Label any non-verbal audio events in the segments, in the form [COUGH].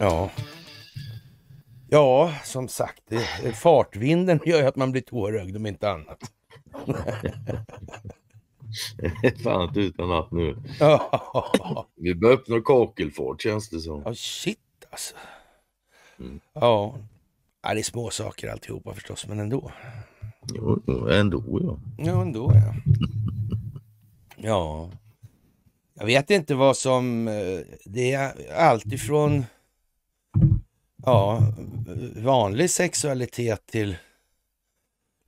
Ja. Ja, som sagt, fartvinden gör ju att man blir tårögd om inte annat. Det [LAUGHS] är Fan utan att nu. Ja. Vi behöver öppna Kakelfort känns det som. Ja, shit alltså. Mm. Ja. ja, det är små saker alltihopa förstås, men ändå. Jo, ändå ja. Ja, ändå ja. Ja. Jag vet inte vad som... Eh, det är alltifrån ja, vanlig sexualitet till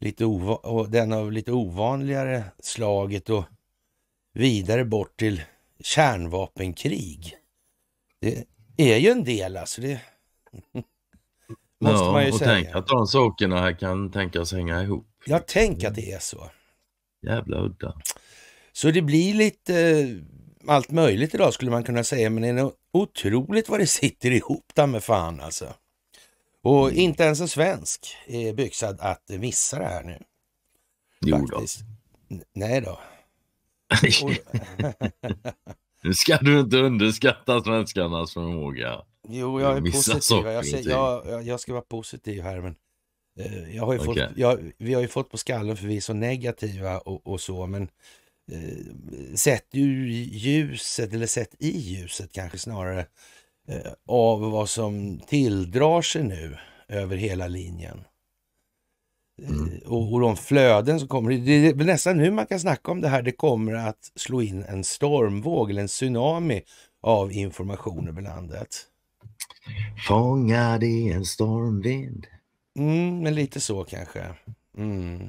lite och den av lite ovanligare slaget och vidare bort till kärnvapenkrig. Det är ju en del alltså. Det [LAUGHS] måste ja, man ju och säga. Tänk att de sakerna här kan tänkas hänga ihop. Jag tänker att det är så. Jävla udda. Så det blir lite eh, allt möjligt idag skulle man kunna säga, men det är otroligt vad det sitter ihop där med fan alltså. Och mm. inte ens en svensk är byxad att missa det här nu. Jo då. Nej då. [LAUGHS] Nu ska du inte underskatta svenskarnas förmåga. Jo, jag är positiv. Jag, ser, jag, jag, ska vara positiv här. Men, eh, jag har ju okay. fått, jag, vi har ju fått på skallen för vi är så negativa och, och så. Men Eh, sett ur ljuset, eller sett i ljuset kanske snarare, eh, av vad som tilldrar sig nu över hela linjen. Eh, mm. Och, och de flöden som kommer. Det är nästan nu man kan snacka om det här. Det kommer att slå in en stormvåg eller en tsunami av information över landet. Fångad i en stormvind. Mm, men lite så kanske. Mm.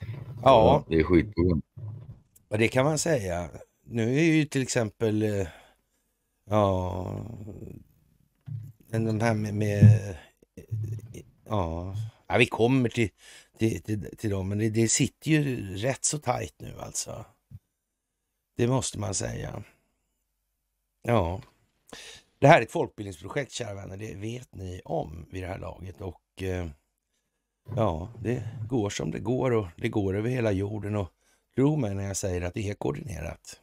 Ja. ja. Det är skitbra. Och det kan man säga. Nu är ju till exempel, eh, ja, de här med, med eh, ja, ja, vi kommer till, till, till, till dem, men det, det, sitter ju rätt så tajt nu alltså. Det måste man säga. Ja, det här är ett folkbildningsprojekt kära vänner, det vet ni om vid det här laget och eh, ja, det går som det går och det går över hela jorden och Tro mig när jag säger att det är koordinerat.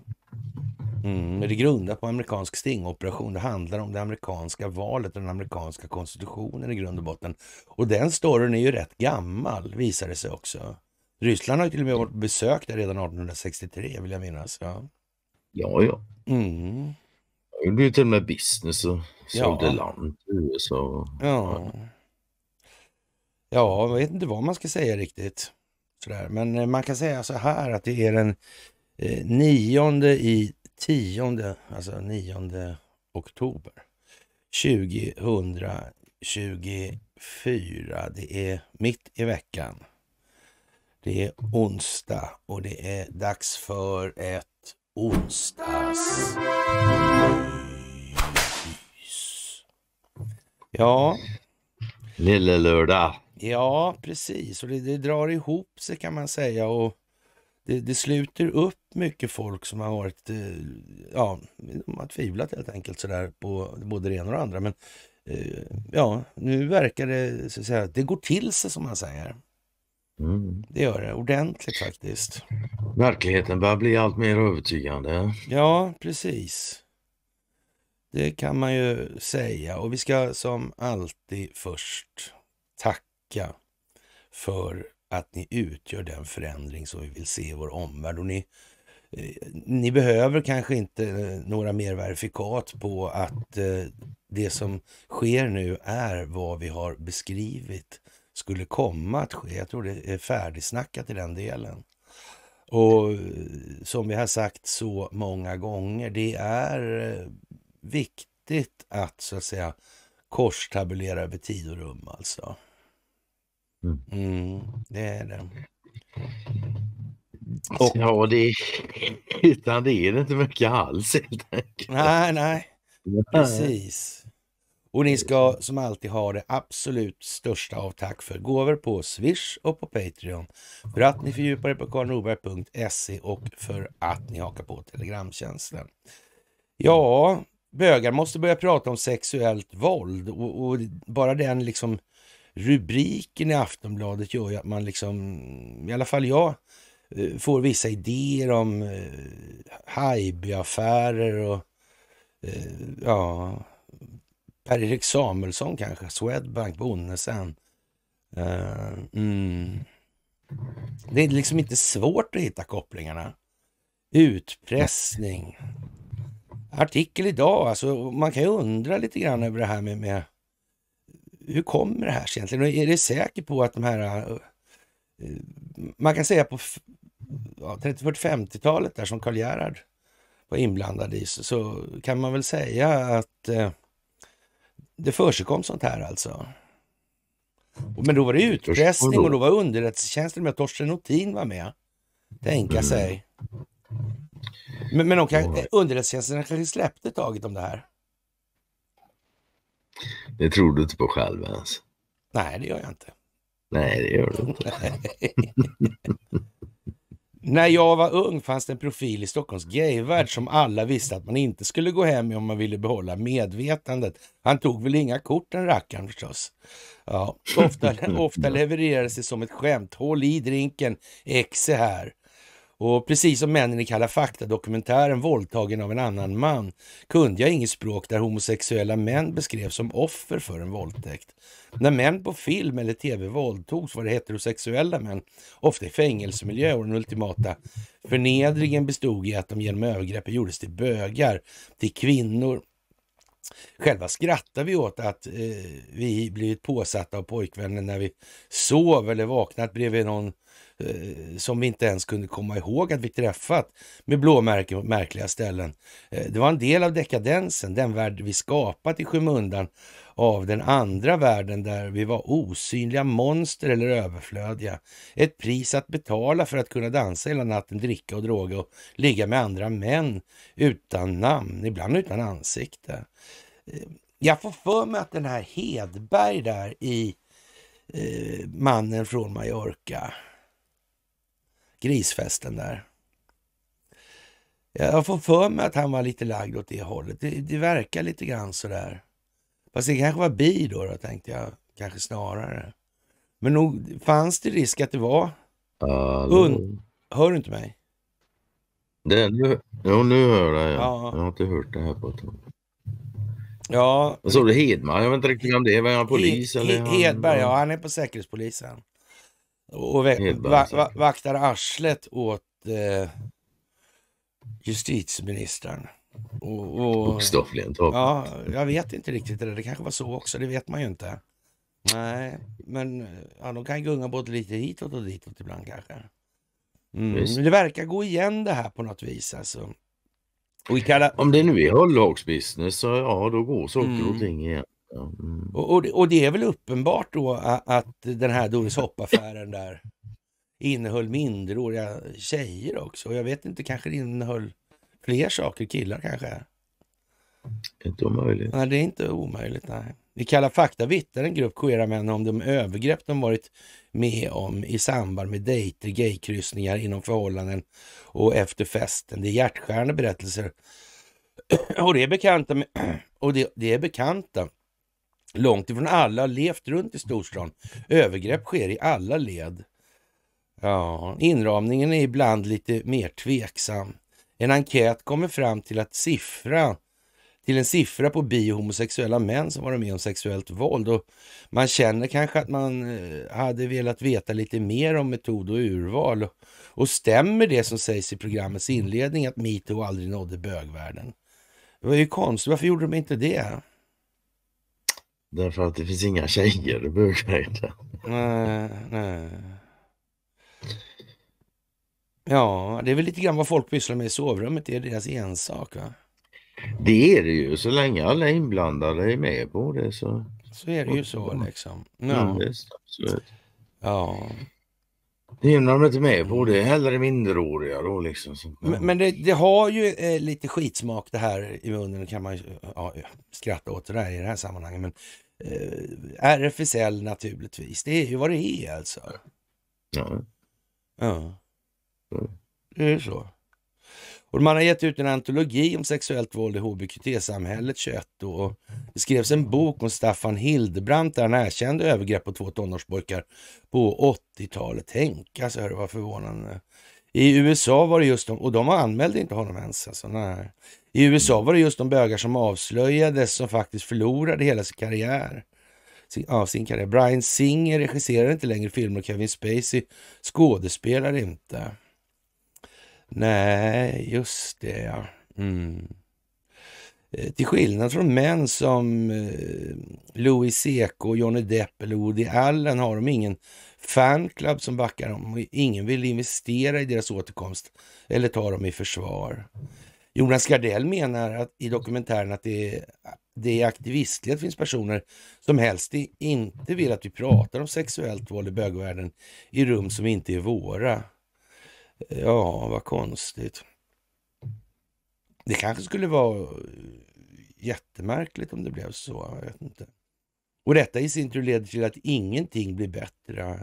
Mm, det är grundat på amerikansk stingoperation. Det handlar om det amerikanska valet och den amerikanska konstitutionen i grund och botten. Och den storyn är ju rätt gammal visar det sig också. Ryssland har ju till och med varit besökt där redan 1863 vill jag minnas. Ja, ja. ja. Mm. Det blev till och med business och sålde ja. land till USA. Ja. ja, jag vet inte vad man ska säga riktigt. Sådär. Men eh, man kan säga så här att det är den eh, nionde i tionde, alltså nionde oktober 2024. Det är mitt i veckan. Det är onsdag och det är dags för ett onsdags. Ja. Lille lördag. Ja, precis. Och det, det, drar ihop sig kan man säga. och det, det sluter upp mycket folk som har varit, eh, ja, de har tvivlat helt enkelt sådär på både det ena och det andra. Men eh, ja, nu verkar det, så att säga, det går till sig som man säger. Mm. Det gör det ordentligt faktiskt. Verkligheten börjar bli allt mer övertygande. Ja, precis. Det kan man ju säga och vi ska som alltid först tacka tacka för att ni utgör den förändring som vi vill se i vår omvärld. Och ni, eh, ni behöver kanske inte eh, några mer verifikat på att eh, det som sker nu är vad vi har beskrivit skulle komma att ske. Jag tror det är färdigsnackat i den delen. Och som vi har sagt så många gånger, det är viktigt att så att säga korstabulera över tid och rum alltså. Mm. mm, det är det. Och, ja, det är, [LAUGHS] utan det är det inte mycket alls helt enkelt. Nej, nej. Precis. Och ni ska som alltid ha det absolut största av tack för gåvor på Swish och på Patreon. För att ni fördjupar er på karlnorberg.se och för att ni hakar på Telegramtjänsten. Ja, bögar måste börja prata om sexuellt våld och, och bara den liksom rubriken i Aftonbladet gör ju att man liksom, i alla fall jag, eh, får vissa idéer om eh, affärer och eh, ja, Per-Erik Samuelsson kanske, Swedbank, Bonnesen. Eh, mm. Det är liksom inte svårt att hitta kopplingarna. Utpressning. Artikel idag, alltså man kan ju undra lite grann över det här med, med hur kommer det här sig egentligen? är det säker på att de här, eh, man kan säga på ja, 30-40-50-talet där som Karl Gerhard var inblandad i, så, så kan man väl säga att eh, det försigkom sånt här alltså. Men då var det mm, utpressning och då var underrättelsetjänsten med. Torsten Notin var med. Tänka mm. sig. Men, men de kan, eh, underrättelsetjänsterna kanske släppte taget om det här. Det tror du inte på själv ens? Nej, det gör jag inte. Nej, det gör du inte. [LAUGHS] När jag var ung fanns det en profil i Stockholms gayvärld som alla visste att man inte skulle gå hem med om man ville behålla medvetandet. Han tog väl inga kort den rackaren förstås. Ja, ofta, [LAUGHS] ofta levererades det som ett skämt. Håll i drinken, exe här. Och precis som männen i Kalla fakta-dokumentären Våldtagen av en annan man kunde jag inget språk där homosexuella män beskrevs som offer för en våldtäkt. När män på film eller tv våldtogs var det heterosexuella män, ofta i fängelsemiljö och den ultimata förnedringen bestod i att de genom övergreppet gjordes till bögar, till kvinnor Själva skrattar vi åt att eh, vi blivit påsatta av pojkvännen när vi sov eller vaknat bredvid någon Eh, som vi inte ens kunde komma ihåg att vi träffat med blåmärken på märkliga ställen. Eh, det var en del av dekadensen, den värld vi skapat i skymundan av den andra världen där vi var osynliga monster eller överflödiga. Ett pris att betala för att kunna dansa hela natten, dricka och droga och ligga med andra män utan namn, ibland utan ansikte. Eh, jag får för mig att den här Hedberg där i eh, mannen från Mallorca, grisfesten där. Jag får för mig att han var lite lagd åt det hållet. Det, det verkar lite grann sådär. Fast det kanske var bi då, då tänkte jag. Kanske snarare. Men nog fanns det risk att det var... Un... Hör du inte mig? Det, nu, jo, nu hör jag. Ja. Jag har inte hört det här på ett tag. Ja. Såg du? Hedman? Jag vet inte riktigt om det var. Är han polis? He, eller Hedberg, han... ja. Han är på Säkerhetspolisen och va va vaktar arslet åt eh, justitieministern. Och, och, Bokstavligen talat. Ja, jag vet inte riktigt det Det kanske var så också, det vet man ju inte. Nej, men ja, de kan gunga både lite hitåt och ditåt ibland kanske. Mm. Men det verkar gå igen det här på något vis alltså. Kalla... Om det nu är hållhagsbusiness så ja, då går saker mm. och ting igen. Mm. Och, och, och, det är väl uppenbart då att, den här Doris Hopp-affären där innehöll minderåriga tjejer också. Och jag vet inte, kanske det innehöll fler saker, killar kanske? Inte omöjligt. Nej, det är inte omöjligt. Nej. Vi kallar fakta vittnar en grupp queera män om de övergrepp de varit med om i samband med dejter, gaykryssningar inom förhållanden och efter festen. Det är hjärtskärande berättelser [CLEARS THROAT] och det är bekanta, med, [CLEARS THROAT] och det, det är bekanta Långt ifrån alla har levt runt i storstan. Övergrepp sker i alla led. Ja, inramningen är ibland lite mer tveksam. En enkät kommer fram till att siffran till en siffra på bi-homosexuella män som varit med om sexuellt våld. Och man känner kanske att man eh, hade velat veta lite mer om metod och urval. Och stämmer det som sägs i programmets inledning att metoo aldrig nådde bögvärlden? Det var ju konstigt, varför gjorde de inte det? Därför att det finns inga tjejer i bögvärlden. Nej, nej. Ja, det är väl lite grann vad folk pysslar med i sovrummet. Det är deras ensak va? Det är det ju. Så länge alla inblandade är med på det så... Så är det ju så liksom. Ja. Ja, ja. Det är när de inte med på det. Hellre minderåriga då liksom. Men, men det, det, har ju eh, lite skitsmak det här i munnen. kan man ja, skratta åt det där i det här sammanhanget. Men eh, RFSL naturligtvis. Det är ju vad det är alltså. Ja. Ja. Mm. Det är så. Och man har gett ut en antologi om sexuellt våld i hbqt samhället 21 och det skrevs en bok om Staffan Hildebrandt där han erkände övergrepp på två tonårspojkar på 80-talet. Tänk alltså, det var förvånande. I USA var det just de, och de anmälde inte honom ens. Alltså, nej. I USA mm. var det just de bögar som avslöjades som faktiskt förlorade hela sin karriär. Sin, ja, sin karriär. Brian Singer regisserar inte längre filmer och Kevin Spacey skådespelar inte. Nej, just det ja. Mm. Eh, till skillnad från män som eh, Louis CK, Johnny Depp eller Woody Allen har de ingen fanclub som backar dem. Ingen vill investera i deras återkomst eller ta dem i försvar. Jonas Gardell menar att, i dokumentären att det, är, det i aktivistledet finns personer som helst inte vill att vi pratar om sexuellt våld i bögvärlden i rum som inte är våra. Ja, vad konstigt. Det kanske skulle vara jättemärkligt om det blev så. Jag vet inte. Och detta i sin tur leder till att ingenting blir bättre.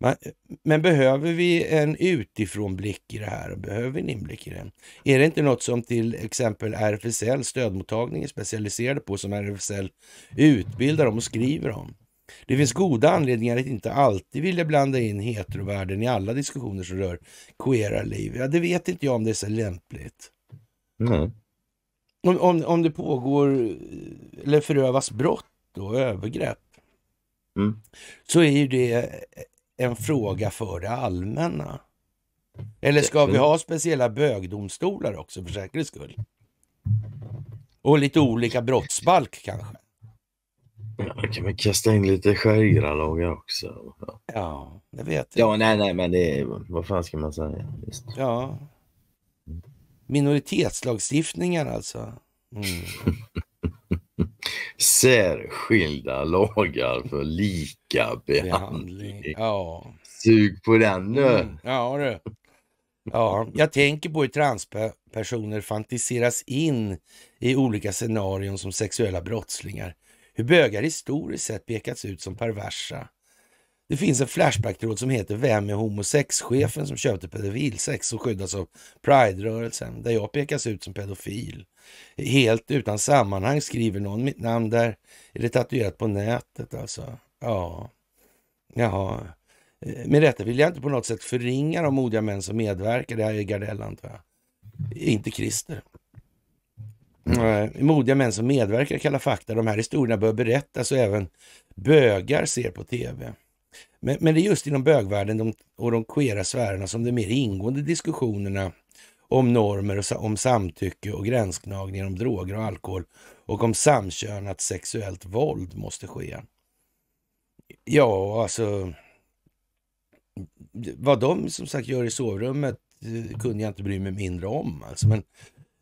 Man, men behöver vi en utifrånblick i det här? Behöver vi en inblick i det? Är det inte något som till exempel RFSL, stödmottagningen specialiserade på, som RFSL utbildar om och skriver om? Det finns goda anledningar att inte alltid vilja blanda in heterovärlden i alla diskussioner som rör queera liv. Ja, det vet inte jag om det är så lämpligt. Mm. Om, om, om det pågår eller förövas brott och övergrepp. Mm. Så är ju det en fråga för det allmänna. Eller ska vi ha speciella bögdomstolar också för säkerhets skull? Och lite olika brottsbalk kanske? Ja, kan vi kasta in lite skärgralagar också? Ja. ja, det vet jag. Ja, nej, nej, men det är, vad fan ska man säga? Just. Ja. Minoritetslagstiftningar alltså. Mm. [LAUGHS] [LAUGHS] Särskilda lagar för lika behandling. Ja. Sug på den nu! Mm. Ja, du. Ja, jag tänker på hur transpersoner fantiseras in i olika scenarion som sexuella brottslingar. Hur bögar historiskt sett pekats ut som perversa det finns en Flashback-tråd som heter Vem är homosexchefen som köpte pedofilsex och skyddas av Pride-rörelsen? Där jag pekas ut som pedofil. Helt utan sammanhang skriver någon mitt namn där. Är det tatuerat på nätet alltså? Ja. Jaha. Eh, med detta vill jag inte på något sätt förringa de modiga män som medverkar. Det här är Gardell antar jag. Inte Christer. Modiga män som medverkar i Kalla fakta. De här historierna bör berättas och även bögar ser på tv. Men, men det är just inom bögvärlden de, och de queera sfärerna som de mer ingående diskussionerna om normer, och, om samtycke och gränsknagningar, om droger och alkohol och om samkönat sexuellt våld måste ske. Ja, alltså... Vad de som sagt gör i sovrummet eh, kunde jag inte bry mig mindre om. Alltså, men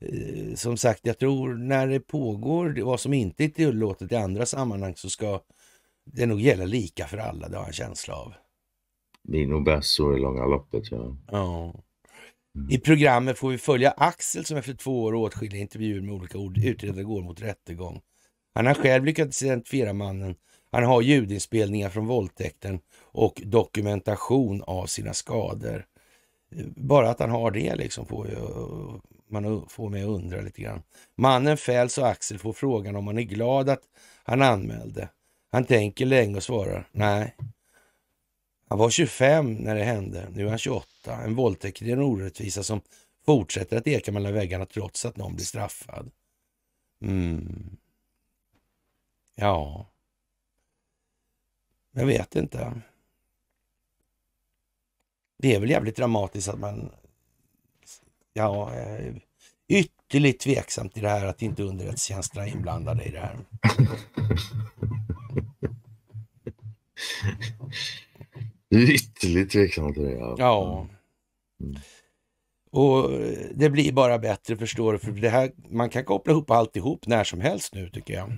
eh, som sagt, jag tror när det pågår vad som inte är tillåtet i andra sammanhang så ska det nog gäller lika för alla, det har jag en känsla av. Det är nog bäst så i långa loppet. Ja. ja. Mm. I programmet får vi följa Axel som efter två år och åtskilliga intervjuer med olika ord utredare går mot rättegång. Han har själv lyckats identifiera mannen. Han har ljudinspelningar från våldtäkten och dokumentation av sina skador. Bara att han har det liksom får man får mig att undra lite grann. Mannen fälls och Axel får frågan om han är glad att han anmälde. Han tänker länge och svarar nej. Han var 25 när det hände, nu är han 28. En våldtäkt är en orättvisa som fortsätter att eka mellan väggarna trots att någon blir straffad. Mm. Ja. Jag vet inte. Det är väl jävligt dramatiskt att man... Ja, eh, ytterst ytterligt tveksamt i det här att inte underrättelsetjänsterna är inblandade i det här. Du är ytterligt tveksam till det. Ja. ja. Mm. Och det blir bara bättre förstår du, för det här, man kan koppla ihop alltihop när som helst nu tycker jag.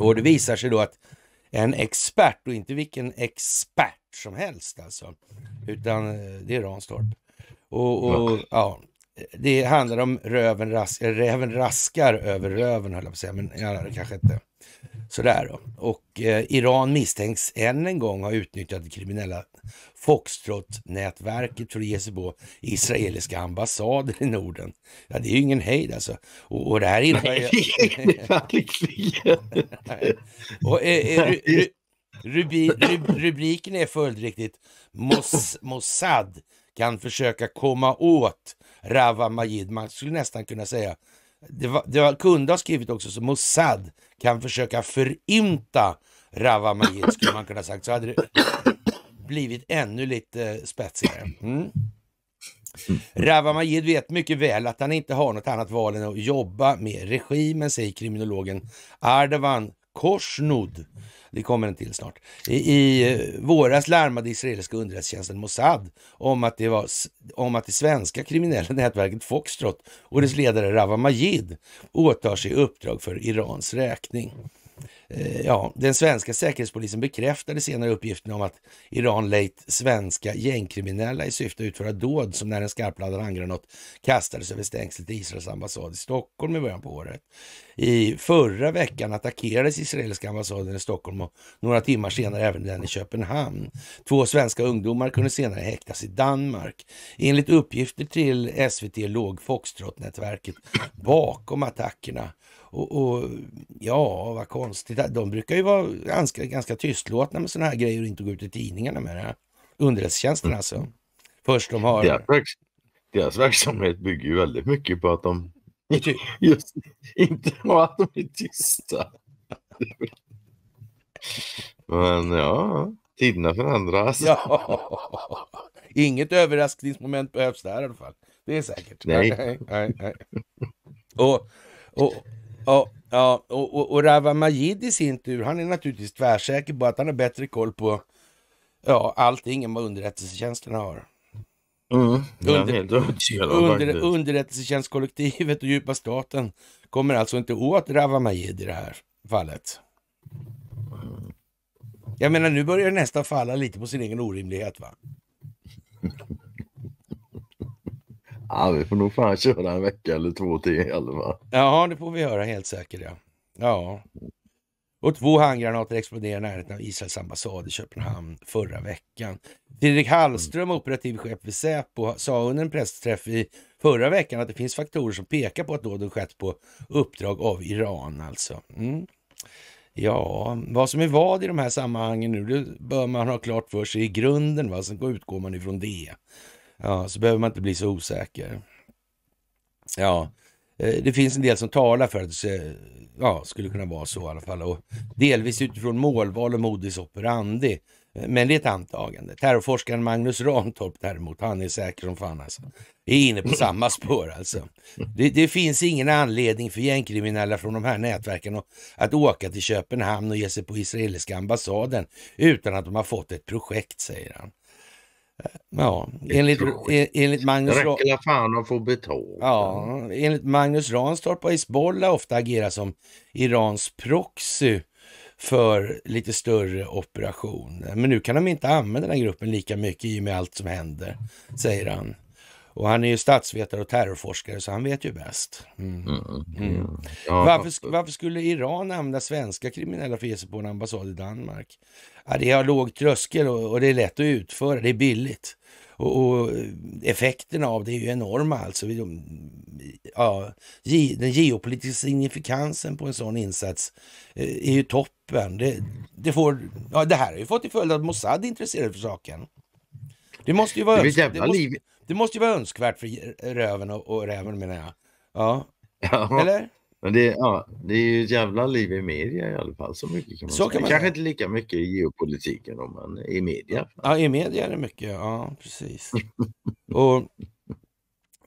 Och det visar sig då att en expert och inte vilken expert som helst alltså, utan eh, det är Ranstorp. Och, och ja. ja det handlar om röven ras, räven raskar över röven, höll jag på att säga, men ja, det kanske inte. Sådär då. Och eh, Iran misstänks än en gång ha utnyttjat det kriminella Foxtrot-nätverket för att ge sig på israeliska ambassader i Norden. Ja, det är ju ingen hejd alltså. Och, och det här innebär ju... [LAUGHS] och, eh, eh rubri, rub, rubriken är följdriktigt Moss, Mossad kan försöka komma åt Rava Majid. Man skulle nästan kunna säga, det, var, det var, kunde ha skrivit också så Mossad kan försöka förinta Rava Majid, skulle man kunna sagt. Så hade det blivit ännu lite spetsigare. Mm. mm. Rava Majid vet mycket väl att han inte har något annat val än att jobba med regimen, säger kriminologen Ardavan korsnod. Det kommer en till snart. I, i eh, våras larmade israeliska underrättelsetjänsten Mossad om att, det var, om att det svenska kriminella [LAUGHS] nätverket Foxtrot och dess ledare Rawa Majid åtar sig uppdrag för Irans räkning. Eh, ja, den svenska säkerhetspolisen bekräftade senare uppgifterna om att Iran lejt svenska gängkriminella i syfte att utföra dåd som när en skarpladdad handgranat kastades över stängslet i Israels ambassad i Stockholm i början på året. I förra veckan attackerades israeliska ambassaden i Stockholm och några timmar senare även den i Köpenhamn. Två svenska ungdomar kunde senare häktas i Danmark. Enligt uppgifter till SVT låg Foxtrot-nätverket bakom attackerna och, och, ja, vad konstigt. De brukar ju vara ganska, ganska tystlåtna med sådana här grejer och inte gå ut i tidningarna med det. Här. Underrättelsetjänsten alltså. Mm. Först de har... Deras, deras verksamhet bygger ju väldigt mycket på att de [LAUGHS] just inte [LAUGHS] att de är tysta. Men ja, tiderna förändras. Ja. [LAUGHS] Inget överraskningsmoment behövs där i alla fall. Det är säkert. Nej. nej, nej, nej. Och, och, Ja, ja och, och, och Rava Majid i sin tur, han är naturligtvis tvärsäker på att han har bättre koll på ja, allting än vad underrättelsetjänsterna har. Mm, Under, under, underrättelsetjänstkollektivet och djupa staten kommer alltså inte åt Rava Majid i det här fallet. Jag menar, nu börjar nästa falla lite på sin egen orimlighet. va? [LAUGHS] Ja, vi får nog fan köra en vecka eller två till i alla fall. Ja, det får vi göra helt säkert. Ja. ja. Och två handgranater exploderade i närheten av Israels ambassad i Köpenhamn förra veckan. Fredrik Hallström, operativ chef vid Säpo, sa under en pressträff i förra veckan att det finns faktorer som pekar på att dåden skett på uppdrag av Iran alltså. Mm. Ja, vad som är vad i de här sammanhangen nu, det bör man ha klart för sig i grunden. Va? Sen utgår man ifrån det. Ja, så behöver man inte bli så osäker. Ja, eh, det finns en del som talar för att det ja, skulle kunna vara så i alla fall. Och delvis utifrån målval och modus operandi. Eh, men det är ett antagande. Terrorforskaren Magnus Rantorp däremot, han är säker som fan alltså. Är inne på samma spår alltså. Det, det finns ingen anledning för gängkriminella från de här nätverken att, att åka till Köpenhamn och ge sig på israeliska ambassaden utan att de har fått ett projekt, säger han. Ja, enligt, e- enligt Magnus... räcker fan att få betalt. Ja, enligt Magnus Ranstorp har Hizbollah ofta agerat som Irans proxy för lite större operationer. Men nu kan de inte använda den gruppen lika mycket i och med allt som händer, säger han. Och han är ju statsvetare och terrorforskare så han vet ju bäst. Mm. Mm. mm, mm. mm. Ja, varför, varför, skulle Iran använda svenska kriminella för att ge sig på en ambassad i Danmark? Ja, det har låg tröskel och, och, det är lätt att utföra, det är billigt. Och, och eh, effekterna av det är ju enorma alltså. Ja, den geopolitiska signifikansen på en sån insats eh, är ju toppen. Det, det får, ja, det här har ju fått till följd att Mossad är intresserad för saken. Det måste ju vara... Det, det, måste, liv. Det måste ju vara önskvärt för röven och, och räven menar jag. Ja. ja. Eller? Men det, ja, det är ju ett jävla liv i media i alla fall. Så mycket kan man, så kan man Kanske inte lika mycket i geopolitiken, om man är i media. Ja, i media är det mycket. Ja, precis. och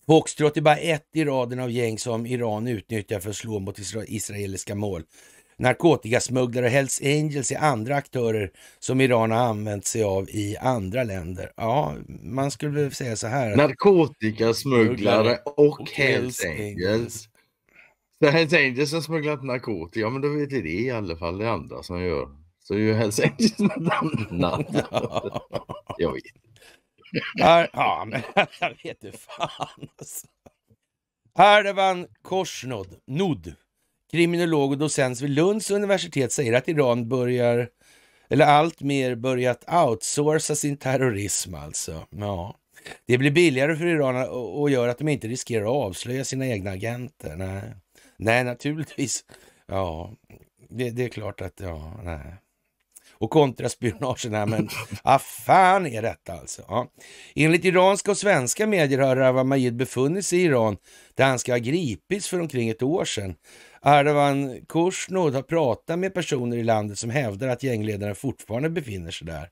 Foxtrot är bara ett i raden av gäng som Iran utnyttjar för att slå mot israeliska mål narkotikasmugglare, och Hells Angels är andra aktörer som Iran har använt sig av i andra länder. Ja, man skulle väl säga så här. Narkotikasmugglare och, och Hells Angels. Angels. Hells Angels har smugglat narkotika, men då vet vi det i alla fall. Det andra som gör. Så är ju Hells Angels något annat. Jag vet. Ja, men [LAUGHS] jag vet inte fan alltså. Erdogan Korsnod, Nod kriminolog och docent vid Lunds universitet, säger att Iran börjar, eller alltmer börjat outsourca sin terrorism alltså. Ja. Det blir billigare för Iran och gör att de inte riskerar att avslöja sina egna agenter. Nej, nej naturligtvis. Ja, det, det är klart att ja, nej och kontraspionagen här, men vad ah, fan är detta alltså? Ja. Enligt iranska och svenska medier har Ravan Majid befunnit sig i Iran där han ska ha gripits för omkring ett år sedan. Ardavan Kursnod har pratat med personer i landet som hävdar att gängledaren fortfarande befinner sig där.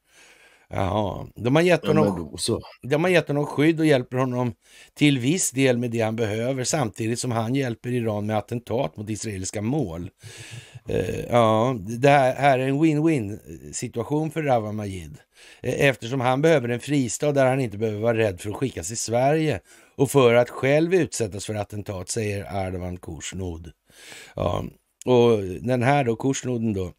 Jaha. De har, gett honom, de har gett honom skydd och hjälper honom till viss del med det han behöver samtidigt som han hjälper Iran med attentat mot israeliska mål. Uh, ja, det här, här är en win-win eh, situation för Rawa Majid eh, eftersom han behöver en fristad där han inte behöver vara rädd för att skickas till Sverige och för att själv utsättas för attentat, säger Ardavan Korsnod. Ja, och den här då, Korsnoden då,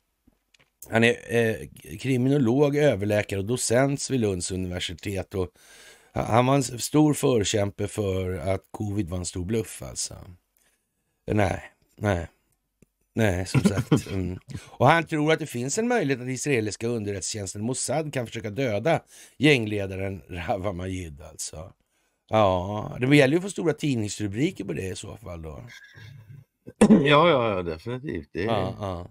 han är eh, kriminolog, överläkare och docent vid Lunds universitet. Och han var en stor förkämpe för att covid var en stor bluff alltså. Eh, nej, nej. Nej, som sagt. [LAUGHS] Mm. Och han tror att det finns en möjlighet att israeliska underrättelsetjänsten Mossad kan försöka döda gängledaren Rawa Majid alltså. Ja, det gäller ju att få stora tidningsrubriker på det i så fall då. [CLEARS THROAT] Ja, ja, ja definitivt. Det är... ja, ja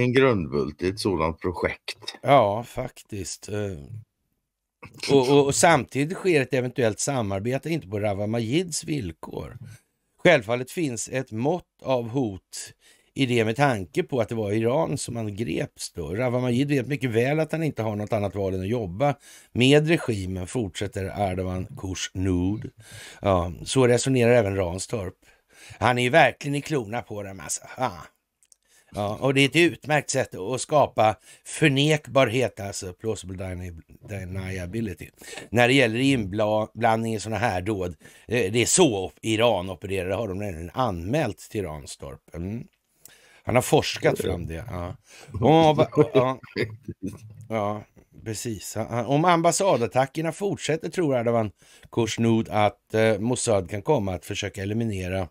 en grundbult i ett sådant projekt. Ja, faktiskt. Eh, och, och, och, samtidigt sker ett eventuellt samarbete inte på Rawa Majids villkor. Självfallet finns ett mått av hot i det med tanke på att det var Iran som han greps då. Rawa Majid vet mycket väl att han inte har något annat val än att jobba med regimen, fortsätter Erdogan Kursnud. Ja, så resonerar även Ranstorp. Han är ju verkligen i klona på dem alltså. Ah. Ja, och det är ett utmärkt sätt att skapa förnekbarhet, alltså plausible deniability, när det gäller inblandning i sådana här dåd. Eh, det är så Iran opererar, det har de redan anmält till Ranstorp. Mm. Han har forskat fram det. Ja. Om, ja, precis. Om ambassadattackerna fortsätter tror Erdogan Khosnud att eh, Mossad kan komma att försöka eliminera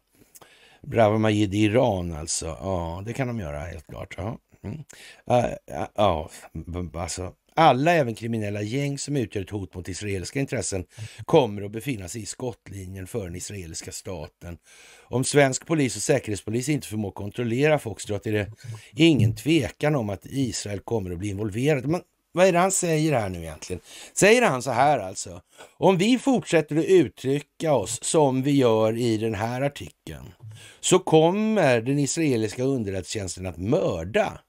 Brava Majid i Iran alltså. Ja, det kan de göra helt klart. Ja. Mm. Ja, alltså, alla, även kriminella gäng som utgör ett hot mot israeliska intressen, kommer att befinna sig i skottlinjen för den israeliska staten. Om svensk polis och säkerhetspolis inte förmår kontrollera Foxtrot är det ingen tvekan om att Israel kommer att bli involverat. Men vad är det han säger här nu egentligen? Säger han så här alltså? Om vi fortsätter att uttrycka oss som vi gör i den här artikeln så kommer den israeliska underrättelsetjänsten att mörda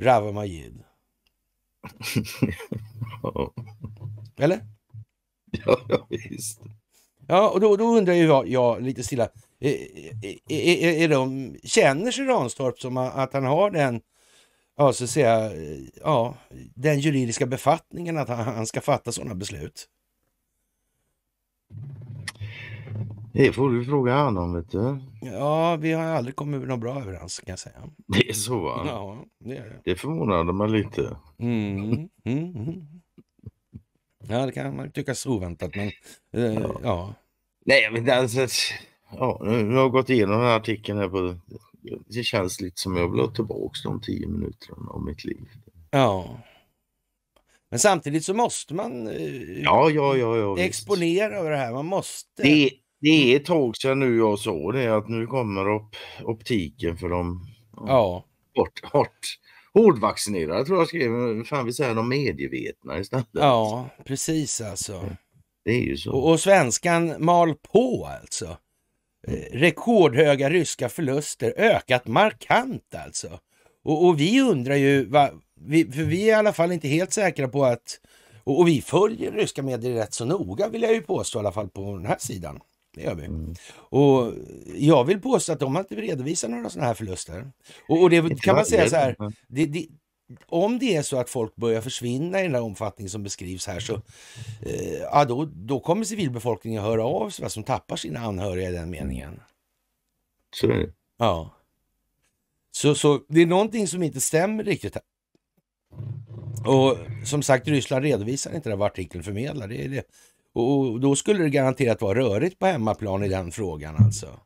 Rav Majid. [LAUGHS] Eller? Ja, ja, visst. Ja, och då, då undrar jag, jag lite stilla, är, eh, är, eh, eh, är de, känner sig Ranstorp som att han har den ja, så att säga, ja, den juridiska befattningen att han ska fatta sådana beslut. Det får du fråga honom vet du. Ja, vi har aldrig kommit något bra överens kan jag säga. Det är så va? Ja, det är det. Det förvånade mig lite. Mm, mm, mm. mm. Ja, det kan man tycka så oväntat men eh, ja. ja. Nej, men alltså, ja, nu, har jag gått igenom den här artikeln här på... Det känns lite som jag vill ha tillbaka de tio minuterna av mitt liv. Ja. Men samtidigt så måste man eh, Ja, ja, ja, ja, exponera över det här. Man måste. Det, det är ett tag sedan nu jag såg det att nu kommer op optiken för de ja. hårt, hårt, hårdvaccinerade tror jag skrev. Fan vi säger de medvetna istället. Ja precis alltså. Det är ju så. Och, och svenskan mal på alltså. Mm. Rekordhöga ryska förluster, ökat markant alltså. Och, och vi undrar ju, va, vi, för vi är i alla fall inte helt säkra på att och, vi följer ryska medier rätt så noga vill jag ju påstå i alla fall på den här sidan. Det gör vi. Mm. Och jag vill påstå att de har inte redovisat några sådana här förluster. Och, och det kan man säga så här. Det, det, om det är så att folk börjar försvinna i den här omfattningen som beskrivs här så eh, ja, då, då kommer civilbefolkningen höra av sig, som tappar sina anhöriga i den meningen. Så är det. Ja. Så, så det är någonting som inte stämmer riktigt. Här. Och som sagt, Ryssland redovisar inte den vad artikeln förmedlar. Det är det och då skulle det garanterat vara rörigt på hemmaplan i den frågan mm. alltså.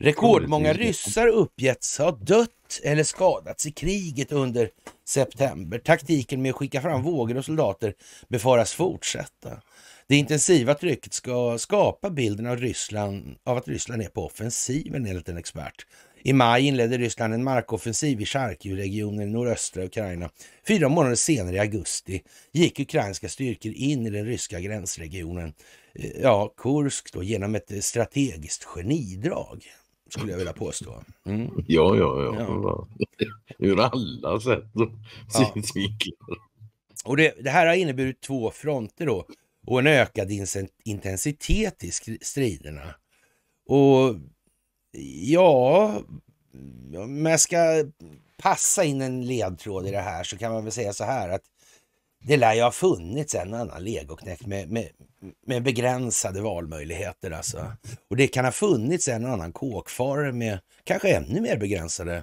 Rekordmånga ryssar uppgetts ha dött eller skadats i kriget under september. Taktiken med att skicka fram vågor och soldater befaras fortsätta. Det intensiva trycket ska skapa bilden av, Ryssland, av att Ryssland är på offensiven enligt en expert i maj inledde Ryssland en markoffensiv i Charkiv-regionen i nordöstra Ukraina. Fyra månader senare, i augusti, gick ukrainska styrkor in i den ryska gränsregionen, eh, ja, Kursk, då, genom ett eh, strategiskt genidrag skulle jag vilja påstå. Mm. Ja, ja, ja, ja. [LAUGHS] Ur alla sätt och [LAUGHS] vinklar. Och det, det, här har inneburit två fronter då och en ökad intensitet i striderna. Och Ja, om jag ska passa in en ledtråd i det här så kan man väl säga så här att det lär ju ha funnits en annan legoknäck med, med, med begränsade valmöjligheter alltså. Och det kan ha funnits en annan kåkfarare med kanske ännu mer begränsade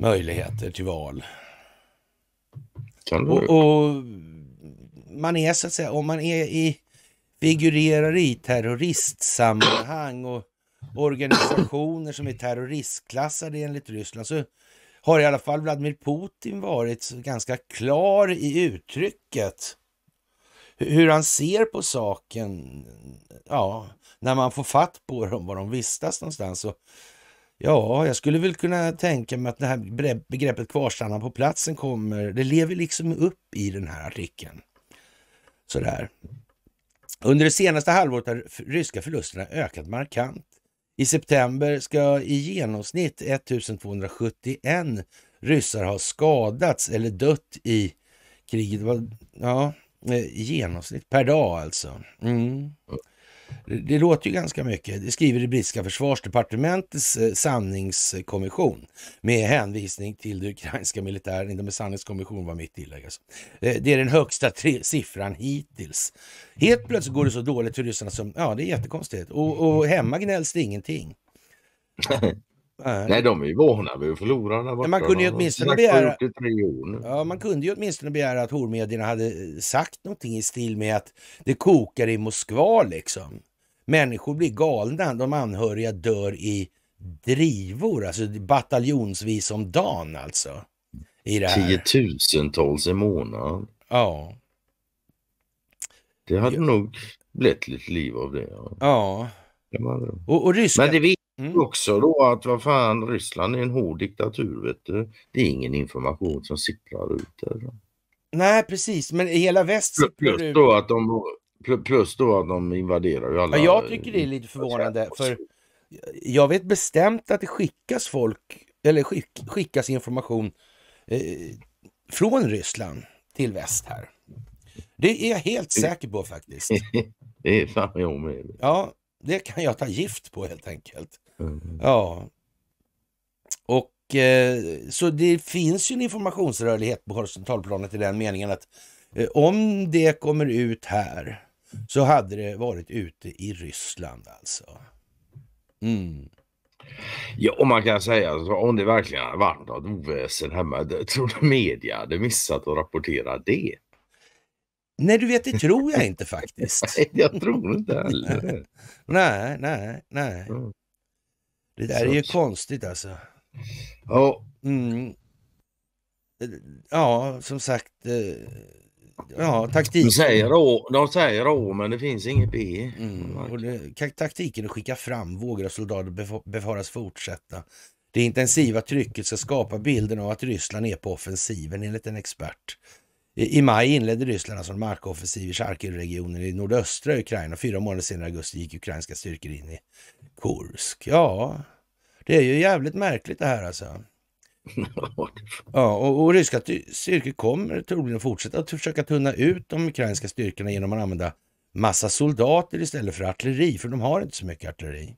möjligheter till val. Kan Och, och man är så att säga, om man är i, figurerar i terroristsammanhang och organisationer som är terroristklassade enligt Ryssland så har i alla fall Vladimir Putin varit ganska klar i uttrycket hur han ser på saken. Ja, när man får fatt på dem, var de vistas någonstans. Och ja, jag skulle väl kunna tänka mig att det här begreppet kvarstanna på platsen kommer, det lever liksom upp i den här artikeln. Sådär. Under det senaste halvåret har ryska förlusterna ökat markant. I september ska i genomsnitt 1271 ryssar ha skadats eller dött i kriget. Ja, eh, i genomsnitt per dag alltså. Mm. Det låter ju ganska mycket. Det skriver det brittiska försvarsdepartementets eh, sanningskommission med hänvisning till det ukrainska militären. Inte med sanningskommission var mitt tillägg. Alltså. Eh, det är den högsta siffran hittills. Helt plötsligt går det så dåligt för ryssarna som, ja det är jättekonstigt. Och, och hemma gnälls det ingenting. [LAUGHS] Nej. Nej, de är ju vana vid att förlora. Där man kunde ju åtminstone begära... Ja, man kunde ju åtminstone begära att hormedierna hade eh, sagt någonting i stil med att det kokar i Moskva liksom. Människor blir galna, de anhöriga dör i drivor, alltså bataljonsvis om dagen alltså. I det här. Tiotusentals i månaden. Ja. Det hade ja. nog blivit lite liv av det. Ja. ja. Det det. Och, och ryska... Men det Mm. Också då att vad fan, Ryssland är en hård diktatur vet du. Det är ingen information som sipprar ut där. Nej precis, men hela väst sipprar plus, Då att de, plus då att de invaderar ju alla. Ja, jag tycker det är lite förvånande för jag vet bestämt att det skickas folk, eller skick, skickas information eh, från Ryssland till väst här. Det är jag helt säker på faktiskt. [LAUGHS] det är fan jag med. Ja, det kan jag ta gift på helt enkelt. Mm. Ja. Och eh, så det finns ju en informationsrörlighet på horisontalplanet i den meningen att eh, om det kommer ut här så hade det varit ute i Ryssland alltså. Mm. Ja, och man kan säga att om det verkligen hade varit något oväsen hemma, tror du media hade missat att rapportera det? Nej, du vet, det tror jag inte faktiskt. [LAUGHS] nej, jag tror inte heller [LAUGHS] Nej, nej, nej. Mm. Det där är ju konstigt alltså. Ja. Mm. Ja, som sagt. Eh, ja, taktiken. De säger, å, de säger å, men det finns inget B. Mm. mm. Och det, taktiken att skicka fram vågor av soldater befaras fortsätta. Det intensiva trycket ska skapa bilden av att Ryssland är på offensiven enligt en expert. I maj inledde Ryssland alltså en markoffensiv i Charkivregionen i nordöstra Ukraina. Fyra månader senare i augusti gick ukrainska styrkor in i Kursk. Ja, det är ju jävligt märkligt det här alltså. [LAUGHS] Ja, och, och ryska styrkor kommer troligen att fortsätta att försöka tunna ut de ukrainska styrkorna genom att använda massa soldater istället för artilleri, för de har inte så mycket artilleri.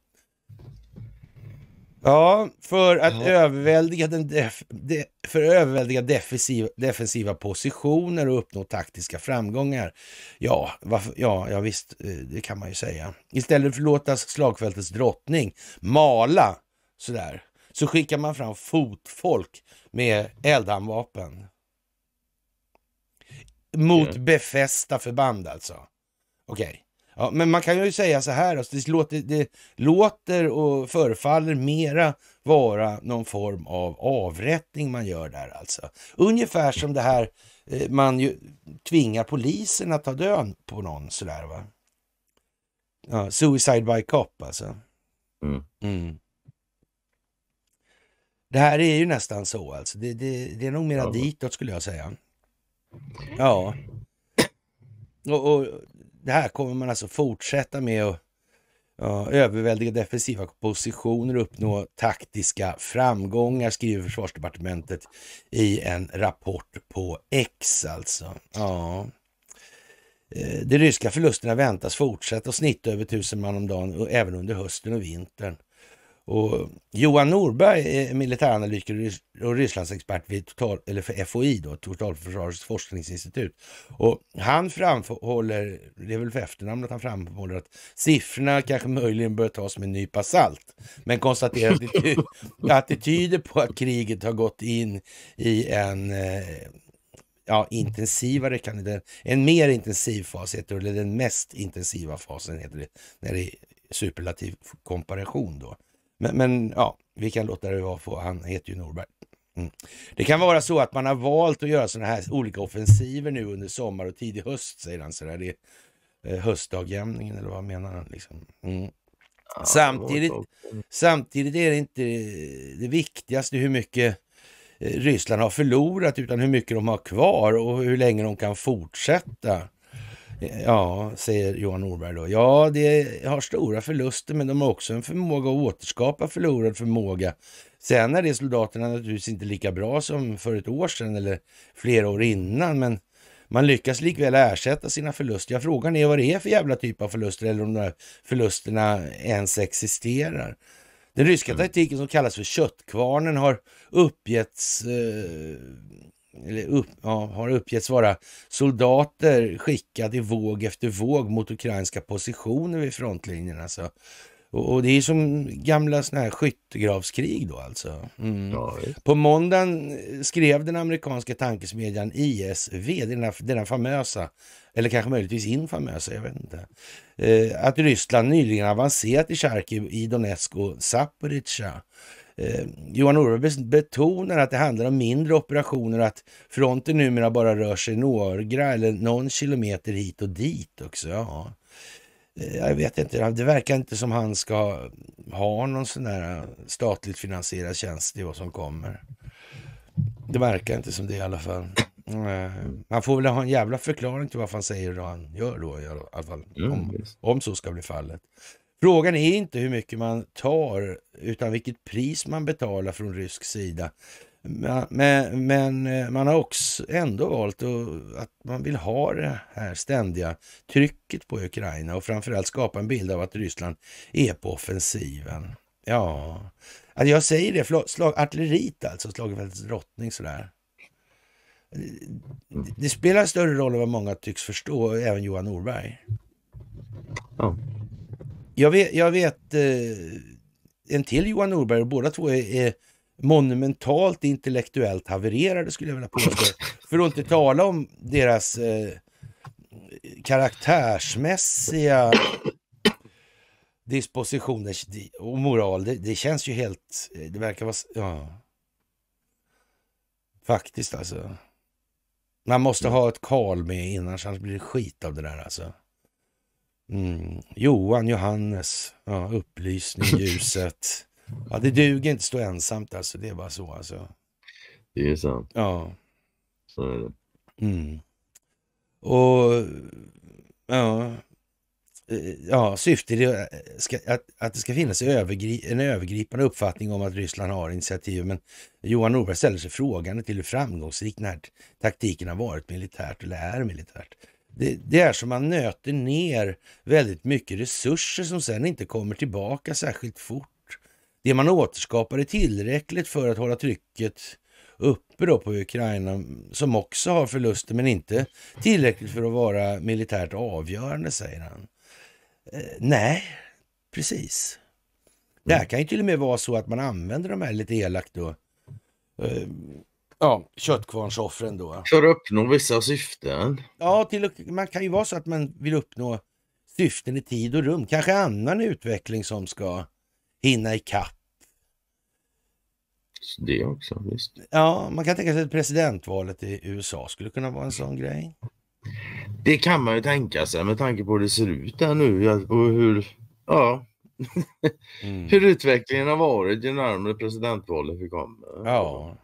Ja, för att ja. överväldiga, den def, de, för överväldiga defensiva, defensiva positioner och uppnå taktiska framgångar. Ja, varför, ja, ja, visst, eh, det kan man ju säga. Istället för att låta slagfältets drottning mala sådär, så skickar man fram fotfolk med eldhandvapen. Mot befästa förband alltså. Okej. Okay. Ja, men man kan ju säga så här, alltså, det, låter, det låter och förefaller mera vara någon form av avrättning man gör där alltså. Ungefär som det här eh, man ju tvingar polisen att ta död på någon sådär va. Ja, suicide by cop alltså. Mm. Mm. Det här är ju nästan så alltså. Det, det, det är nog mera ja. ditåt skulle jag säga. Ja. Och, och det här kommer man alltså fortsätta med att ja, överväldiga defensiva positioner och uppnå taktiska framgångar, skriver försvarsdepartementet i en rapport på X alltså. Ja. Eh, de ryska förlusterna väntas fortsätta och snitta över tusen man om dagen även under hösten och vintern. Och Johan Norberg är militäranalytiker och Rysslandsexpert vid total, eller för FOI, då, Totalförsvarets forskningsinstitut. Och han framhåller, det är väl för efternamnet han framhåller, att siffrorna kanske möjligen bör tas med en nypa salt. Men konstaterar att det, [LAUGHS] tyder på att kriget har gått in i en eh, ja, intensivare, kan det, en mer intensiv fas, heter det, eller den mest intensiva fasen heter det, när det är superlativ komparation då. Men, men ja, vi kan låta det vara för han heter ju Norberg. Mm. Det kan vara så att man har valt att göra sådana här olika offensiver nu under sommar och tidig höst, säger han. Så där. Det är eh, höstdagjämningen eller vad menar han? Liksom. Mm. Ja, samtidigt, samtidigt är det inte det viktigaste hur mycket eh, Ryssland har förlorat utan hur mycket de har kvar och hur länge de kan fortsätta. Ja, säger Johan Norberg då. Ja, de har stora förluster, men de har också en förmåga att återskapa förlorad förmåga. Sen är det soldaterna naturligtvis inte lika bra som för ett år sedan eller flera år innan, men man lyckas likväl ersätta sina förluster. Ja, frågan är vad det är för jävla typ av förluster eller om de där förlusterna ens existerar. Den ryska mm. taktiken som kallas för köttkvarnen har uppgetts eh, eller upp, ja, har uppgetts vara soldater skickade i våg efter våg mot ukrainska positioner vid frontlinjen. Alltså. Och, och det är som gamla såna här skyttegravskrig då alltså. Mm. Ja, På måndagen skrev den amerikanska tankesmedjan IS denna, denna famösa, eller kanske möjligtvis infamösa, jag vet inte, eh, att Ryssland nyligen avancerat i Charkiv, i Donetsk och Zaporizjzja. Eh, Johan Orback betonar att det handlar om mindre operationer och att fronten numera bara rör sig några eller någon kilometer hit och dit också. Ja. Eh, jag vet inte, det verkar inte som han ska ha någon sån här eh, statligt finansierad tjänst i vad som kommer. Det verkar inte som det i alla fall. Eh, man får väl ha en jävla förklaring till vad han säger det han gör då i alla fall. Mm, om, om så ska bli fallet. Frågan är inte hur mycket man tar utan vilket pris man betalar från rysk sida. Men, men eh, man har också ändå valt att man vill ha det här ständiga trycket på Ukraina och framförallt skapa en bild av att Ryssland är på offensiven. Ja, alltså jag säger det, slag, artilleriet alltså, Slagenfältets drottning sådär. Det spelar större roll än vad många tycks förstå, även Johan Norberg. Ja. Jag vet, jag vet eh, en till Johan Norberg och båda två är, är monumentalt intellektuellt havererade skulle jag vilja påstå. [LAUGHS] För att inte tala om deras eh, karaktärsmässiga dispositioner och moral. Det, det, känns ju helt... Det verkar vara... Ja. Faktiskt alltså. Man måste ha ett Karl med innan, annars blir det skit av det där alltså. Mm. Johan, Johannes, ja, upplysning, [LAUGHS] ljuset. Ja, det duger inte att stå ensamt alltså. Det är bara så alltså. Det är sant. Ja. Så är det. Mm. Och ja, eh, ja, syftet är att, att det ska finnas en övergripande uppfattning om att Ryssland har initiativ. Men Johan Norberg ställer sig frågan till hur framgångsrik den här taktiken har varit militärt eller är militärt. Det, det, är som man nöter ner väldigt mycket resurser som sen inte kommer tillbaka särskilt fort. Det man återskapar är tillräckligt för att hålla trycket uppe då på Ukraina som också har förluster men inte tillräckligt för att vara militärt avgörande, säger han. Eh, nej, precis. Det här kan ju till och med vara så att man använder de här lite elakt då. Eh, Ja, köttkvarnsoffren då. För att uppnå vissa syften. Ja, till, man kan ju vara så att man vill uppnå syften i tid och rum. Kanske annan utveckling som ska hinna ikapp. det också, visst. Ja, man kan tänka sig att presidentvalet i USA skulle kunna vara en sån grej. Det kan man ju tänka sig med tanke på hur det ser ut där nu och hur, ja, mm. [LAUGHS] hur utvecklingen har varit ju närmare presidentvalet vi kommer. Ja.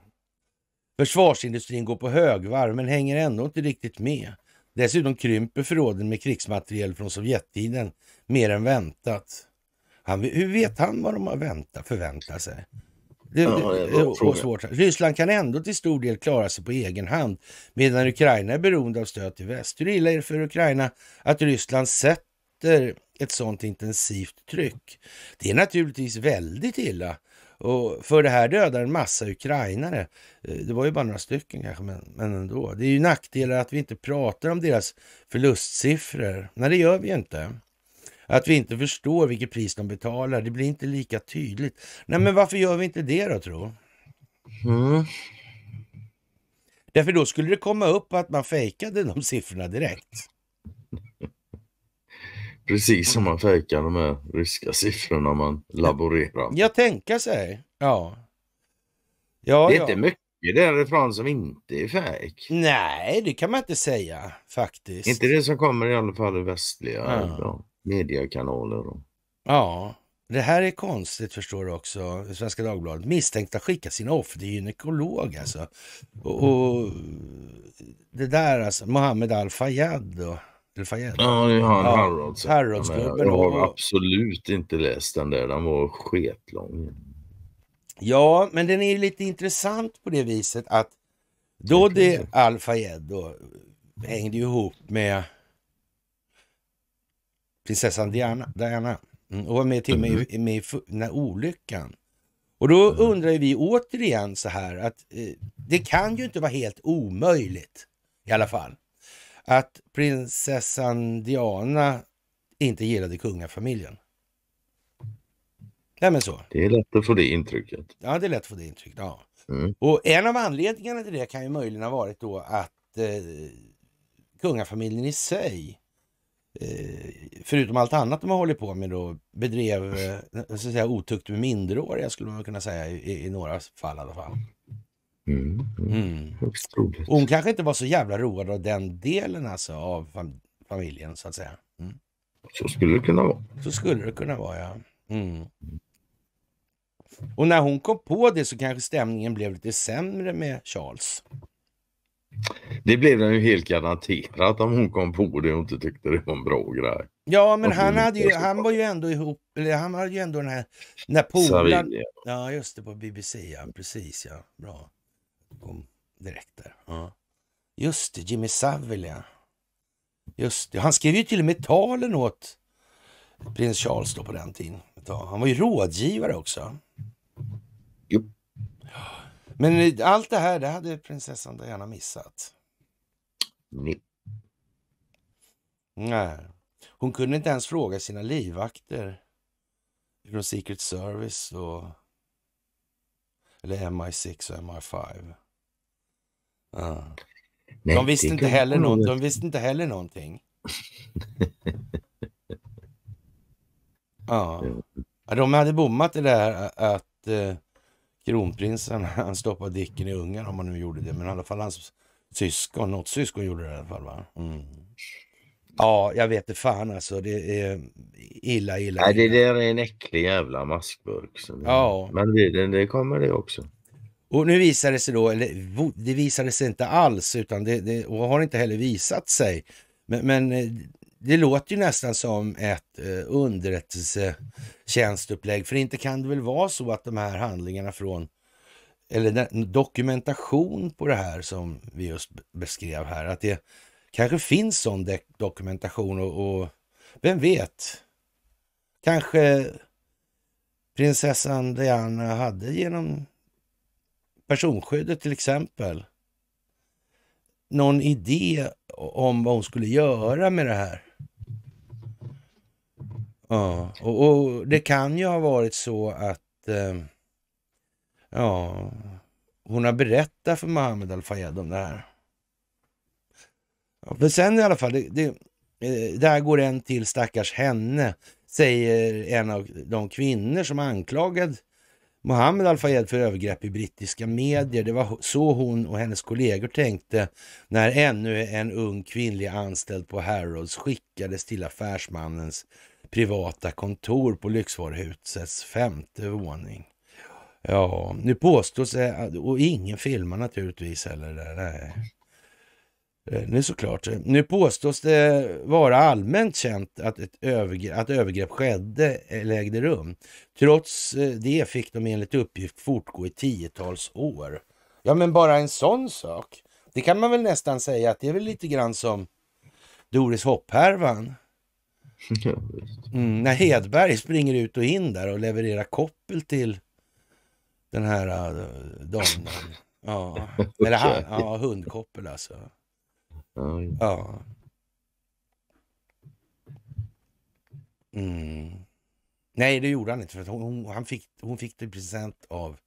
Försvarsindustrin går på högvarv men hänger ändå inte riktigt med. Dessutom krymper förråden med krigsmateriel från Sovjettiden mer än väntat. Han, hur vet han vad de har väntat, förväntat sig? Det, ja, det, det svårt. Ryssland kan ändå till stor del klara sig på egen hand medan Ukraina är beroende av stöd till väst. Hur illa är det för Ukraina att Ryssland sätter ett sådant intensivt tryck? Det är naturligtvis väldigt illa och för det här dödar en massa ukrainare. Eh, det var ju bara några stycken kanske, men, men ändå. Det är ju nackdelar att vi inte pratar om deras förlustsiffror. Nej, det gör vi ju inte. Att vi inte förstår vilket pris de betalar, det blir inte lika tydligt. Nej, men varför gör vi inte det då, tro? Mm. Därför då skulle det komma upp att man fejkade de siffrorna direkt. Precis som man fejkar de här ryska siffrorna man laborerar. Jag tänker sig. Ja. ja det är ja. inte mycket därifrån som inte är fejk. Nej, det kan man inte säga faktiskt. Inte det som kommer i alla fall i västliga ja. Eh, mediekanaler. Ja, det här är konstigt förstår du också, Svenska Dagbladet. Misstänkta skicka sina offer till gynekolog alltså. Och, och det där alltså, Mohammed Al-Fayad och Lafayette. Ja, det är han ja, Harrods. Harrodsgubben. Jag har absolut inte läst den där. Den var sketlång. Ja, men den är lite intressant på det viset att då det Al-Fayed då hängde ihop med prinsessan Diana. Diana. Mm, och var med till med, med, i mm. den här olyckan. Och då mm. undrar vi återigen så här att eh, det kan ju inte vara helt omöjligt i alla fall att prinsessan Diana inte gillade kungafamiljen. Nej men så. Det är lätt att få det intrycket. Ja, det är lätt att få det intrycket. Ja. Mm. Och en av anledningarna till det kan ju möjligen ha varit då att eh, kungafamiljen i sig, eh, förutom allt annat de har hållit på med då, bedrev eh, så att säga, otukt med minderåriga skulle man kunna säga i, i några fall i alla fall. Mm, mm. Hon kanske inte var så jävla road av den delen alltså av fam familjen så att säga. Mm. Så skulle det kunna vara. Så skulle det kunna vara ja. Mm. Och när hon kom på det så kanske stämningen blev lite sämre med Charles. Det blev den ju helt garanterat om hon kom på det och inte tyckte det var en bra grej. Ja, men han, hade ju, han var ju ändå ihop, eller han hade ju ändå den här, den här polaren. Ja, just det, på BBC, ja. Precis, ja. Bra kom direkt där. Ja. Just det, Jimmy Savile. Just det. Han skrev ju till och med talen åt prins Charles då på den tiden. Han var ju rådgivare också. Jo. Men eh, allt det här, det hade prinsessan Diana missat. Nej. Nej. Hon kunde inte ens fråga sina livvakter från Secret Service och eller MI6 och MI5. Ja. Nej, de, visste inte heller någon, de visste inte heller någonting. [LAUGHS] ja. ja. De hade bommat det där att eh, kronprinsen [LAUGHS] han stoppade dicken i Ungern om han nu gjorde det. Men i alla fall hans syskon, något syskon gjorde det i alla fall. Va? Mm. Ja, jag vet det fan alltså. Det är illa, illa. Nej, det där är en äcklig jävla maskburk. Så Ja. Men det, det kommer det också. Och nu visar det sig då, eller det visade sig inte alls, utan det, det, och har inte heller visat sig. Men, men eh, det låter ju nästan som ett eh, underrättelsetjänstupplägg, för inte kan det väl vara så att de här handlingarna från, eller dokumentation på det här som vi just beskrev här, att det kanske finns sån dokumentation och, och vem vet? Kanske prinsessan Diana hade genom personskyddet till exempel, någon idé om vad hon skulle göra med det här? Ja, och, och det kan ju ha varit så att eh, ja, hon har berättat för Mohammed Al-Fayed om det här. men sen i alla fall, det, det, eh, där går en till stackars henne, säger en av de kvinnor som anklagad Mohammed al-Fayed för övergrepp i brittiska medier. Det var så hon och hennes kollegor tänkte när ännu en ung kvinnlig anställd på Harrods skickades till affärsmannens privata kontor på lyxvaruhusets femte våning. Ja, nu påstås det, och ingen filmar naturligtvis heller där. Nej. Eh, nu såklart. Nu påstås det vara allmänt känt att, ett övergrepp, att övergrepp skedde eller ägde rum. Trots eh, det fick de enligt uppgift fortgå i tiotals år. Ja, men bara en sån sak. Det kan man väl nästan säga att det är väl lite grann som Doris hopphärvan. Mm, när Hedberg springer ut och in där och levererar koppel till den här äh, eh, damen. Ja, [LAUGHS] eller han, ja, hundkoppel alltså. Ja. ja. Mm. Nej, det gjorde han inte. för hon, hon, han fick, hon fick det i present av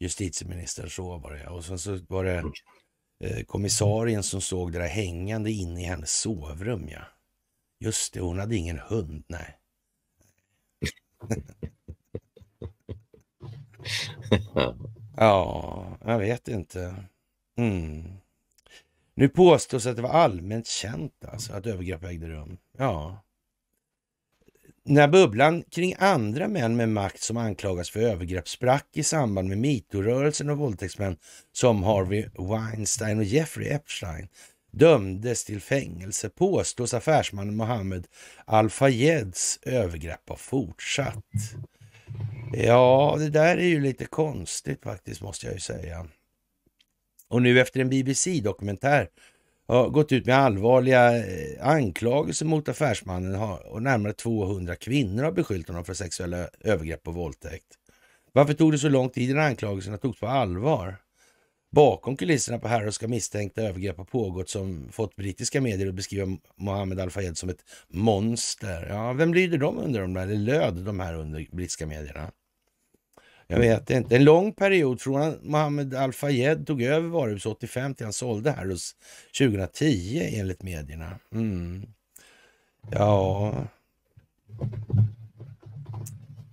justitieministern, så var det. Och sen så var det eh, kommissarien som såg det där hängande inne i hennes sovrum. Ja. Just det, hon hade ingen hund. Nej. [LAUGHS] ja, jag vet inte. Mm. Nu påstås att det var allmänt känt alltså att övergrepp ägde rum. Ja. När bubblan kring andra män med makt som anklagas för övergrepp sprack i samband med metoo-rörelsen och våldtäktsmän som Harvey Weinstein och Jeffrey Epstein dömdes till fängelse påstås affärsmannen Mohammed Al-Fayeds övergrepp ha fortsatt. Ja, det där är ju lite konstigt faktiskt, måste jag ju säga och nu efter en BBC-dokumentär har gått ut med allvarliga eh, anklagelser mot affärsmannen och närmare 200 kvinnor har beskyllt honom för sexuella övergrepp och våldtäkt. Varför tog det så lång tid innan anklagelserna togs på allvar? Bakom kulisserna på Harrods ska misstänkta övergrepp ha pågått som fått brittiska medier att beskriva Mohammed Al-Fayed som ett monster. Ja, vem lyder de under de där, eller löd de här under brittiska medierna? Jag mm. vet inte. En lång period från att Mohammed Al-Fayed tog över varuhus 85 till han sålde här hos 2010 enligt medierna. Mm. Ja...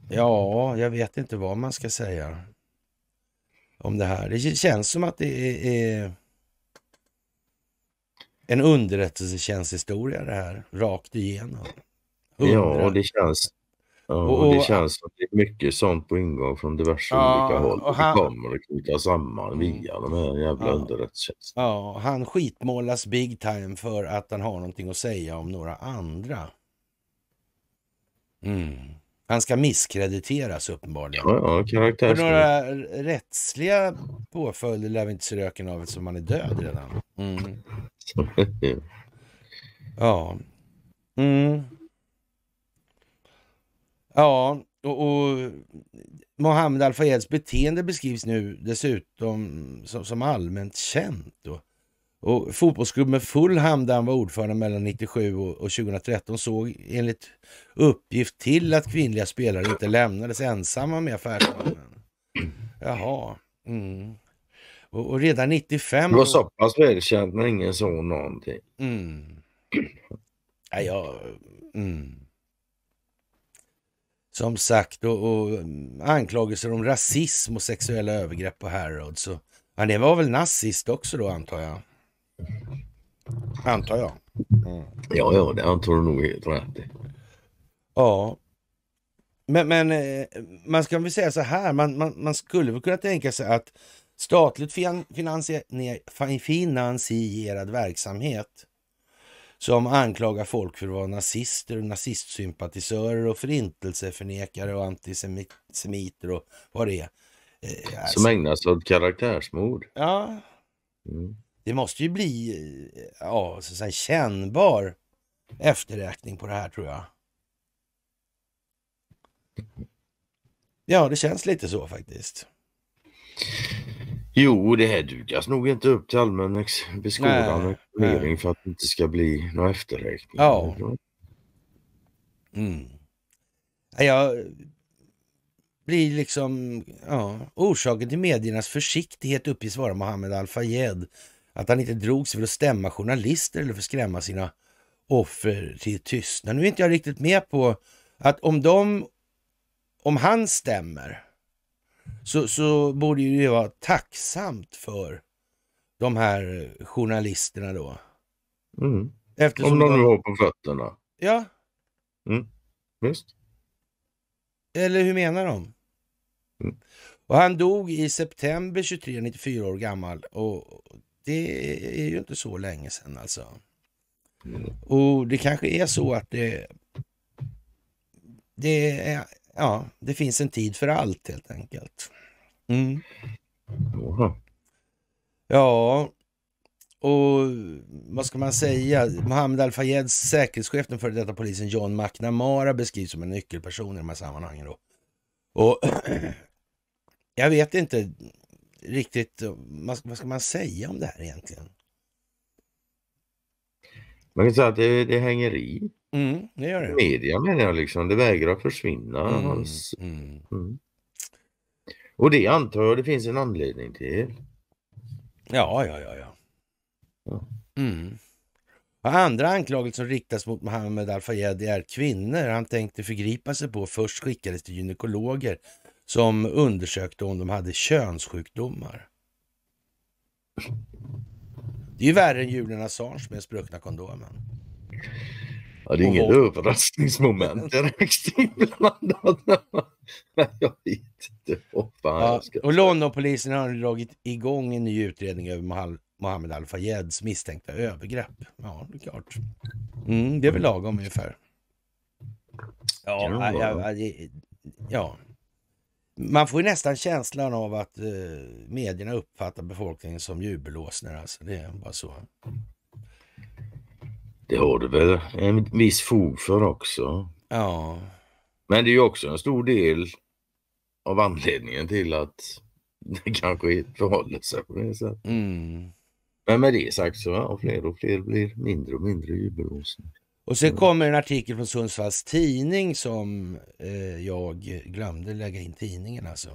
Ja, jag vet inte vad man ska säga om det här. Det känns som att det är en underrättelsetjänsthistoria det här, rakt igenom. Ja, det känns, Ja, och, och, det känns som det är mycket sånt på ingång från diverse ja, olika håll. Och han, det kommer att knyta samman mm. via de här jävla ja, underrättelsetjänsterna. Ja, han skitmålas big time för att han har någonting att säga om några andra. Mm. Han ska misskrediteras uppenbarligen. Ja, ja, För några rättsliga påföljder lär vi inte se röken av eftersom han är död redan. Mm. [LAUGHS] ja. Mm. Ja, och, och Mohammed Al-Fayeds beteende beskrivs nu dessutom som, som allmänt känt. Och, och fotbollsklubben Fulham där han var ordförande mellan 97 och, och 2013 såg enligt uppgift till att kvinnliga spelare inte lämnades ensamma med affärsmannen. Jaha. Mm. Och, och, redan 95... Det var så pass välkänt när ingen såg någonting. Mm. [CLEARS THROAT] Ja, jag... Mm som sagt, och, och mm, anklagelser om rasism och sexuella övergrepp på Harrods. Så, ja, det var väl nazist också då antar jag? Antar jag. Mm. Ja, ja, det antar du nog helt rätt Ja. Men, men eh, man ska väl säga så här, man, man, man skulle väl kunna tänka sig att statligt finansierad verksamhet som anklagar folk för att vara nazister, och nazistsympatisörer och förintelseförnekare och antisemiter och vad det är. Eh, som ägnar sig åt karaktärsmord. Ja. Mm. Det måste ju bli eh, ja, så att säga kännbar efterräkning på det här tror jag. Ja, det känns lite så faktiskt. Jo, det här dukas nog inte upp till allmän beskådan och exponering för att det inte ska bli några efterräkning. Ja. Mm. Jag blir liksom... Ja. Orsaken till mediernas försiktighet uppges vara Mohammed Al-Fayed. Att han inte drog sig för att stämma journalister eller för att skrämma sina offer till tystnad. Nu är inte jag riktigt med på att om de... Om han stämmer så, så borde ju det vara tacksamt för de här journalisterna då. Mm. Eftersom Om de nu har på fötterna. Ja. Mm. Visst. Eller hur menar de? Mm. Och han dog i september 23, 94 år gammal. Och det är ju inte så länge sedan alltså. Mm. Och det kanske är så att det, det ja, det finns en tid för allt helt enkelt. Mm. Ja, och vad ska man säga? Mohammed Al-Fayeds säkerhetschef, den före detta polisen John McNamara beskrivs som en nyckelperson i de här sammanhangen. Då. Och [CLEARS THROAT] jag vet inte riktigt, vad ska man säga om det här egentligen? Man kan säga att det, det hänger i. Mm, det gör det. Media menar jag liksom, det vägrar försvinna. Mm, alltså. mm. Och det antar jag det finns en anledning till. Ja, ja, ja. ja. Mm. Andra anklagelser som riktas mot Mohammed Al-Fayed är kvinnor han tänkte förgripa sig på först skickades till gynekologer som undersökte om de hade könssjukdomar. Det är ju värre än Julian Assange med spruckna kondomen. Ja, det är inget var... överraskningsmoment direkt [LAUGHS] jag vet inte vad fan ja, ska... Och Londonpolisen har dragit igång en ny utredning över Mohammed Al-Fayeds misstänkta övergrepp. Ja, det är klart. Mm, det är väl lagom ungefär. Ja, ja, ja, ja, ja. Man får nästan känslan av att eh, medierna uppfattar befolkningen som jubelåsnor. Alltså, det är bara så. Det har du väl en viss fog för också. Ja. Men det är ju också en stor del av anledningen till att det kanske förhåller sig på det sättet. Mm. Men med det sagt så har fler och fler blir mindre och mindre jubelrosor. Och sen kommer en artikel från Sundsvalls tidning som eh, jag glömde lägga in tidningen alltså.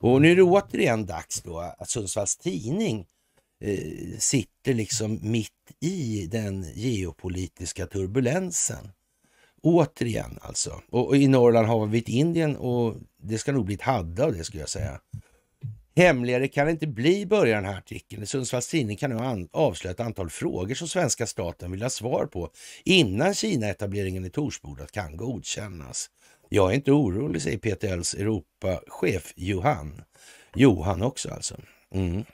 Och nu är det återigen dags då att Sundsvalls tidning Eh, sitter liksom mitt i den geopolitiska turbulensen. Återigen alltså. Och, i Norrland har vi ett Indien och det ska nog bli ett hadda av det skulle jag säga. Hemligare kan det inte bli, börjar den här artikeln. Sundsvalls Tidning kan nu avslöja ett antal frågor som svenska staten vill ha svar på innan Kina-etableringen i Torsboda kan godkännas. Jag är inte orolig, säger PTLs Europachef Johan. Johan också alltså. Mm.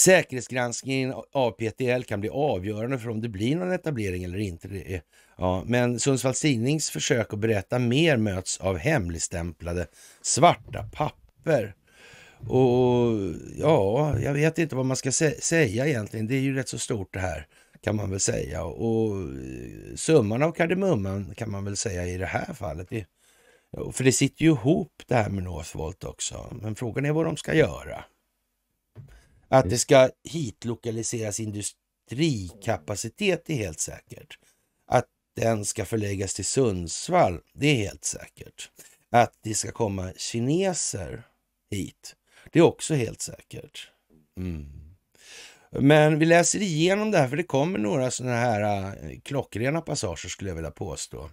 Säkerhetsgranskningen av PTL kan bli avgörande för om det blir någon etablering eller inte. Ja, men Sundsvalls Tidnings försök att berätta mer möts av hemligstämplade svarta papper. Och ja, jag vet inte vad man ska sä säga egentligen. Det är ju rätt så stort det här kan man väl säga. Och eh, summan av kardemumman kan man väl säga i det här fallet. Det, för det sitter ju ihop det här med Northvolt också. Men frågan är vad de ska göra. Att mm. det ska hitlokaliseras industrikapacitet är helt säkert. Att den ska förläggas till Sundsvall, det är helt säkert. Att det ska komma kineser hit, det är också helt säkert. Mm. Men vi läser igenom det här för det kommer några sådana här eh, klockrena passager skulle jag vilja påstå.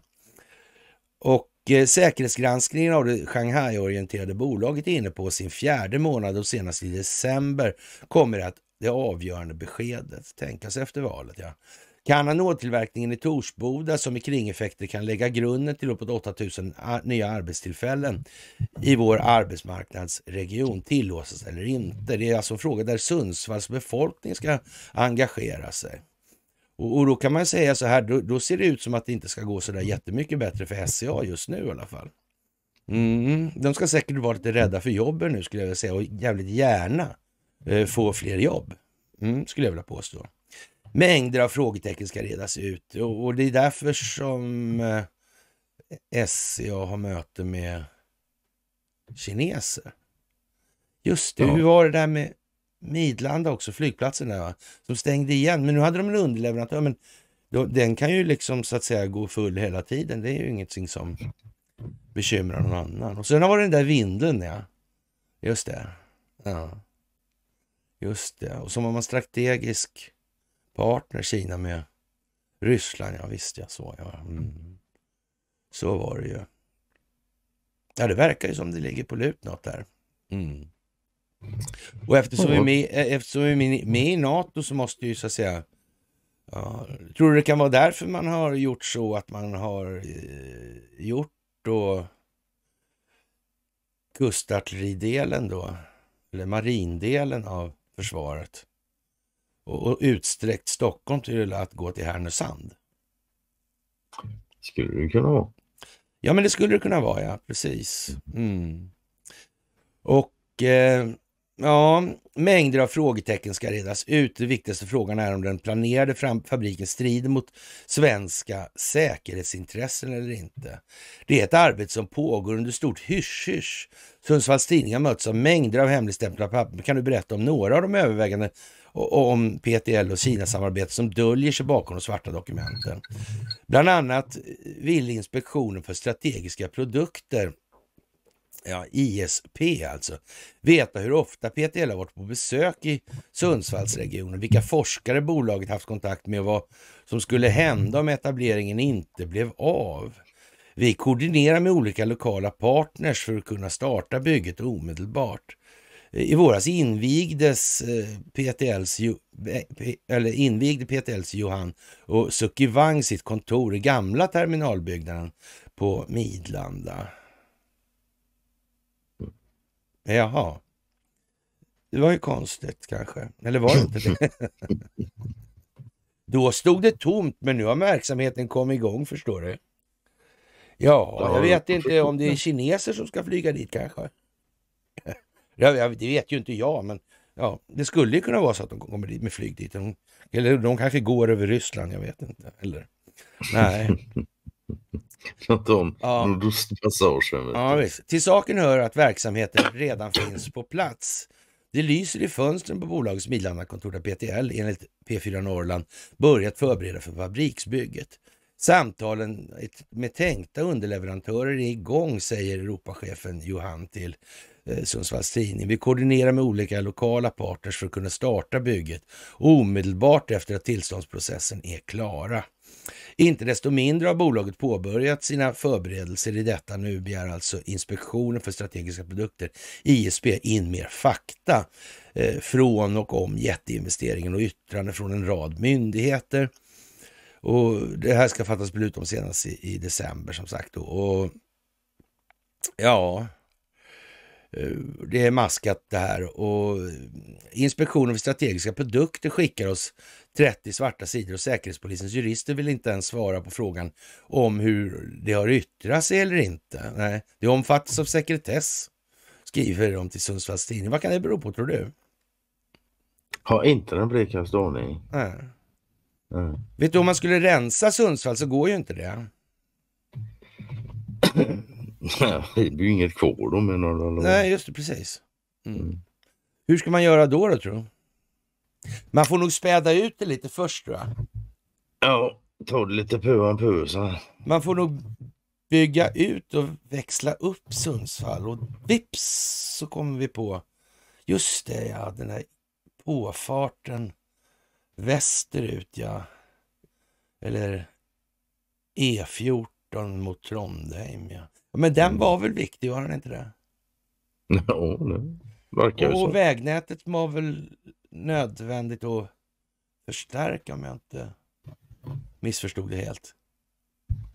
Och Eh, säkerhetsgranskningen av det Shanghai-orienterade bolaget är inne på sin fjärde månad och senast i december kommer att det avgörande beskedet tänkas efter valet. Ja. Kan anodtillverkningen i Torsboda som i kringeffekter kan lägga grunden till uppåt 8000 nya arbetstillfällen i vår arbetsmarknadsregion tillåtas eller inte? Det är alltså en fråga där Sundsvalls befolkning ska engagera sig. Och, och, då kan man säga så här, då, då, ser det ut som att det inte ska gå så där jättemycket bättre för SCA just nu i alla fall. Mm, de ska säkert vara lite rädda för jobben nu skulle jag vilja säga och jävligt gärna eh, få fler jobb. Mm, skulle jag vilja påstå. Mängder av frågetecken ska redas ut och, och det är därför som eh, SCA har möte med kineser. Just det, ja. hur var det där med Midlanda också, flygplatsen där, va? som stängde igen. Men nu hade de en underleverantör. Men då, den kan ju liksom så att säga gå full hela tiden. Det är ju ingenting som bekymrar någon annan. Och sen var det den där vinden, ja. Just det. Ja. Just det. Och så har man strategisk partner, Kina, med Ryssland. Ja, visst ja, så ja. Mm. Så var det ju. Ja, det verkar ju som det ligger på lut något där. Mm. Och eftersom vi är med, eh, eftersom vi är med i NATO så måste ju så att säga Ja, tror du det kan vara därför man har gjort så att man har eh, gjort då kustartilleridelen då, eller marindelen av försvaret och, och utsträckt Stockholm till att gå till Härnösand? Skulle det kunna vara. Ja, men det skulle det kunna vara, ja. Precis. Mm. Och eh, Ja, mängder av frågetecken ska redas ut. Den viktigaste frågan är om den planerade fabriken strider mot svenska säkerhetsintressen eller inte. Det är ett arbete som pågår under stort hysch-hysch. Sundsvalls Tidning har mötts av mängder av hemligstämplade papper. Kan du berätta om några av de överväganden om PTL och Kinasamarbetet som döljer sig bakom de svarta dokumenten? Bland annat ville Inspektionen för strategiska produkter ja, ISP alltså, veta hur ofta PTL har varit på besök i Sundsvallsregionen, vilka forskare bolaget haft kontakt med och vad som skulle hända om etableringen inte blev av. Vi koordinerar med olika lokala partners för att kunna starta bygget omedelbart. I våras invigdes eh, PTLs, eh, eller invigde PTLs Johan och Suki Wang sitt kontor i gamla terminalbyggnaden på Midlanda. Jaha. Det var ju konstigt kanske. Eller var det inte det? [LAUGHS] Då stod det tomt, men nu har verksamheten kommit igång förstår du. Ja, jag vet inte om det är kineser som ska flyga dit kanske. [LAUGHS] Det vet ju inte jag, men ja, det skulle ju kunna vara så att de kommer dit med flyg dit. eller de kanske går över Ryssland, jag vet inte. Eller, nej. [LAUGHS] [LAUGHS] Något om ja. nordostpassagen. Ja, Till saken hör att verksamheten redan finns på plats. Det lyser i fönstren på bolagets Midlandakontor där PTL enligt P4 Norrland börjat förbereda för fabriksbygget. Samtalen med tänkta underleverantörer är igång, säger Europachefen Johan till eh, Sundsvalls Tidning. Vi koordinerar med olika lokala partners för att kunna starta bygget omedelbart efter att tillståndsprocessen är klara. Inte desto mindre har bolaget påbörjat sina förberedelser i detta. Nu begär alltså Inspektionen för strategiska produkter, ISP, in mer fakta eh, från och om jätteinvesteringen och yttrande från en rad myndigheter. Och Det här ska fattas beslut om senast i, december som sagt. Då. Och Ja, eh, det är maskat det här och Inspektionen för strategiska produkter skickar oss 30 svarta sidor och Säkerhetspolisens jurister vill inte ens svara på frågan om hur det har yttrat sig eller inte. Nej, det omfattas av sekretess, skriver de till Sundsvalls Tidning. Vad kan det bero på tror du? Har inte den blekaste aning. Nej. Nej. Vet du om man skulle rensa Sundsvall så går ju inte det. Nej, [CLEARS THROAT] det blir ju inget kvar då menar du? Nej, just det, precis. Mm. Mm. Hur ska man göra då, då tror du? Man får nog späda ut det lite först tror jag. Ja, ta det lite pu om pu. Så. Man får nog bygga ut och växla upp Sundsvall och vips så kommer vi på, just det ja, den här påfarten västerut ja. Eller E14 mot Trondheim ja. Men den mm. var väl viktig, var den inte det? Ja, no, det verkar och så. vägnätet var väl nödvändigt att förstärka om jag inte missförstod det helt.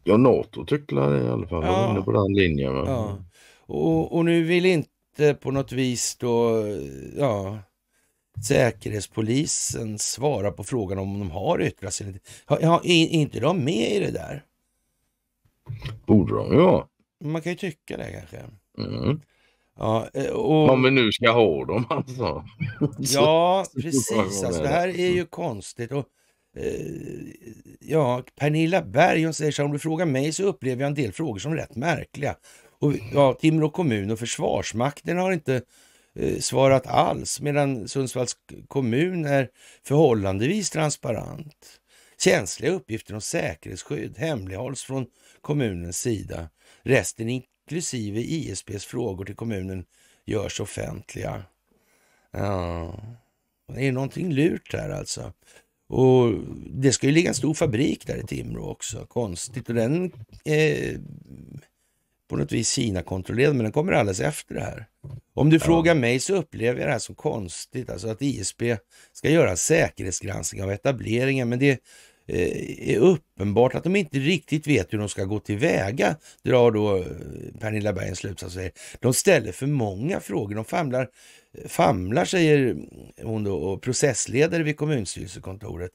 Ja, Nato tycklar i alla fall. Ja. De på den linjen. Ja. Och, och nu vill inte på något vis då, ja, Säkerhetspolisen svara på frågan om de har yttrat sig. Ja, är inte de med i det där? Borde de ju ja. Man kan ju tycka det kanske. Mm. Ja, eh, och... Om vi nu ska ha dem alltså. [LAUGHS] Ja, precis. Alltså, det här är mm. ju konstigt. Och, eh, ja, Pernilla Berg hon säger så här, om du frågar mig så upplever jag en del frågor som rätt märkliga. Och, ja, Timrå kommun och Försvarsmakten har inte eh, svarat alls, medan Sundsvalls kommun är förhållandevis transparent. Känsliga uppgifter om säkerhetsskydd hemlighålls från kommunens sida. Resten inklusive ISPs frågor till kommunen görs offentliga. Ja, det är någonting lurt här alltså. Och Det ska ju ligga en stor fabrik där i Timrå också. Konstigt. Och den är eh, på något vis Kina-kontrollerad, men den kommer alldeles efter det här. Om du ja. frågar mig så upplever jag det här som konstigt, alltså att ISP ska göra en säkerhetsgranskning av etableringen, men det Eh, är uppenbart att de inte riktigt vet hur de ska gå tillväga, drar då eh, Pernilla Berg en slutsats. De ställer för många frågor, de famlar, famlar säger hon då, och processledare vid kommunstyrelsekontoret.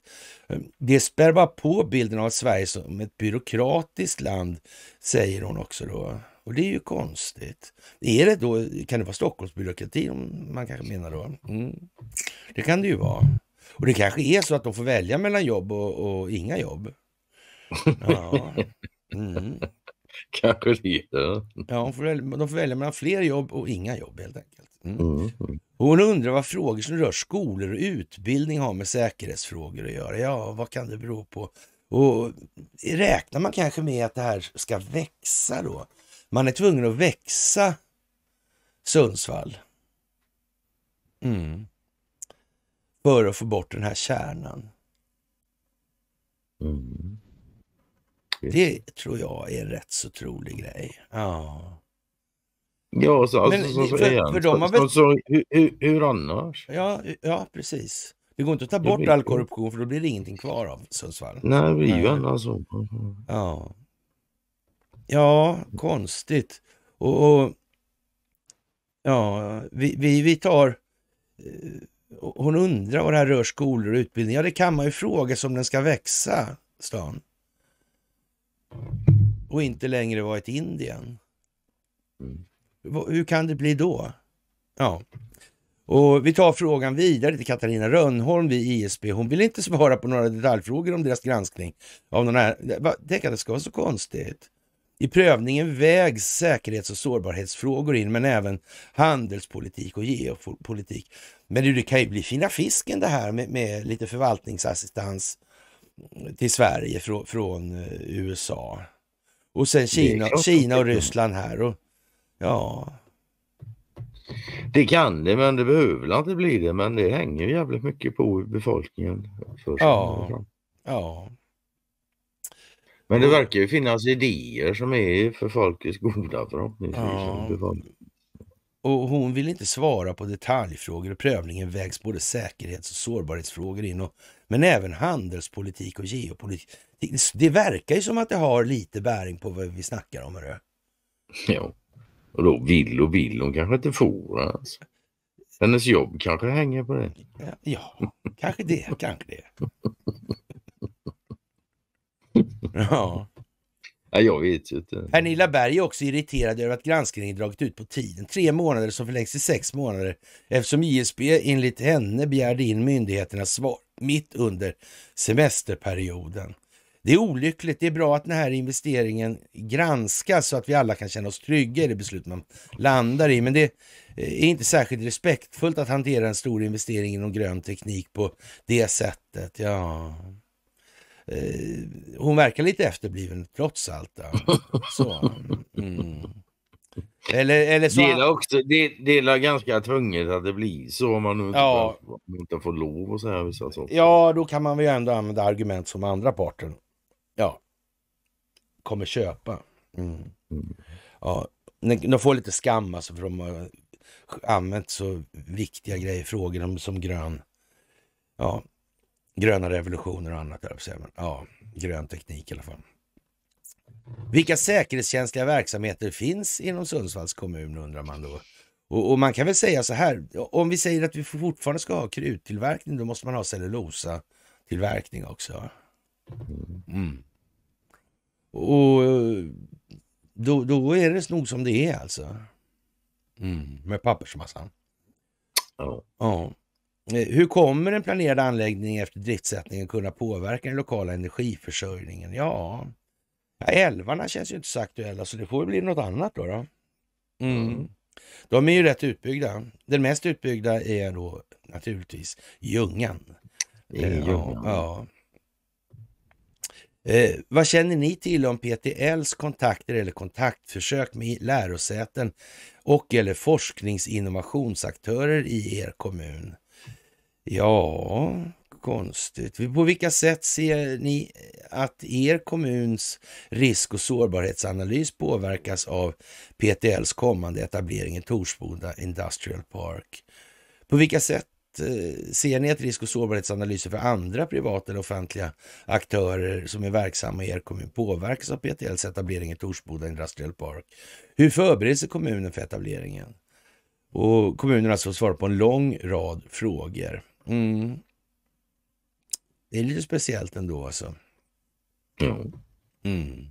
Eh, det spär bara på bilden av Sverige som ett byråkratiskt land, säger hon också då. Och det är ju konstigt. Är det då, kan det vara Stockholmsbyråkrati man kanske menar då? Mm. Det kan det ju vara. Och det kanske är så att de får välja mellan jobb och, och inga jobb. Ja. Mm. kanske det. Ja, de får, välja, de får välja mellan fler jobb och inga jobb helt enkelt. Mm. mm. Mm. Och hon undrar vad frågor som rör skolor och utbildning har med säkerhetsfrågor att göra. Ja, vad kan det bero på? Och räknar man kanske med att det här ska växa då? Man är tvungen att växa Sundsvall. Mm för att få bort den här kärnan. Mm. Det tror jag är en rätt så trolig grej. Ja. Ja, så, alltså, Men, så, så, för, igen. För de har väl... så, så hur, hur, annars? Ja, ja, precis. Det går inte att ta bort all korruption för då blir det ingenting kvar av Sundsvall. Nej, det blir ju ändå så. Ja. ja, konstigt. Och, och ja, vi, vi, vi tar eh, hon undrar vad det här rör skolor och utbildning. Ja, det kan man ju fråga sig om den ska växa, stan. Och inte längre vara ett Indien. Mm. Hur kan det bli då? Ja. Och Vi tar frågan vidare till Katarina Rönnholm vid ISB. Hon vill inte svara på några detaljfrågor om deras granskning. Av någon här. Tänk att det ska vara så konstigt. I prövningen vägs säkerhets och sårbarhetsfrågor in, men även handelspolitik och geopolitik. Men det kan ju bli fina fisken det här med, med lite förvaltningsassistans till Sverige från, från eh, USA. Och sen Kina, Kina och Ryssland här. Och, ja. Det kan det, men det behöver väl inte bli det. Men det hänger jävligt mycket på befolkningen. Ja. ja. Men det verkar ju finnas idéer som är för folkets goda förhoppningsvis. Ja. Och hon vill inte svara på detaljfrågor och prövningen vägs både säkerhets och sårbarhetsfrågor in. Och, men även handelspolitik och geopolitik. Det, det verkar ju som att det har lite bäring på vad vi snackar om. Hörru. Ja, och då vill och vill hon kanske inte får alltså. Hennes jobb kanske hänger på det. Ja, ja kanske det, kanske det. Ja. jag vet ju inte. Pernilla Berg är också irriterad över att granskningen dragit ut på tiden. Tre månader som förlängs till sex månader eftersom ISB enligt henne begärde in myndigheternas svar mitt under semesterperioden. Det är olyckligt. Det är bra att den här investeringen granskas så att vi alla kan känna oss trygga i det beslut man landar i. Men det eh, är inte särskilt respektfullt att hantera en stor investering inom grön teknik på det sättet. Ja. Eh, hon verkar lite efterbliven trots allt. Då. [LAUGHS] Så, mm. Eller, eller så... Det är, också, det, det är ganska tvunget att det blir så om man nu inte, ja. får, inte får lov och så vissa saker. Ja, då kan man väl ändå använda argument som andra parten ja, kommer köpa. Mm. mm. Ja, de får lite skam alltså för de har använt så viktiga grejer, frågor som grön. Ja, gröna revolutioner och annat. Där, men, ja, grön teknik i alla fall. Vilka säkerhetskänsliga verksamheter finns inom Sundsvalls kommun undrar man då. Och, och, man kan väl säga så här, om vi säger att vi fortfarande ska ha kruttillverkning, då måste man ha cellulosa tillverkning också. Mm. Och då, då är det nog som det är alltså. Mm. Med pappersmassan. Ja. ja. Eh, hur kommer en planerad anläggning efter driftsättningen kunna påverka den lokala energiförsörjningen? Ja, älvarna känns ju inte så aktuella så det får bli något annat då. då. Mm. De är ju rätt utbyggda. Den mest utbyggda är då naturligtvis Ljungan. Eh, ja, ja. Eh, vad känner ni till om PTLs kontakter eller kontaktförsök med lärosäten och eller forsknings innovationsaktörer i er kommun? Ja, konstigt. På vilka sätt ser ni att er kommuns risk och sårbarhetsanalys påverkas av PTLs kommande etablering i Torsboda Industrial Park? På vilka sätt eh, ser ni att risk och sårbarhetsanalyser för andra privata eller offentliga aktörer som är verksamma i er kommun påverkas av PTLs etablering i Torsboda Industrial Park? Hur förbereder sig kommunen för etableringen? Och kommunen har alltså fått på en lång rad frågor. Mm. Det är lite speciellt ändå alltså. Mm. Mm.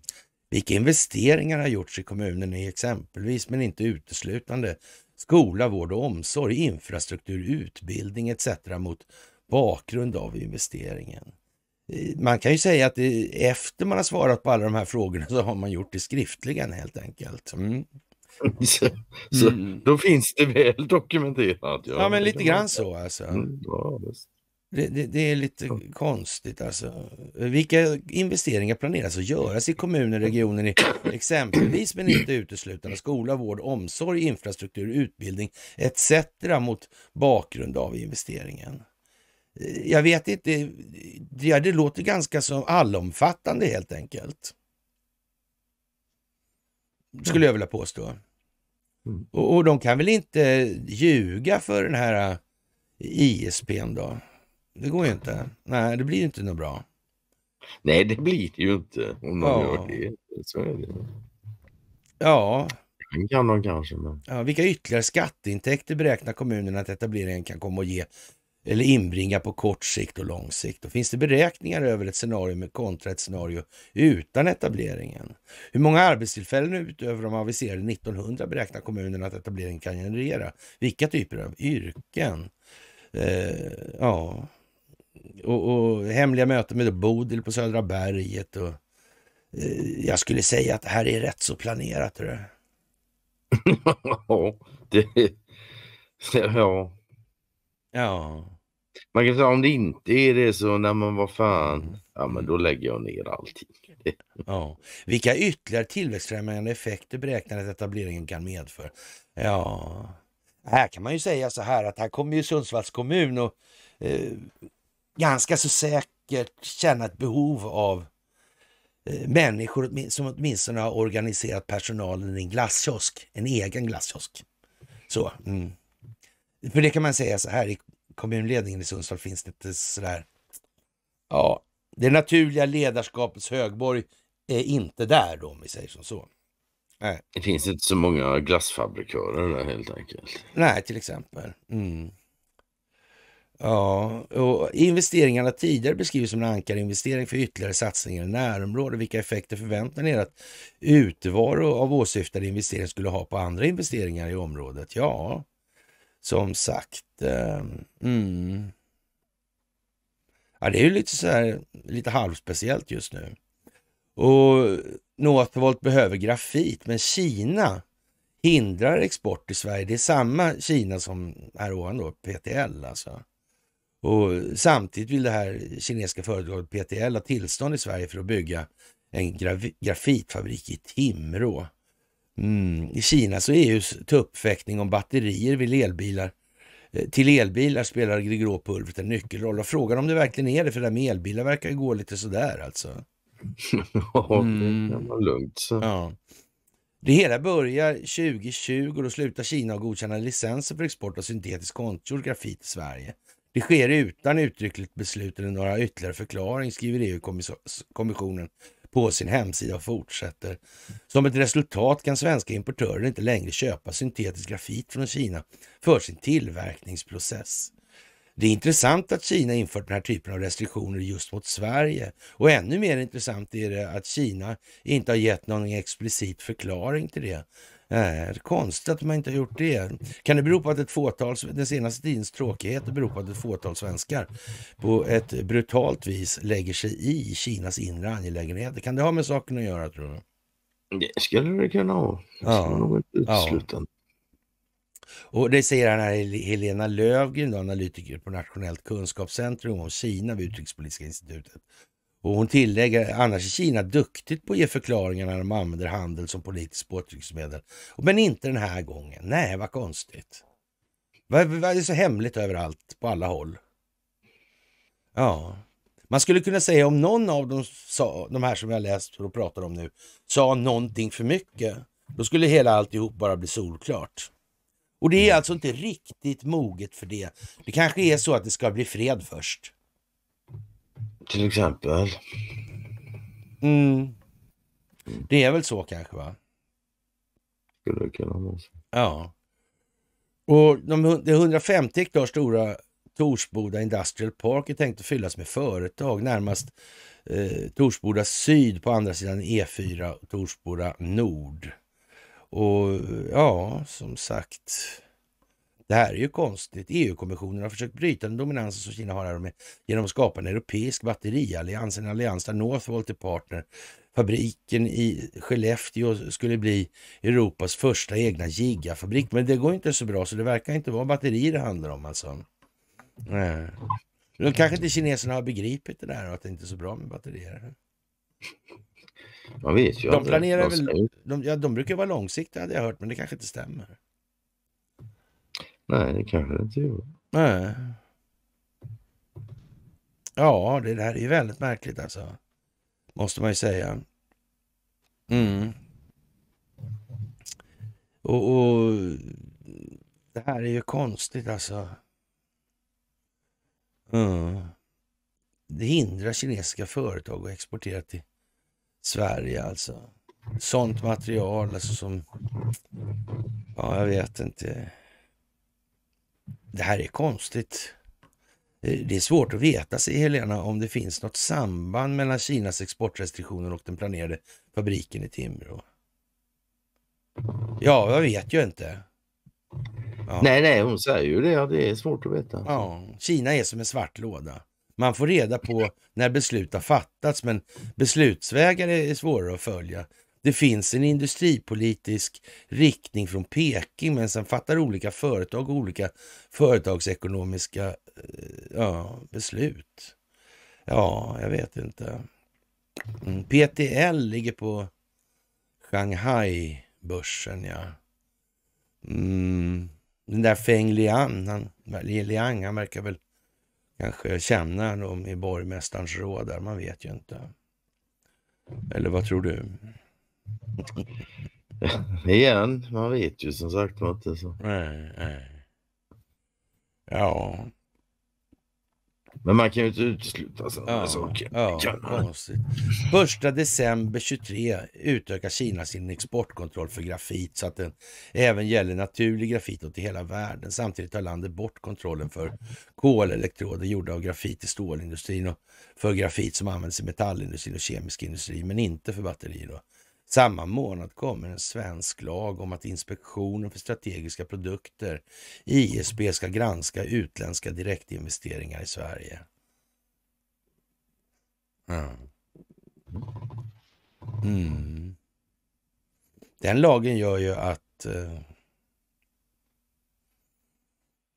Vilka investeringar har gjorts i kommunen i exempelvis, men inte uteslutande, skola, vård och omsorg, infrastruktur, utbildning etc. mot bakgrund av investeringen? Eh, man kan ju säga att efter man har svarat på alla de här frågorna så har man gjort det skriftligen helt enkelt. Mm. [LAUGHS] Så, så mm, mm. då finns det väl dokumenterat. Ja, ja men lite mm, grann så alltså. Mm, ja, det, det, är lite ja. konstigt alltså. Vilka investeringar planeras att göras i kommuner, regioner, i, exempelvis men inte uteslutande skola, vård, omsorg, infrastruktur, utbildning etc. mot bakgrund av investeringen? Jag vet inte, det, det låter ganska som allomfattande helt enkelt skulle jag vilja påstå. Mm. Och, och, de kan väl inte ljuga för den här eh, ISPn då? Det går ju inte. Nej, det blir ju inte något bra. Nej, det blir det ju inte om de ja. gör det. Så är det. Ja. Det kan de kanske. Men... Ja, vilka ytterligare skatteintäkter beräknar kommunerna att etableringen kan komma att ge eller inbringa på kort sikt och lång sikt? Och finns det beräkningar över ett scenario med kontra ett scenario utan etableringen? Hur många arbetstillfällen utöver de aviserade 1900 beräknar kommunen att etableringen kan generera? Vilka typer av yrken? Eh, ja, och, och, hemliga möten med Bodil på Södra berget och eh, jag skulle säga att det här är rätt så planerat. [LAUGHS] Ja, det... Ja. Ja. Man kan säga om det inte är det så när man var fan, ja men då lägger jag ner allting. [LAUGHS] ja. Vilka ytterligare tillväxtfrämjande effekter beräknar att etableringen kan medföra? Ja, här kan man ju säga så här att här kommer ju Sundsvalls kommun och eh, ganska så säkert känna ett behov av eh, människor som åtminstone har organiserat personalen i en glasskiosk, en egen glasskiosk. Så. Mm. För det kan man säga så här, i kommunledningen i Sundsvall finns det inte sådär... Ja, det naturliga ledarskapets högborg är inte där då, om vi säger som så. Nej. Det finns inte så många glassfabrikörer där helt enkelt. Nej, till exempel. Mm. Ja, och investeringarna tidigare beskrivs som en ankarinvestering för ytterligare satsningar i närområdet. Vilka effekter förväntar ni er att utevaro av åsyftade investeringar skulle ha på andra investeringar i området? Ja, som sagt. Eh, mm. ja, det är ju lite så här, lite halvspeciellt just nu. Och Noatvolt behöver grafit, men Kina hindrar export till Sverige. Det är samma Kina som här ovan då, PTL alltså. Och samtidigt vill det här kinesiska företaget PTL ha tillstånd i Sverige för att bygga en grafitfabrik i Timrå. Mm. I Kina så EUs tuppfäktning om batterier vid elbilar eh, till elbilar spelar Grigropulvret en nyckelroll. Och frågan om det verkligen är det, för det där med elbilar verkar ju gå lite sådär alltså. [LAUGHS] Ja, det mm. kan vara lugnt. Ja. Det hela börjar 2020 och då slutar Kina att godkänna licenser för export av syntetisk konstgjord grafit till Sverige. Det sker utan uttryckligt beslut eller några ytterligare förklaring, skriver EU-kommissionen på sin hemsida och fortsätter. Som ett resultat kan svenska importörer inte längre köpa syntetisk grafit från Kina för sin tillverkningsprocess. Det är intressant att Kina infört den här typen av restriktioner just mot Sverige och ännu mer intressant är det att Kina inte har gett någon explicit förklaring till det är äh, konstigt att man inte har gjort det. Kan det bero på att ett fåtal, den senaste tidens tråkigheter beror på att ett fåtal svenskar på ett brutalt vis lägger sig i Kinas inre angelägenheter? Kan det ha med saken att göra tror du? Det skulle det kunna ha. Det ja. nog Ja. Och det säger han här Helena Lövgren, analytiker på Nationellt kunskapscentrum om Kina vid Utrikespolitiska institutet. Och hon tillägger annars är Kina duktigt på att ge förklaringar när de använder handel som politiskt påtryckningsmedel. Men inte den här gången. Nej, vad konstigt. Vad, är så hemligt överallt, på alla håll? Ja, man skulle kunna säga om någon av dem sa, de här som jag läst och pratar om nu sa någonting för mycket, då skulle hela alltihop bara bli solklart. Och det är alltså inte riktigt moget för det. Det kanske är så att det ska bli fred först. Till exempel. Mm. Det är väl så kanske va? Skulle det kunna vara så. Ja. Och de, det 150 hektar stora Torsboda Industrial Park är tänkt att fyllas med företag. Närmast eh, Torsboda Syd på andra sidan E4 och Torsboda Nord. Och ja, som sagt. Det här är ju konstigt. EU-kommissionen har försökt bryta den dominansen som Kina har här med, genom att skapa en europeisk batteriallians, en allians där Northvolt är partner. Fabriken i Skellefteå skulle bli Europas första egna gigafabrik, men det går inte så bra så det verkar inte vara batterier det handlar om alltså. Nej. kanske inte kineserna har begripit det där och att det inte är så bra med batterier. Man vet ju de planerar väl, de, ja, de brukar vara långsiktiga hade jag hört, men det kanske inte stämmer. Nej, det kanske det inte gjorde. Nej. Ja, det där är ju väldigt märkligt alltså. Måste man ju säga. Mm. Och, och, det här är ju konstigt alltså. Mm. Det hindrar kinesiska företag att exportera till Sverige alltså. Sånt material alltså som... Ja, jag vet inte det här är konstigt. Det är svårt att veta, säger Helena, om det finns något samband mellan Kinas exportrestriktioner och den planerade fabriken i Timrå. Ja, jag vet ju inte. Ja. Nej, nej, hon säger ju det. Det är svårt att veta. Ja, Kina är som en svart låda. Man får reda på när beslut har fattats, men beslutsvägar är svårare att följa. Det finns en industripolitisk riktning från Peking, men sen fattar olika företag olika företagsekonomiska eh, ja, beslut. Ja, jag vet inte. Mm, PTL ligger på Shanghai-börsen, ja. Mm. Den där Feng Lian, han, Liang, han verkar väl kanske känna dem i borgmästarens råd där, man vet ju inte. Eller vad tror du? [LAUGHS] Igen, man vet ju som sagt var inte så. Nej, nej. Ja. Men man kan ju inte utesluta sådana ja, saker. Ja, konstigt. Första december 23 utökar Kina sin exportkontroll för grafit så att den även gäller naturlig grafit åt hela världen. Samtidigt tar landet bort kontrollen för kolelektroder gjorda av grafit i stålindustrin och för grafit som används i metallindustrin och kemisk industri, men inte för batterier. Då. Samma månad kommer en svensk lag om att Inspektionen för strategiska produkter, ISB, ska granska utländska direktinvesteringar i Sverige. Mm. Mm. Den lagen gör ju att eh,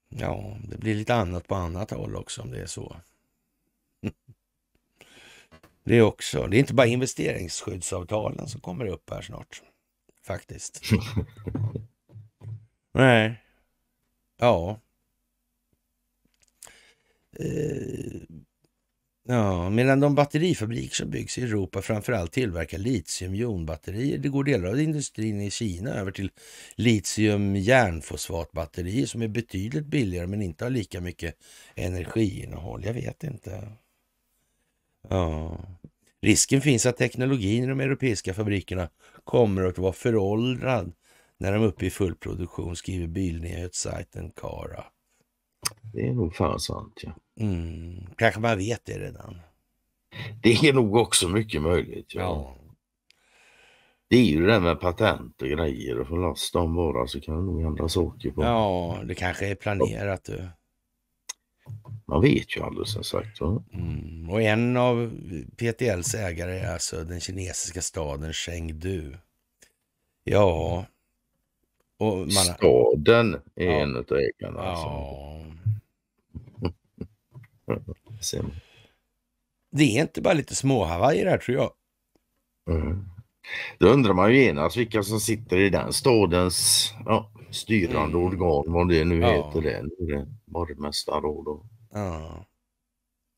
ja, det blir lite annat på annat håll också om det är så. Det också. Det är inte bara investeringsskyddsavtalen som kommer upp här snart. Faktiskt. [LAUGHS] Nej. Ja. Eh, ja, medan de batterifabriker som byggs i Europa framförallt tillverkar litiumjonbatterier. Det går delar av industrin i Kina över till litiumjärnfosfatbatterier som är betydligt billigare men inte har lika mycket energiinnehåll. Jag vet inte. Ja. Risken finns att teknologin i de europeiska fabrikerna kommer att vara föråldrad när de är uppe i full produktion, skriver bilnyhetssajten Kara. Det är nog fan sant. Ja. Mm. Kanske man vet det redan. Det är nog också mycket möjligt. Ja. ja. Det är ju det där med patent och grejer och få loss dem bara så kan det nog hända saker. På. Ja, det kanske är planerat. Du. Man vet ju aldrig som sagt. Mm. Och en av PTLs ägare är alltså den kinesiska staden Chengdu. Ja. Och man... Staden är ja. en av ägarna. Alltså. Ja. [LAUGHS] det är inte bara lite små Hawaii där tror jag. Mm. Då undrar man ju genast vilka som sitter i den stadens ja, styrande mm. organ, vad det nu ja. heter. Det. Nu är det borgmästarråd och... Ja.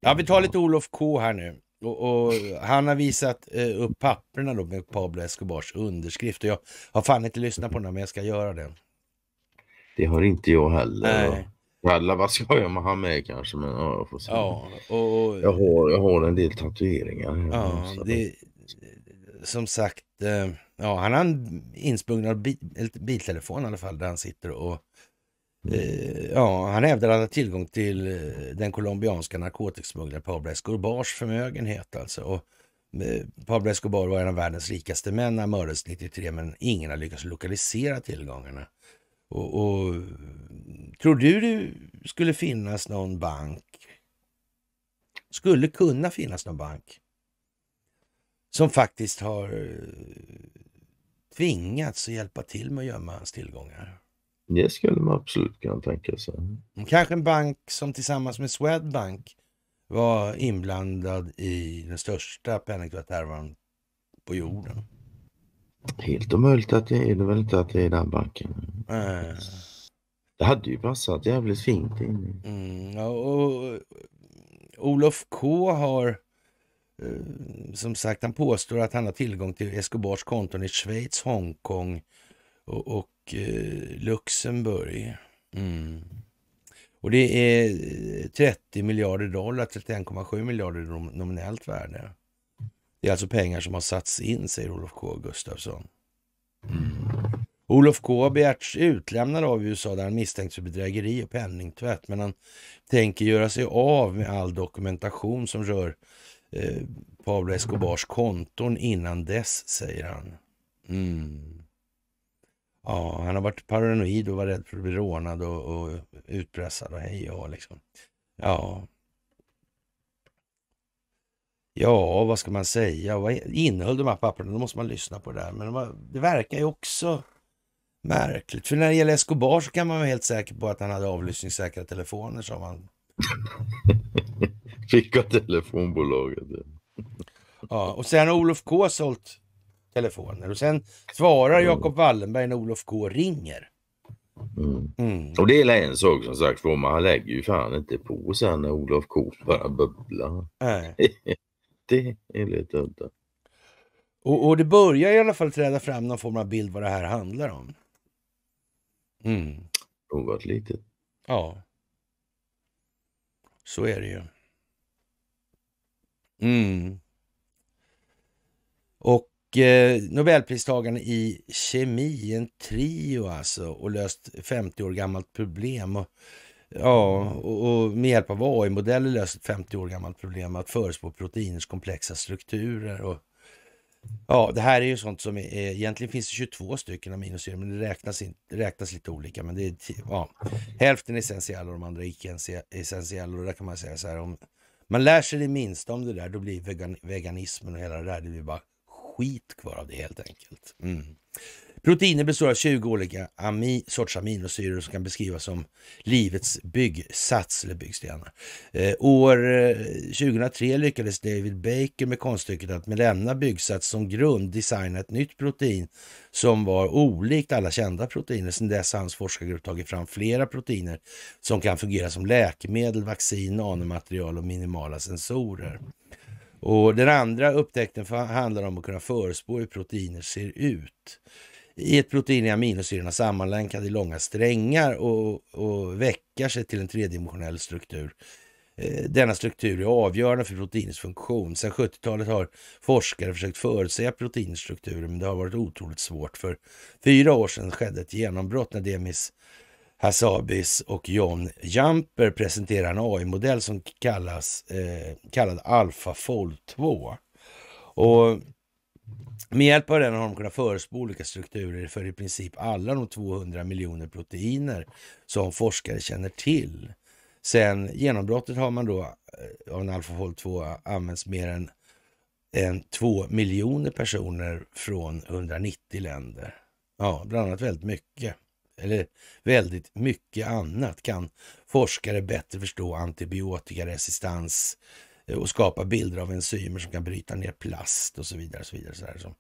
ja, vi tar lite Olof K här nu. Och, och, han har visat eh, upp papperna då med Pablo Escobars underskrift. Och jag har fan inte lyssnat på den men jag ska göra det. Det har inte jag heller. Nej. vad ska jag med han med kanske? Men ja, jag får se. Ja, och, jag, har, jag har en del tatueringar. Ja, det, som sagt, eh, ja, han har en insprungen bil, biltelefon i alla fall där han sitter och Mm. Ja, han hävdar att han har tillgång till eh, den colombianska narkotikasmugglaren Pablo Escobars förmögenhet. Alltså. Och Pablo Escobar var en av världens rikaste män när han mördades 93 men ingen har lyckats lokalisera tillgångarna. Och, och, tror du det skulle finnas någon bank? Skulle kunna finnas någon bank som faktiskt har eh, tvingats att hjälpa till med att gömma hans tillgångar. Det skulle man absolut kunna tänka sig. Mm. Kanske en bank som tillsammans med Swedbank var inblandad i den största penningtvättshärvan på jorden. Helt omöjligt att det är det väl inte att det är den banken. Äh. Det hade ju passat jävligt fint in. Mm, och, Olof K har Eh, som sagt, han påstår att han har tillgång till Escobars konton i Schweiz, Hongkong och, och eh, Luxemburg. Mm. Och det är 30 eh, miljarder dollar, 31,7 miljarder nominellt värde. Det är alltså pengar som har satts in, säger Olof K Gustafsson. Mm. Olof K har begärts utlämnad av USA där han misstänks för bedrägeri och penningtvätt, men han tänker göra sig av med all dokumentation som rör Eh, Pablo Escobars konton innan dess, säger han. Mm. Ja, han har varit paranoid och var rädd för att bli rånad och, och utpressad och hej och liksom. Ja. Ja, vad ska man säga? Vad innehöll de här papperna? Då måste man lyssna på det där. Men det verkar ju också märkligt. För när det gäller Escobar så kan man vara helt säker på att han hade avlyssningssäkra telefoner som han Skicka telefonbolaget. Ja, och sen har Olof K sålt telefoner och sen svarar mm. Jakob Wallenberg när Olof K ringer. Mm. Mm. Och det är en sak som sagt, för man lägger ju fan inte på sen när Olof K bara bubblar. [LAUGHS] det är lite udda. Och, och, det börjar i alla fall träda fram någon form av bild vad det här handlar om. Mm. Något litet. Ja. Så är det ju. Mm. Och eh, Nobelpristagaren i kemi, en trio alltså, och löst 50 år gammalt problem. Och, ja, och, och med hjälp av AI-modeller löst ett 50 år gammalt problem att förutspå proteiners komplexa strukturer. Och, Ja, det här är ju sånt som är, eh, egentligen finns det 22 stycken aminosyror, men det räknas, in, räknas lite olika. Men det är, ja, hälften är essentiella och de andra icke essentiella. Och där kan man säga så här, om man lär sig det minsta om det där, då blir vegan, veganismen och hela det där, det blir bara skit kvar av det helt enkelt. Mm. Proteiner består av 20 olika ami, sorts aminosyror som kan beskrivas som livets byggsats eller byggstenar. Eh, år 2003 eh, lyckades David Baker med konststycket att med denna byggsats som grund designa ett nytt protein som var olikt alla kända proteiner. Sedan dess har hans forskargrupp tagit fram flera proteiner som kan fungera som läkemedel, vaccin, nanomaterial och minimala sensorer. Och den andra upptäckten handlar om att kunna förespå hur proteiner ser ut i ett protein är aminosyrorna sammanlänkade i långa strängar och, och veckar sig till en tredimensionell struktur. Eh, denna struktur är avgörande för proteinets funktion. Sedan 70-talet har forskare försökt förutsäga proteinstrukturer, men det har varit otroligt svårt. För fyra år sedan skedde ett genombrott när Demis Hassabis och John Jumper presenterade en AI-modell som kallas eh, kallad AlphaFold 2. Och med hjälp av den har de kunnat förespå olika strukturer för i princip alla de 200 miljoner proteiner som forskare känner till. Sen genombrottet har man då eh, av en alfahol 2 använts mer än, än 2 miljoner personer från 190 länder. Ja, bland annat väldigt mycket, eller väldigt mycket annat kan forskare bättre förstå antibiotikaresistens, Eh, och skapa bilder av enzymer som kan bryta ner plast och så vidare. Och så vidare så där.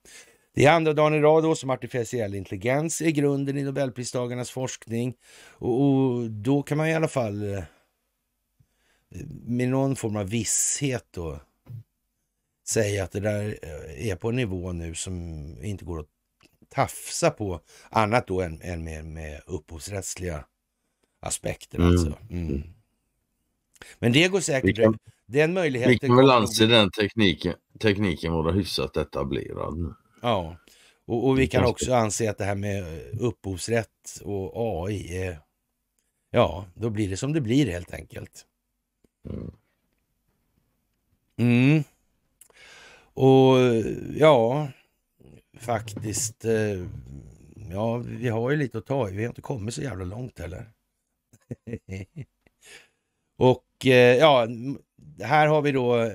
Det är andra dagen i rad som artificiell intelligens är grunden i Nobelpristagarnas forskning. Och, och, då kan man i alla fall eh, med någon form av visshet då säga att det där eh, är på en nivå nu som inte går att tafsa på annat då än, än med, med upphovsrättsliga aspekter. Mm. Alltså. Mm. Men det går säkert... Vi kan, den möjligheten... Micke Melander, den tekniken, tekniken vore hyfsat etablerad. Ja, och, och vi kan också anse att det här med eh, upphovsrätt och AI är... Ja, då blir det som det blir helt enkelt. Mm. mm. Och ja, faktiskt. Eh, ja, vi har ju lite att ta i. Vi har inte kommit så jävla långt heller. [LAUGHS] och eh, ja, här har vi då eh,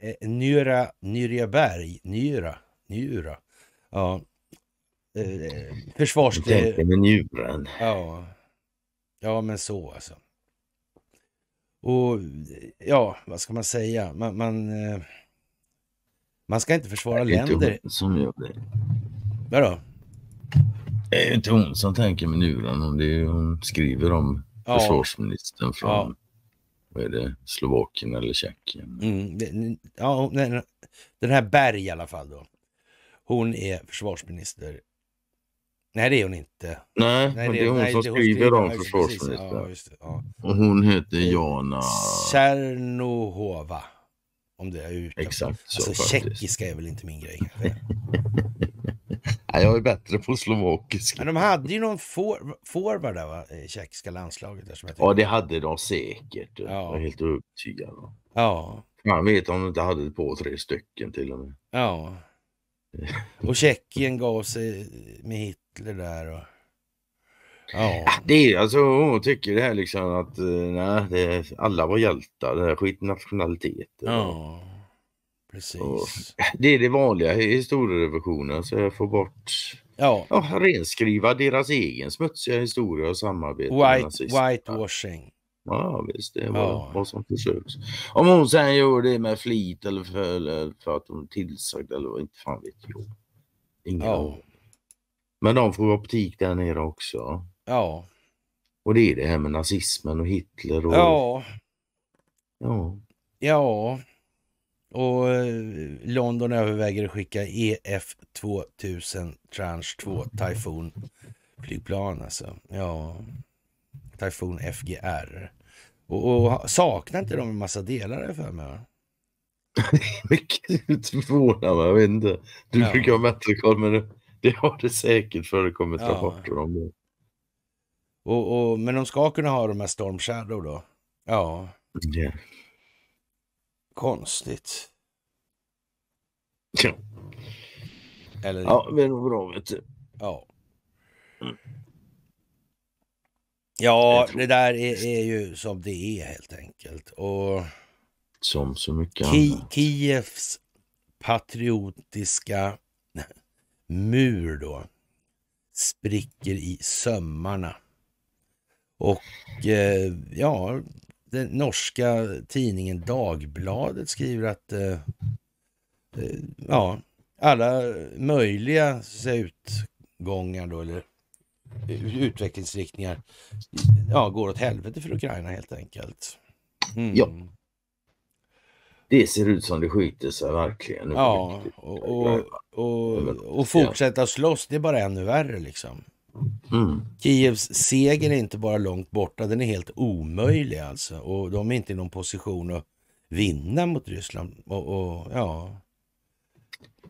eh, Nyra, Nyreberg, Nyra, Nyra. Ja. Eh, försvars... Jag tänkte med njuren. Ja. ja, men så alltså. Och ja, vad ska man säga? Man, man, eh, man ska inte försvara det är länder. Inte hon som gör det. Vadå? Det är ju inte hon som tänker med njuren, det är hon skriver om ja. försvarsministern från ja vad är det, Slovakien eller Tjeckien. Mm, ja, den här Berg i alla fall då. Hon är försvarsminister. Nej, det är hon inte. Nej, nej det är hon nej, som skriver om försvarsministern. Ja, ja. Och hon heter eh, Jana... Tjernohova. Om det är utan. Exakt så alltså, faktiskt. Tjeckiska är väl inte min grej [LAUGHS] [LAUGHS] jag är bättre på slovakiska. Men de hade ju någon for, forward där va? I tjeckiska landslaget. Där, ja, det hade de säkert. Ja. Jag är helt övertygad. Ja. Man vet om de inte hade på tre stycken till och med. Ja. Och Tjeckien gav sig med Hitler där. Och... Ja. Det är alltså, hon tycker det här liksom att eh, nej, det, alla var hjältar, den här skitnationaliteten. Ja. Precis. det är det vanliga i historierevisionen, så jag får bort Ja. ja, renskriva deras egen smutsiga historia och samarbete White, Whitewashing. Ja visst, det var ja. vad som försöks. Om hon sen gjorde det med flit eller för, eller för att hon tillsagd eller inte fan vet jag. Ingen ja. Men de får optik där nere också. Ja. Och det är det här med nazismen och Hitler och... Ja. Ja. Ja. Och eh, London överväger att skicka EF-2000 Tranche 2 mm. Typhoon flygplan alltså. Ja, Typhoon FGR. Och, och saknar inte de en massa delar för mig? [LAUGHS] Mycket förvånar mig, jag vet inte. Du ja. brukar ha bättre koll men det, har det säkert förekommit ja. rapporter om det. Och, och, men de ska kunna ha de här Storm Shadow då? Ja. Yeah. Konstigt. Ja. Eller... Ja, nog bra vet du. Ja. Mm. Ja, det där är, är, ju som det är helt enkelt. Och som så mycket Ki annat. Kievs patriotiska mur då spricker i sömmarna. Och eh, ja, den norska tidningen Dagbladet skriver att eh, eh ja, alla möjliga utgångar då, eller eh, utvecklingsriktningar ja, går åt helvete för Ukraina helt enkelt. Mm. Ja. Det ser ut som det skiter sig verkligen. Ja, och, och, och, och fortsätta slåss, det är bara ännu värre liksom. Mm. Kievs seger är inte bara långt borta, den är helt omöjlig alltså. Och de är inte i någon position att vinna mot Ryssland. Och, och ja...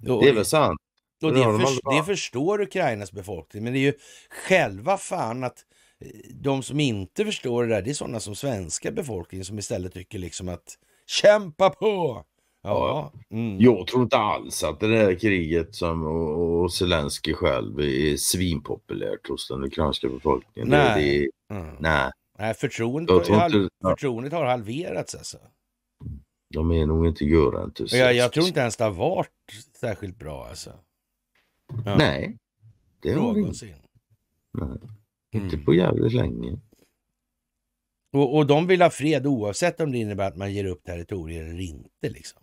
Och, det är väl sant. Och det, för, det förstår Ukrainas befolkning, men det är ju själva fan att eh, de som inte förstår det där, det är sådana som svenska befolkningen som istället tycker liksom att kämpa på! Ja. Mm. Jag tror inte alls att det där kriget som, och, och Zelensky själv är svinpopulärt hos den ukrainska befolkningen. Nej. Det, det, mm. nej. nej förtroendet, har, inte, förtroendet har halverats alltså. De är nog inte göra görentusiaster. Jag, jag tror inte ens det har varit särskilt bra alltså. Ja. Nej. Det har Någonsin. Nej. Mm. Inte mm. på jävligt länge. Och, och de vill ha fred oavsett om det innebär att man ger upp territorier eller inte. Liksom.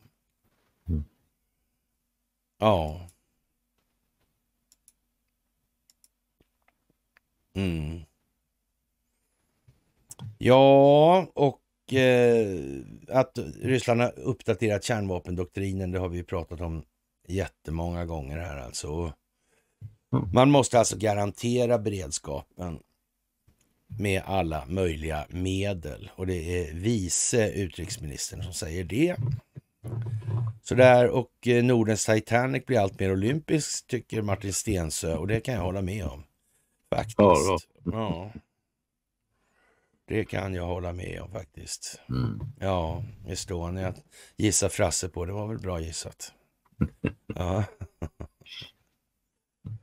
Ja. Mm. Ja, och eh, att Ryssland har uppdaterat kärnvapendoktrinen, det har vi pratat om jättemånga gånger här alltså. Man måste alltså garantera beredskapen med alla möjliga medel och det är vice utrikesministern som säger det. Sådär, och eh, Nordens Titanic blir allt mer olympisk tycker Martin Stensö och det kan jag hålla med om. Faktiskt. Ja, ja. Det kan jag hålla med om faktiskt. Mm. Ja, Estonia gissa Frasse på, det var väl bra gissat. [LAUGHS] ja.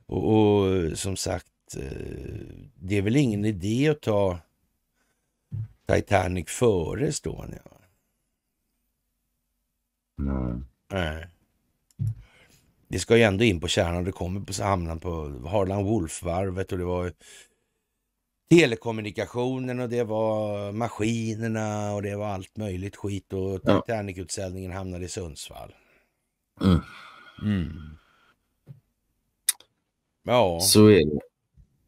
och, och, som sagt, eh, det är väl ingen idé att ta Titanic före Estonia? Nej. Det ska ju ändå in på kärnan. Det kommer på hamnan på Harlan Wolf-varvet och det var telekommunikationen och det var maskinerna och det var allt möjligt skit och Titanic-utställningen hamnade i Sundsvall. Mm. Mm. Ja. Så är det.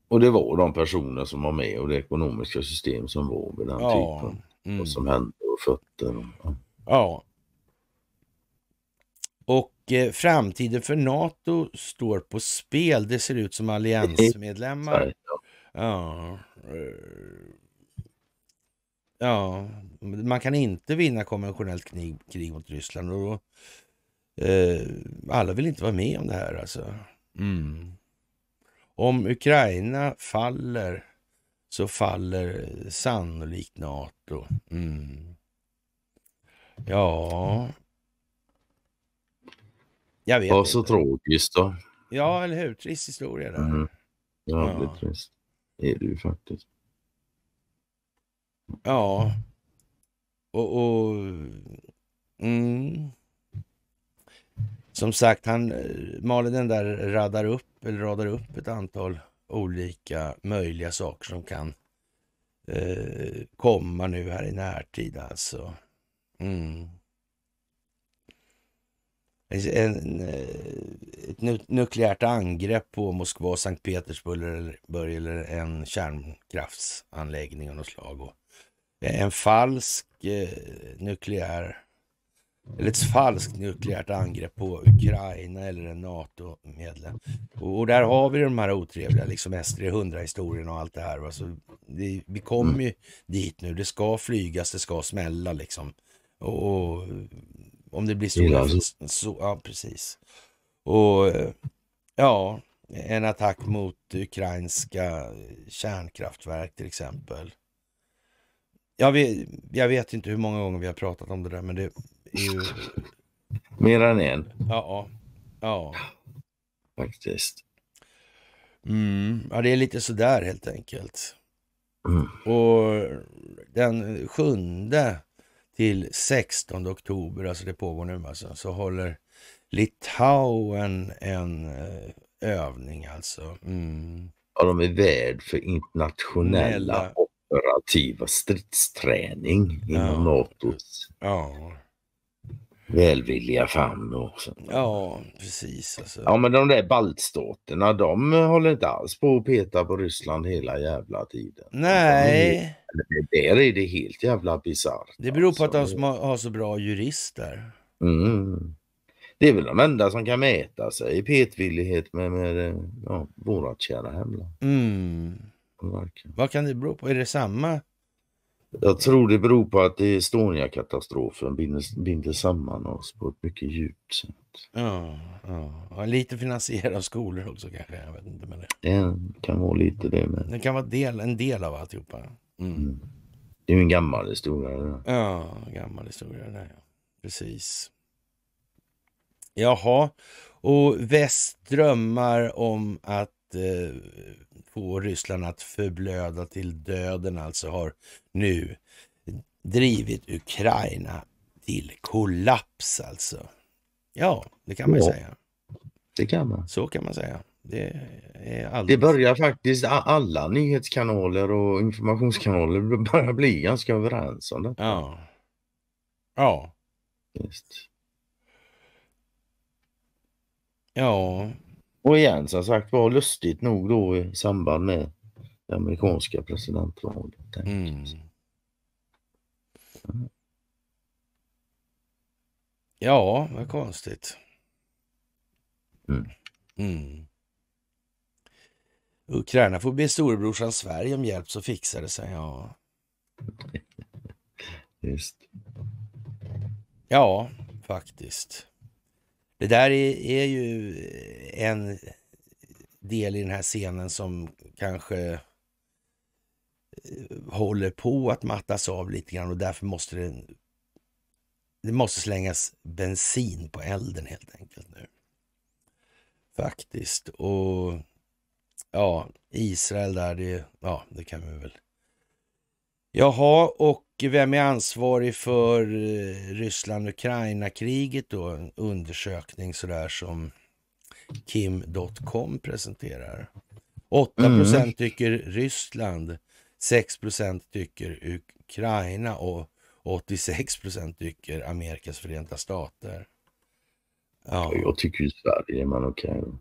Och det var de personer som var med och det ekonomiska system som var vid den ja. tiden. Mm. Och som hände och fötter. Ja. ja. Och eh, framtiden för NATO står på spel. Det ser ut som alliansmedlemmar. Mm. Ja. Eh, ja, man kan inte vinna konventionellt krig, krig mot Ryssland. Och då, eh, alla vill inte vara med om det här alltså. Mm. Om Ukraina faller så faller eh, sannolikt NATO. Mm. Ja, jag vet Var så inte. tragiskt då. Ja, eller hur? Trist historia där. Mm. Jävligt ja. trist det är det ju faktiskt. Ja. Och... och mm. Som sagt, han eh, Malin den där radar upp, eller radar upp ett antal olika möjliga saker som kan eh, komma nu här i närtid alltså. Mm en, eh, ett nukleärt angrepp på Moskva, Sankt Petersburg eller en kärnkraftsanläggning av något slag. Och en falsk eh, nukleär eller ett falskt nukleärt angrepp på Ukraina eller en NATO-medlem. Och, och, där har vi de här otrevliga liksom S-300-historierna och allt det här. Alltså, det, vi kommer mm. ju dit nu. Det ska flygas, det ska smälla liksom. Och, och om det blir stora... Så, ja, precis. Och eh, ja, en attack mot ukrainska kärnkraftverk till exempel. Jag vet, jag vet inte hur många gånger vi har pratat om det där, men det är ju... Mer än en. Ja. Ja. Faktiskt. Mm, ja, det är lite sådär helt enkelt. Mm. Och den sjunde till 16 oktober, alltså det pågår nu alltså, så håller Litauen en eh, övning alltså. Mm. Ja, de är värd för internationella Nella. operativa stridsträning inom ja. NATOs ja välvilliga famn också. Ja, precis. Alltså. Ja, men de där baltstaterna, de håller inte alls på att peta på Ryssland hela jävla tiden. Nej. De, där är det helt jävla bisarrt. Det beror på alltså. att de alltså. har så bra jurister. Mm. Det är väl de enda som kan mäta sig i petvillighet med, med eh, ja, vårat kära hemland. Mm. Vad kan det bero på? Är det samma jag tror det beror på att Estonia-katastrofen binder, samman oss på ett mycket djupt sätt. Ja, ja. lite finansierad av skolor också kanske. Jag vet inte, men det... En, kan vara lite det med. Det kan vara del, en del av alltihopa. Mm. Mm. Det är ju en gammal historia. Där. Ja, gammal historia. Där, Precis. Jaha, och väst drömmar om att eh, få Ryssland att förblöda till döden alltså har nu drivit Ukraina till kollaps alltså. Ja, det kan man ju ja, säga. Det kan man. Så kan man säga. Det, är alldeles... det börjar faktiskt alla nyhetskanaler och informationskanaler börjar bli ganska överens om detta. Ja. Ja. Just. Ja, och igen som sagt var lustigt nog då i samband med det amerikanska presidentvalet. Mm. Ja, vad konstigt. Mm. Mm. Ukraina får be storebrorsan Sverige om hjälp så fixar det sig. Ja. [LAUGHS] Just. Ja, faktiskt. Det där är, är ju en del i den här scenen som kanske eh, håller på att mattas av lite grann och därför måste det, det måste slängas bensin på elden helt enkelt nu. Faktiskt. Och ja, Israel där, det, ja, det kan vi väl. Jaha, och vem är ansvarig för eh, Ryssland-Ukraina-kriget då? En undersökning sådär som Kim.com presenterar. 8 procent mm. tycker Ryssland, 6 procent tycker Ukraina och 86 procent tycker Amerikas förenta stater. Ja. Jag tycker ju Sverige, men okej. Okay.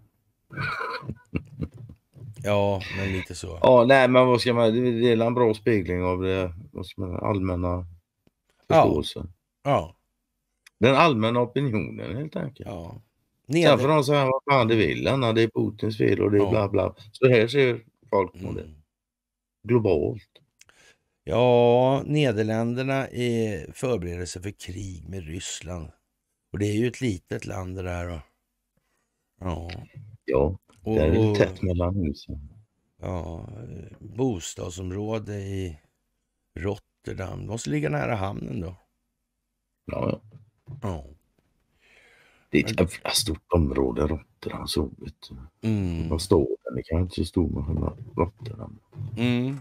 ja, men lite så. Ja, nej, men vad ska man... Det är en bra spegling av det den allmänna förståelsen. Ja. ja. Den allmänna opinionen helt enkelt. Ja. Neder... Sen får de säga vad fan de vill, Anna, det är Putins fel och det är ja. bla bla. Så här ser folk på mm. det. Globalt. Ja, Nederländerna är förberedelse för krig med Ryssland. Och det är ju ett litet land det där. Och... Ja. Ja, det är och, tätt mellan husen. Ja, eh, bostadsområde i Rotterdam. Det måste ligga nära hamnen då. Ja, ja. ja. Det är ett jävla stort område, Rotterdam, så roligt. Mm. Man står där, det kan inte så stor Rotterdam. Mm.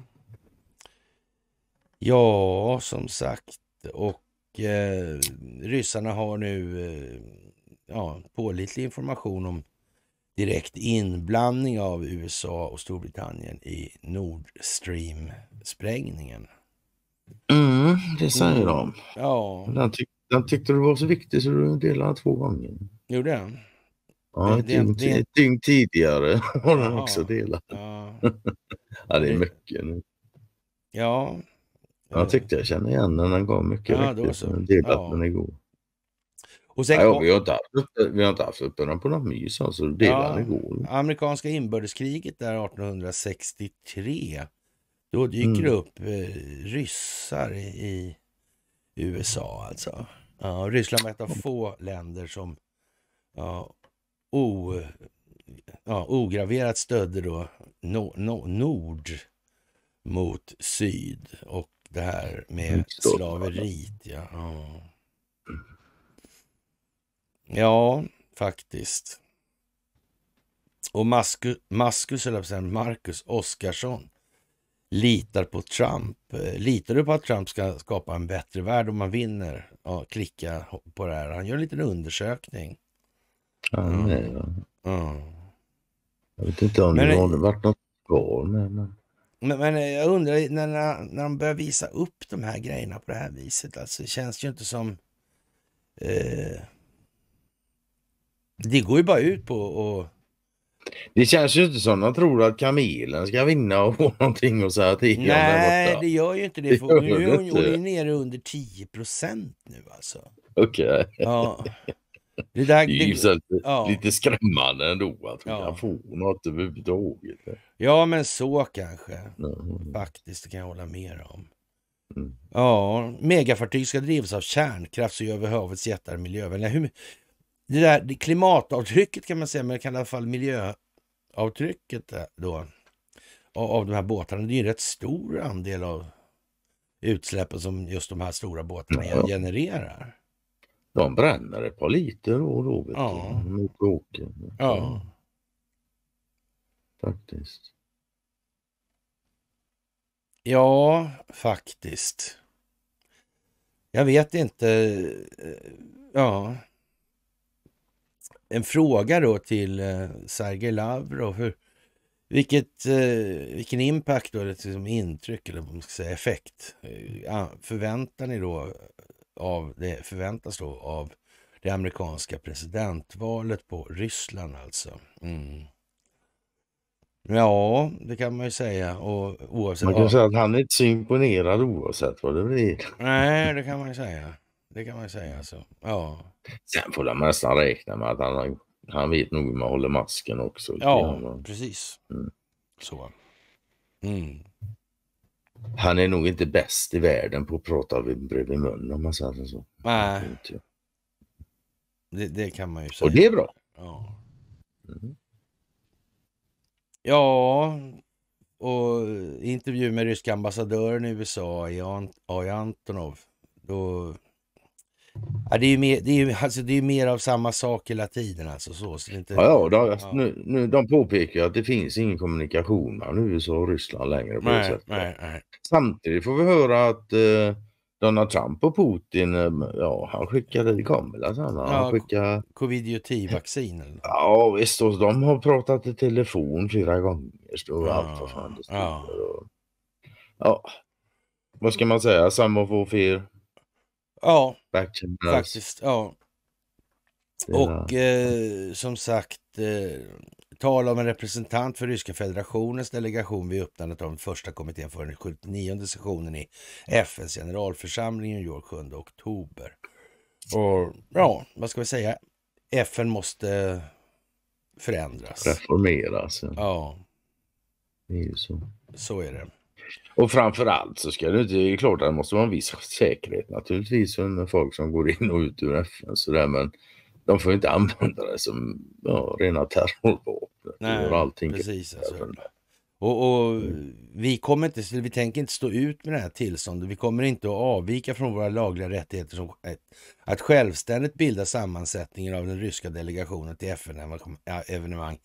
Ja, som sagt. Och eh, ryssarna har nu eh, ja, pålitlig information om direkt inblandning av USA och Storbritannien i Nord Stream-sprängningen. Mm, det säger mm. de. Ja. Den, tyck den tyckte du var så viktig så du delade den två gånger. Gjorde jag? Ja, ett dygn, tidigare [LAUGHS] har den också delat. Ja. [LAUGHS] ja, det är mycket nu. Ja. Jag tyckte jag kände igen den, den gav mycket ja, riktigt. Så. Delat ja. den igår. Och sen... ja, vi, har inte haft, vi har inte haft uppe den på något mys alltså, delade ja, den igår. Amerikanska inbördeskriget där 1863 då dyker mm. det upp eh, ryssar i, USA alltså. Ja, Ryssland var ett av få länder som ja, o, ja, ograverat stödde då no, no, nord mot syd och det här med mm, slaveriet. Ja, ja. Mm. ja faktiskt. Och Masku, Maskus, eller Marcus Oskarsson litar på Trump. Eh, litar du på att Trump ska skapa en bättre värld om man vinner? Ja, klicka på det här. Han gör en liten undersökning. Mm. Ja, ja. Jag vet inte om men, det har varit något val men... men... Men, eh, jag undrar, när, när de börjar visa upp de här grejerna på det här viset, alltså det känns ju inte som... Eh, det går ju bara ut på att det känns ju inte som att de tror att kamelen ska vinna och få någonting att säga till om. Nej, det gör ju inte det. det nu är hon, hon är nere under 10 procent nu alltså. Okej. Okay. Ja. Det, där, det, det är ja. lite skrämmande ändå att hon ja. kan få något överhuvudtaget. Ja, men så kanske. Mm. Faktiskt, det kan jag hålla med om. Mm. Ja, megafartyg ska drivas av kärnkraft så gör vi havets jättar miljövänliga det där klimatavtrycket kan man säga, men kan i alla fall miljöavtrycket eh, då, av, av de här båtarna. Det är ju en rätt stor andel av utsläppen som just de här stora båtarna ja. genererar. De bränner ett par liter då och då. Ja. Mot åken. Ja. Faktiskt. Ja, faktiskt. Jag vet inte. Eh, ja en fråga då till eh, Sergej Lavrov. Hur, vilket, eh, vilken impact, då, liksom intryck eller vad man ska säga, effekt eh, förväntar ni då av det, förväntas då av det amerikanska presidentvalet på Ryssland alltså? Mm. Ja, det kan man ju säga. Och oavsett, man kan säga att han är inte så imponerad oavsett vad det blir. Nej, det kan man ju säga det kan man ju säga. så. Alltså. Ja. Sen får man nästan räkna med att han, han vet nog hur man håller masken också. Ja, precis. Mm. Så. Mm. Han är nog inte bäst i världen på att prata bredvid munnen om man säger så. Nej. Det, det, kan man ju säga. Och det är bra. Ja. Mm. Ja, och intervju med ryska ambassadören i USA, i Antonov, då Ja, det är ju mer, det är, alltså, det är mer av samma sak hela tiden. Alltså, så, så inte... Ja, ja, de, ja. Nu, nu, de påpekar att det finns ingen kommunikation mellan USA och Ryssland längre. På nej, nej, nej. Samtidigt får vi höra att eh, Donald Trump och Putin, eh, ja han skickade Kamela sen. Alltså, han ja, skickade... Covid-10-vaccin? Ja visst, och de har pratat i telefon fyra gånger. ja, allt vad fan det Ja. Och... ja. Vad ska man säga, some of fear, Ja, faktiskt. Ja. Och eh, som sagt, eh, tal om en representant för Ryska federationens delegation vid öppnandet av den första kommittén för den 79 sessionen i FNs generalförsamling i New York 7 oktober. Och ja, vad ska vi säga? FN måste förändras. Reformeras. Ja. Det är ju så. Så är det. Och framförallt så ska det inte, det är klart att det måste vara en viss säkerhet naturligtvis för folk som går in och ut ur FN sådär men de får inte använda det som ja, rena terrorvapen. Nej, allting precis. Alltså. Och, och mm. vi, kommer inte, vi tänker inte stå ut med det här tillståndet. Vi kommer inte att avvika från våra lagliga rättigheter som eh, att självständigt bilda sammansättningen av den ryska delegationen till FN-evenemang.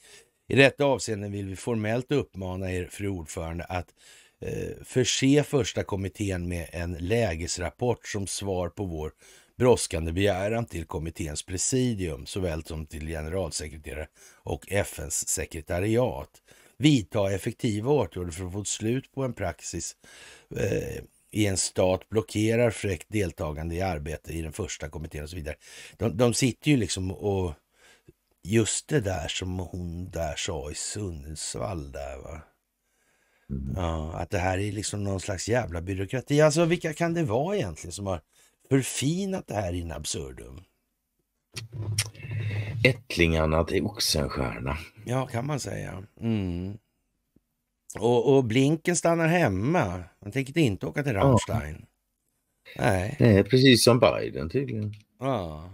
I detta avseende vill vi formellt uppmana er, fru ordförande, att Eh, förse första kommittén med en lägesrapport som svar på vår brådskande begäran till kommitténs presidium såväl som till generalsekreterare och FNs sekretariat. Vidta effektiva åtgärder för att få ett slut på en praxis eh, i en stat blockerar fräckt deltagande i arbete i den första kommittén och så vidare. De, de sitter ju liksom och just det där som hon där sa i Sundsvall där va. Ja, att det här är liksom någon slags jävla byråkrati. Alltså vilka kan det vara egentligen som har förfinat det här in absurdum? Ättlingarna till Oxenstierna. Ja, kan man säga. Mm. Och, och, Blinken stannar hemma. Han tänker inte åka till Rammstein. Ja. Nej. Nej, precis som Biden tydligen. Ja.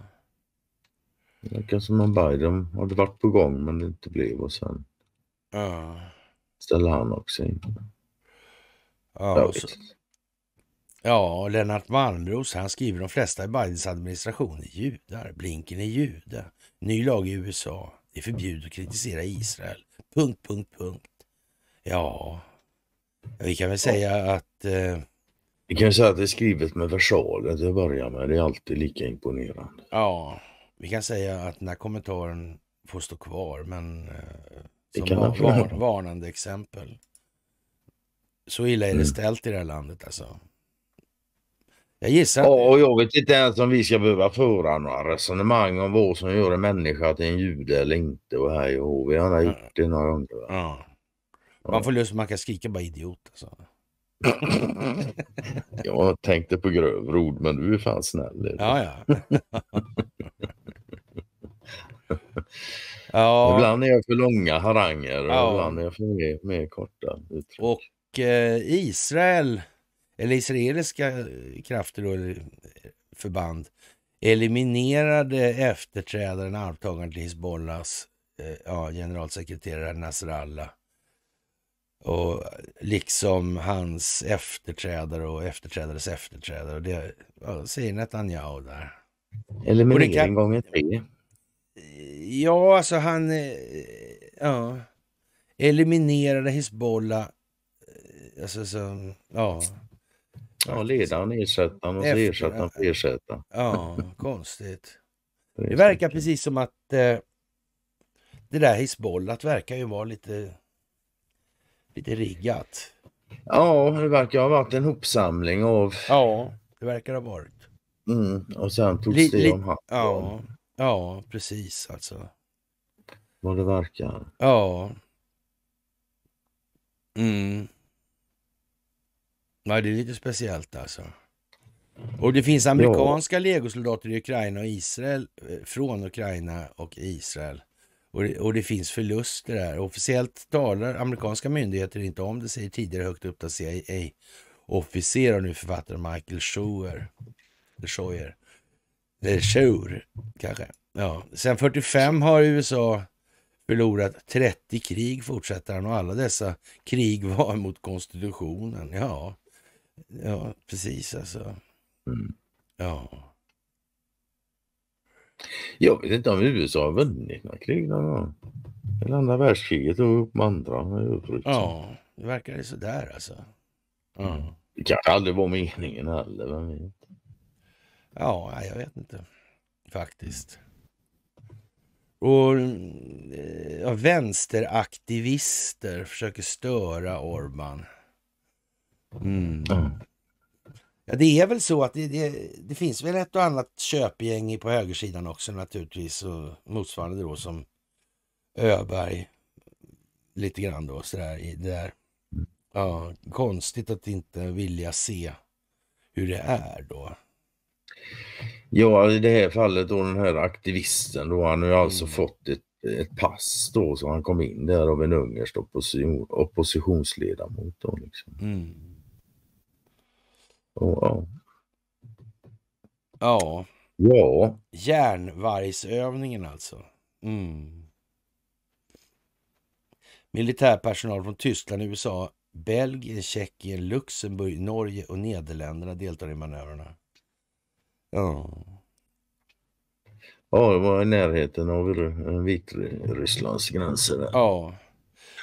Det verkar som om Biden hade varit på gång men det inte blev och sen... Ja ställer han också in. Ja, så, ja, Lennart Malmros han skriver de flesta i Bidens administration är judar. Blinken är jude. Ny lag i USA. Det är förbjudet att kritisera Israel. Punkt, punkt, punkt. Ja, vi kan väl säga att... Eh... Vi kan säga att det är skrivet med versaler till att börja med. Det är alltid lika imponerande. Ja, vi kan säga att den här kommentaren får stå kvar men eh, det som kan var, var, varnande exempel. Så illa är det mm. ställt i det här landet alltså. Jag gissar. Ja, och jag vet inte ens om vi ska behöva föra några resonemang om vad som gör en människa till en jude eller inte. Och här, och vi har gjort det några gånger. Ja. Man får lust, man kan skrika bara idiot alltså. [LAUGHS] jag tänkte på grövre ord, men du är fan snäll. Ja, ja. [LAUGHS] [LAUGHS] Ja. Ibland är jag för långa haranger och ja. ibland är jag för mer, mer korta. Uttryck. Och eh, Israel, eller israeliska eh, krafter och eh, förband, eliminerade efterträdaren, arvtagaren till Hizbollahs eh, ja, generalsekreterare Nasrallah. Och eh, liksom hans efterträdare och efterträdares efterträdare. Och det ja, säger Netanyahu där. Eliminering kan... gånger tre. Ja, alltså han... Eh, ja. Eliminerade Hizbollah. Eh, alltså, så, ja. Ja, ledaren ersatte honom och så ersatte han för Ja, konstigt. [LAUGHS] Det verkar precis som att eh, det där Hizbollah verkar ju vara lite, lite riggat. Ja, det verkar ha varit en hopsamling av... Ja, det verkar ha varit. Mm, och sen togs det om hand. Ja. Ja, precis alltså. Vad det verkar. Ja. Mm. Nej, det är lite speciellt alltså. Och det finns amerikanska ja. legosoldater i Ukraina och Israel, eh, från Ukraina och Israel. Och det, och det finns förluster där. Officiellt talar amerikanska myndigheter inte om det, säger tidigare högt uppsatta CIA-officer och nu författaren Michael Schauer. Schauer. Eller Shur, kanske. Ja. Sen 45 har USA förlorat 30 krig, fortsätter han. Och alla dessa krig var mot konstitutionen. Ja, ja precis alltså. Mm. Ja. Jag vet inte om USA har vunnit några krig någon gång. Eller andra världskriget och upp andra. Ja, det verkar det sådär alltså. Ja. Det kanske aldrig var meningen heller, vem vet? Ja, jag vet inte faktiskt. Och eh, ja, vänsteraktivister försöker störa Orban. Mm. Ja, det är väl så att det, det, det, finns väl ett och annat köpgäng på högersidan också naturligtvis och motsvarande då som Öberg lite grann då sådär i det där. Ja, konstigt att inte vilja se hur det är då. Ja, i det här fallet då den här aktivisten då, han har ju mm. alltså mm. fått ett, ett pass då så han kom in där av en ungersk opposition, oppositionsledamot. Då, liksom. Mm. Och, ja. ja. Ja. Järnvargsövningen alltså. Mm. Militärpersonal från Tyskland, USA, Belgien, Tjeckien, Luxemburg, Norge och Nederländerna deltar i manövrarna. Ja. Ja, det var i närheten av eh, Vitrysslands gränser. Ja.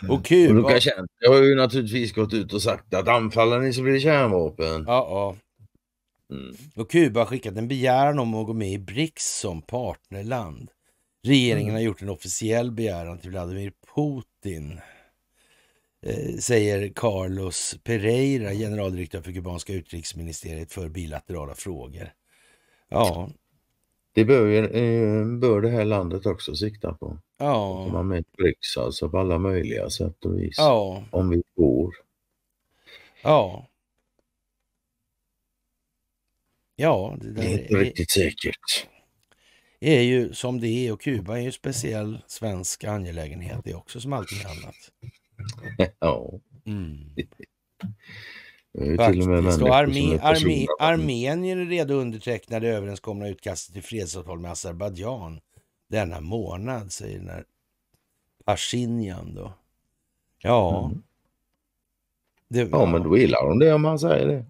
Och mm. Kuba... Och Lukasjenko har ju naturligtvis gått ut och sagt att anfaller ni så blir det kärnvapen. Ja, ja. Mm. Och Kuba har skickat en begäran om att gå med i Brics som partnerland. Regeringen mm. har gjort en officiell begäran till Vladimir Putin. Eh, säger Carlos Pereira, generaldirektör för kubanska utrikesministeriet för bilaterala frågor. Ja. Det bör, eh, bör det här landet också sikta på. Ja. Att komma med ett BRICS alltså på alla möjliga sätt och vis. Ja. Om vi går. Ja. Ja, det, det är inte är, riktigt säkert. Det är ju som det är och Kuba är ju speciell svensk angelägenhet det också som allting annat. [LAUGHS] Ja. Mm. [LAUGHS] Det är Faktiskt. till och med Armenien är redo undertecknade överenskomna utkastet till fredsavtal med Azerbajdzjan denna månad, säger den här Pashinjan då. Ja. Mm. Det, ja, men då gillar hon det om man säger det.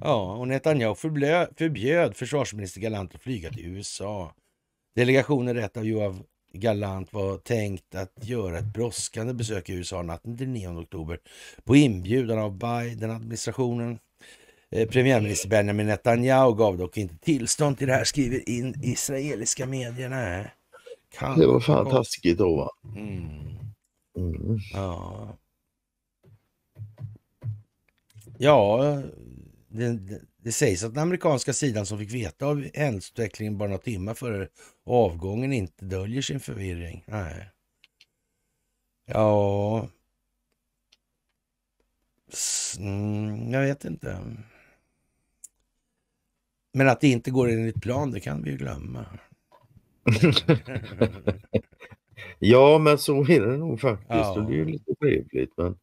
Ja, och Netanyahu förbjöd försvarsminister Galant att flyga till USA. Delegationen rätt av Joav galant var tänkt att göra ett brådskande besök i USA natten till 9 oktober på inbjudan av Biden-administrationen. Eh, premiärminister Benjamin Netanyahu gav dock inte tillstånd till det här, skriver in israeliska medierna. Kan det var fan taskigt då va? Mm. Mm. Ja. ja, det, det, det sägs att den amerikanska sidan som fick veta av händelseutvecklingen bara några timmar före avgången inte döljer sin förvirring. Nej. Ja... Mm, jag vet inte. Men att det inte går enligt plan, det kan vi ju glömma. [LAUGHS] ja, men så är det nog faktiskt. Ja. Och det är ju lite trevligt. Men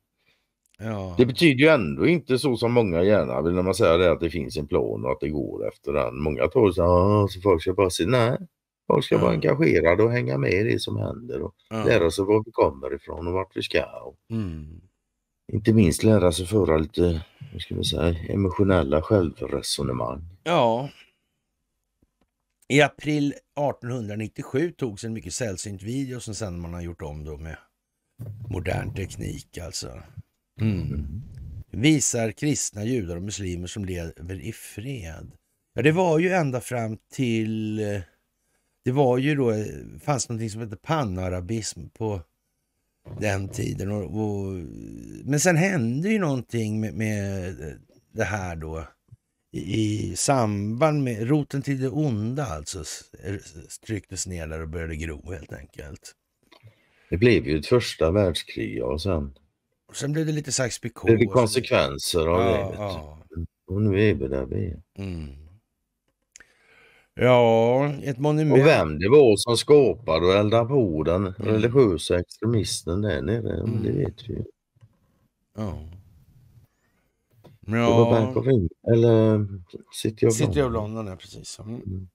Ja. Det betyder ju ändå inte så som många gärna vill när man säger det att det finns en plan och att det går efter den. Många tror så här, ah, så folk ska bara se, nej, folk ska ja. vara engagerade och hänga med i det som händer och ja. lära sig var vi kommer ifrån och vart vi ska. Och mm. Inte minst lära sig föra lite, vad ska man säga, emotionella självresonemang. Ja. I april 1897 togs en mycket sällsynt video som sedan man har gjort om då med modern teknik alltså. Mm. Visar kristna, judar och muslimer som lever i fred. Ja, det var ju ända fram till... Det var ju då, fanns någonting som hette panarabism på den tiden. Och, och, men sen hände ju någonting med, med det här då i samband med roten till det onda alltså trycktes ner där och började gro helt enkelt. Det blev ju ett första världskrig och sen och sen blev det lite Sykes-Picot. Det blev konsekvenser av ja, det. Ja. Och nu är vi där vi är. Mm. Ja, ett monument. Och vem det var som skapade och eldade på den mm. religiösa extremisten där nere, mm. det vet vi ju. Ja. ja. Det var Bank of England, eller eh, City of City London. City of London, ja precis. Mm. mm.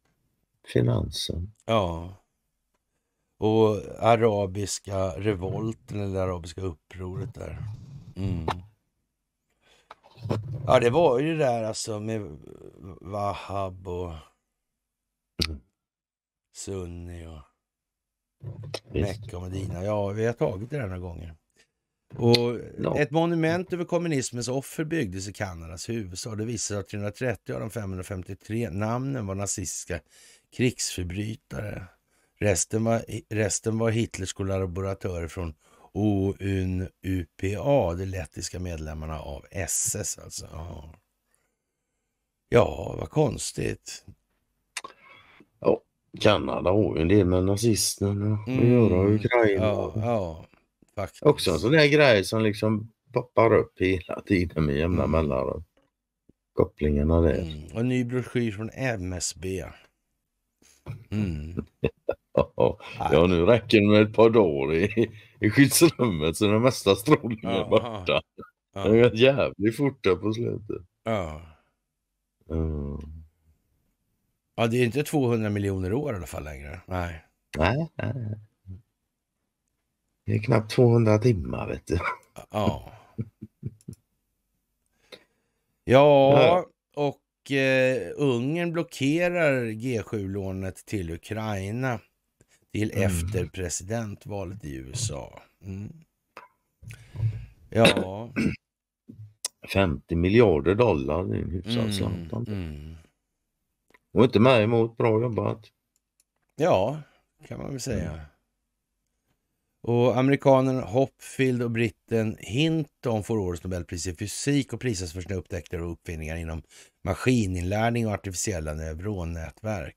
Finansen. Ja och arabiska revolten eller arabiska upproret där. Mm. Ja, det var ju det där alltså med Wahab och Sunni och Mecka och Medina. Ja, vi har tagit det där några gånger. Och ja. Ett monument över kommunismens offer byggdes i Kanadas huvudstad. Det visade att 330 av de 553 namnen var nazistiska krigsförbrytare. Resten var, resten var Hitlers kollaboratörer från OUNUPA, de lettiska medlemmarna av SS alltså. Ja, ja vad konstigt. Ja, Kanada har ju en del med nazisterna att mm. göra, Ukraina. Ja, ja, faktiskt. Också en sån där grej som liksom poppar upp hela tiden med jämna mm. mellanrum. Kopplingarna där. Mm. Och en ny broschyr från MSB. Mm. [LAUGHS] ja, nu räcker det med ett par dagar i, i skyddsrummet så den mesta strålningen är borta. Det går jävligt fort där på slutet. Ja. Mm. Ja, det är inte 200 miljoner år i alla fall längre. Nej. Nej, Det är knappt 200 timmar, vet du. [LAUGHS] Ja. Ja, och eh, Ungern blockerar G7-lånet till Ukraina till mm. efter presidentvalet i USA. Mm. Ja. 50 [CLEARS THROAT] miljarder dollar, det är en hyfsad mm. slant. Mm. Och inte mig emot, bra jobbat. Ja, kan man väl säga. Och amerikanen Hopfield och britten Hinton får årets Nobelpris i fysik och prisas för sina upptäckter och uppfinningar inom maskininlärning och artificiella neuronnätverk.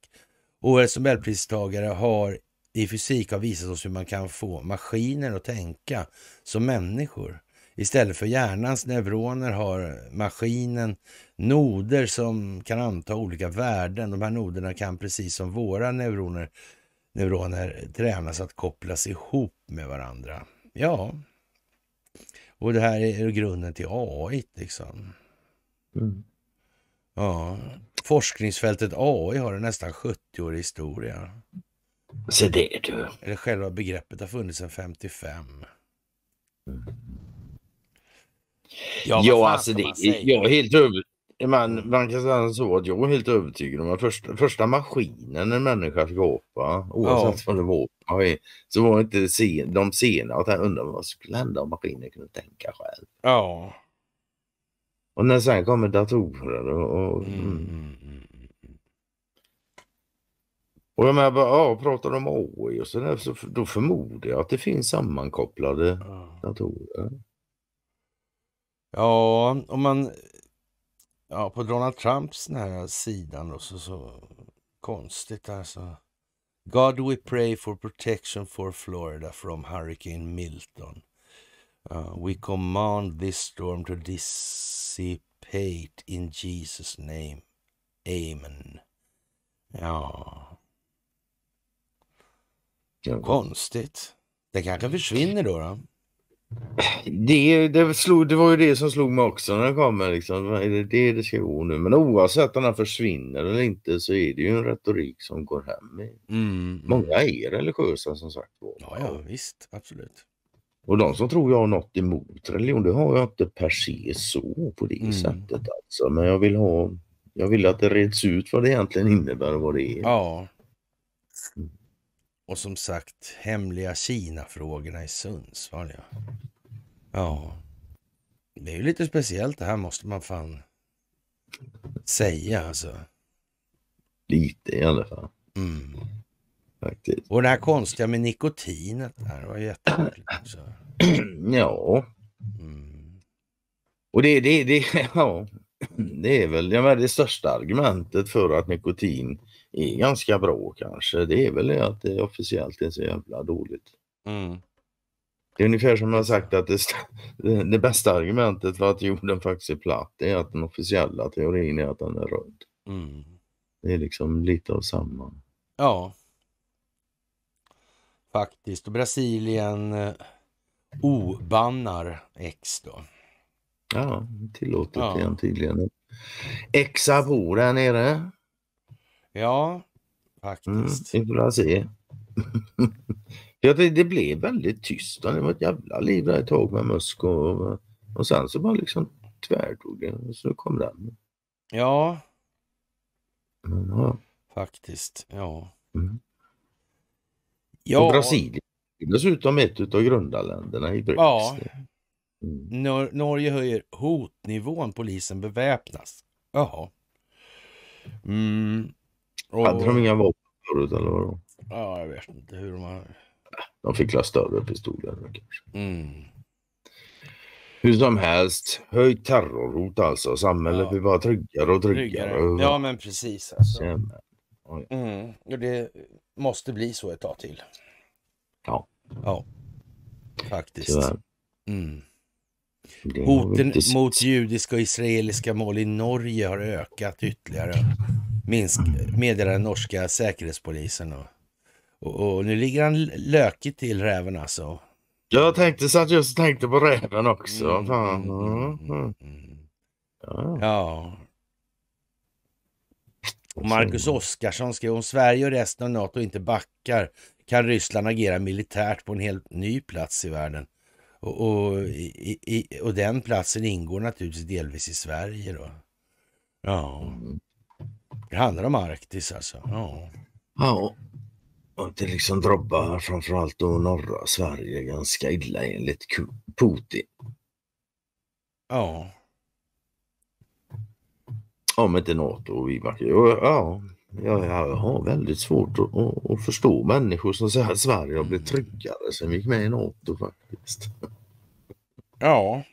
Årets Nobelpristagare har i fysik har visat oss hur man kan få maskiner att tänka som människor. Istället för hjärnans neuroner har maskinen noder som kan anta olika värden. De här noderna kan precis som våra neuroner, neuroner tränas att kopplas ihop med varandra. Ja, och det här är grunden till AI liksom. Mm. Ja, forskningsfältet AI har en nästan 70-årig historia. Se det du. Eller själva begreppet har funnits sedan 55. Mm. Ja, ja alltså det, jag är helt övertygad man, man kan säga så att jag är helt övertygad om att första, första maskinen en människa fick hoppa, oavsett ja. vad det var, så var inte sen, de sena och undrade undrar vad skulle hända om maskinen kunde tänka själv. Ja. Och när sen kommer datorer och... och mm. Mm. mm, mm. Och de här ja, pratar om AI och sådär, så då förmodar jag att det finns sammankopplade ja. datorer. Ja, om man... Ja, på Donald Trumps den här sidan då, så, så konstigt alltså. God we pray for protection for Florida from Hurricane Milton. Uh, we command this storm to dissipate in Jesus name. Amen. Ja, Konstigt. Det kanske försvinner då? då? Det, det, slog, det var ju det som slog mig också när det kom. Liksom. Är det det det ska gå nu? Men oavsett om den försvinner eller inte så är det ju en retorik som går hem. Mm. Många är religiösa som sagt var. Ja, ja, visst, absolut. Och de som tror jag har något emot religion, det har jag inte per se så på det mm. sättet alltså. Men jag vill ha, jag vill att det reds ut vad det egentligen innebär och vad det är. Ja, och som sagt, hemliga Kina-frågorna i Sundsvall. Ja. ja, det är ju lite speciellt det här måste man fan säga alltså. Lite i alla fall. Mm. Faktiskt. Och det här konstiga med nikotinet det var jättemärkligt. [CLEARS THROAT] ja. Mm. Och det, det, det, [LAUGHS] ja det är väl menar, det största argumentet för att nikotin är ganska bra kanske. Det är väl det att det officiellt är så jävla dåligt. Mm. Det är ungefär som jag sagt att det, det, bästa argumentet för att jorden faktiskt är platt är att den officiella teorin är att den är rund. Mm. Det är liksom lite av samma. Ja. Faktiskt. Och Brasilien eh, obannar X då. Ja, tillåtet ja. igen tydligen. Exa bor där nere. Ja, faktiskt. Mm, får se. [LAUGHS] ja, det, det, blev väldigt tyst. Det var ett jävla liv där ett tag med Musk och, och sen så bara liksom tvärtog det så kom den. Ja. Mm. Faktiskt, ja. Mm. ja. Och Brasilien dessutom ett av grundarländerna i Brexit. Ja. Mm. Nor Norge höjer hotnivån, polisen beväpnas. Jaha. Mm. Och... Hade de inga vapen förut eller vadå? Ja, jag vet inte hur de har... De fick väl större pistoler kanske. Mm. Hur som helst, höjt terrorhot alltså. Samhället ja. blir bara tryggare och tryggare. tryggare. Ja men precis. Alltså. Oj. Mm. Och det måste bli så ett tag till. Ja. Ja, faktiskt. Tyvärr. Mm. Hoten mot judiska och israeliska mål i Norge har ökat ytterligare, minsk, meddelar den norska säkerhetspolisen. Och, och, och, nu ligger han lökigt till, räven alltså. Jag tänkte så att jag just tänkte på räven också. Mm, mm, mm. Ja. ja. Och Marcus Oskarsson skrev om Sverige och resten av NATO inte backar kan Ryssland agera militärt på en helt ny plats i världen. Och, och, i, i, och den platsen ingår naturligtvis delvis i Sverige då. Ja. Det handlar om Arktis alltså. Ja. ja. Och det liksom drabbar framförallt då norra Sverige ganska illa enligt Putin. Ja. Om inte NATO och vi backar. Ja. Jag, jag har väldigt svårt att, att, att, förstå människor som säger att Sverige har blivit mm. tryggare sen vi gick med i NATO faktiskt. Ja.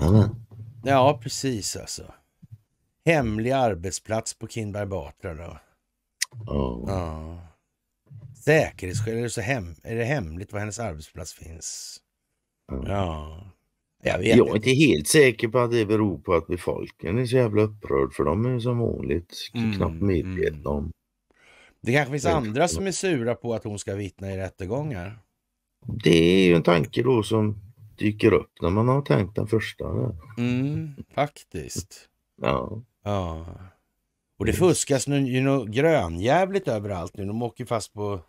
Amen. Ja, precis alltså. Hemlig arbetsplats på Kinberg Batra då. Oh. Ja. Säkerhetsskäl, är det, är det hemligt var hennes arbetsplats finns? Oh. Ja. Jag, vet jag är inte helt säker på att det beror på att befolkningen är så jävla upprörd för de är som vanligt mm, knappt medvetna mm. om. Det kanske finns andra som är sura på att hon ska vittna i rättegångar? Det är ju en tanke då som dyker upp när man har tänkt den första. Mm, faktiskt. ja. ja. Och det fuskas nu you grönjävligt överallt nu. De åker fast på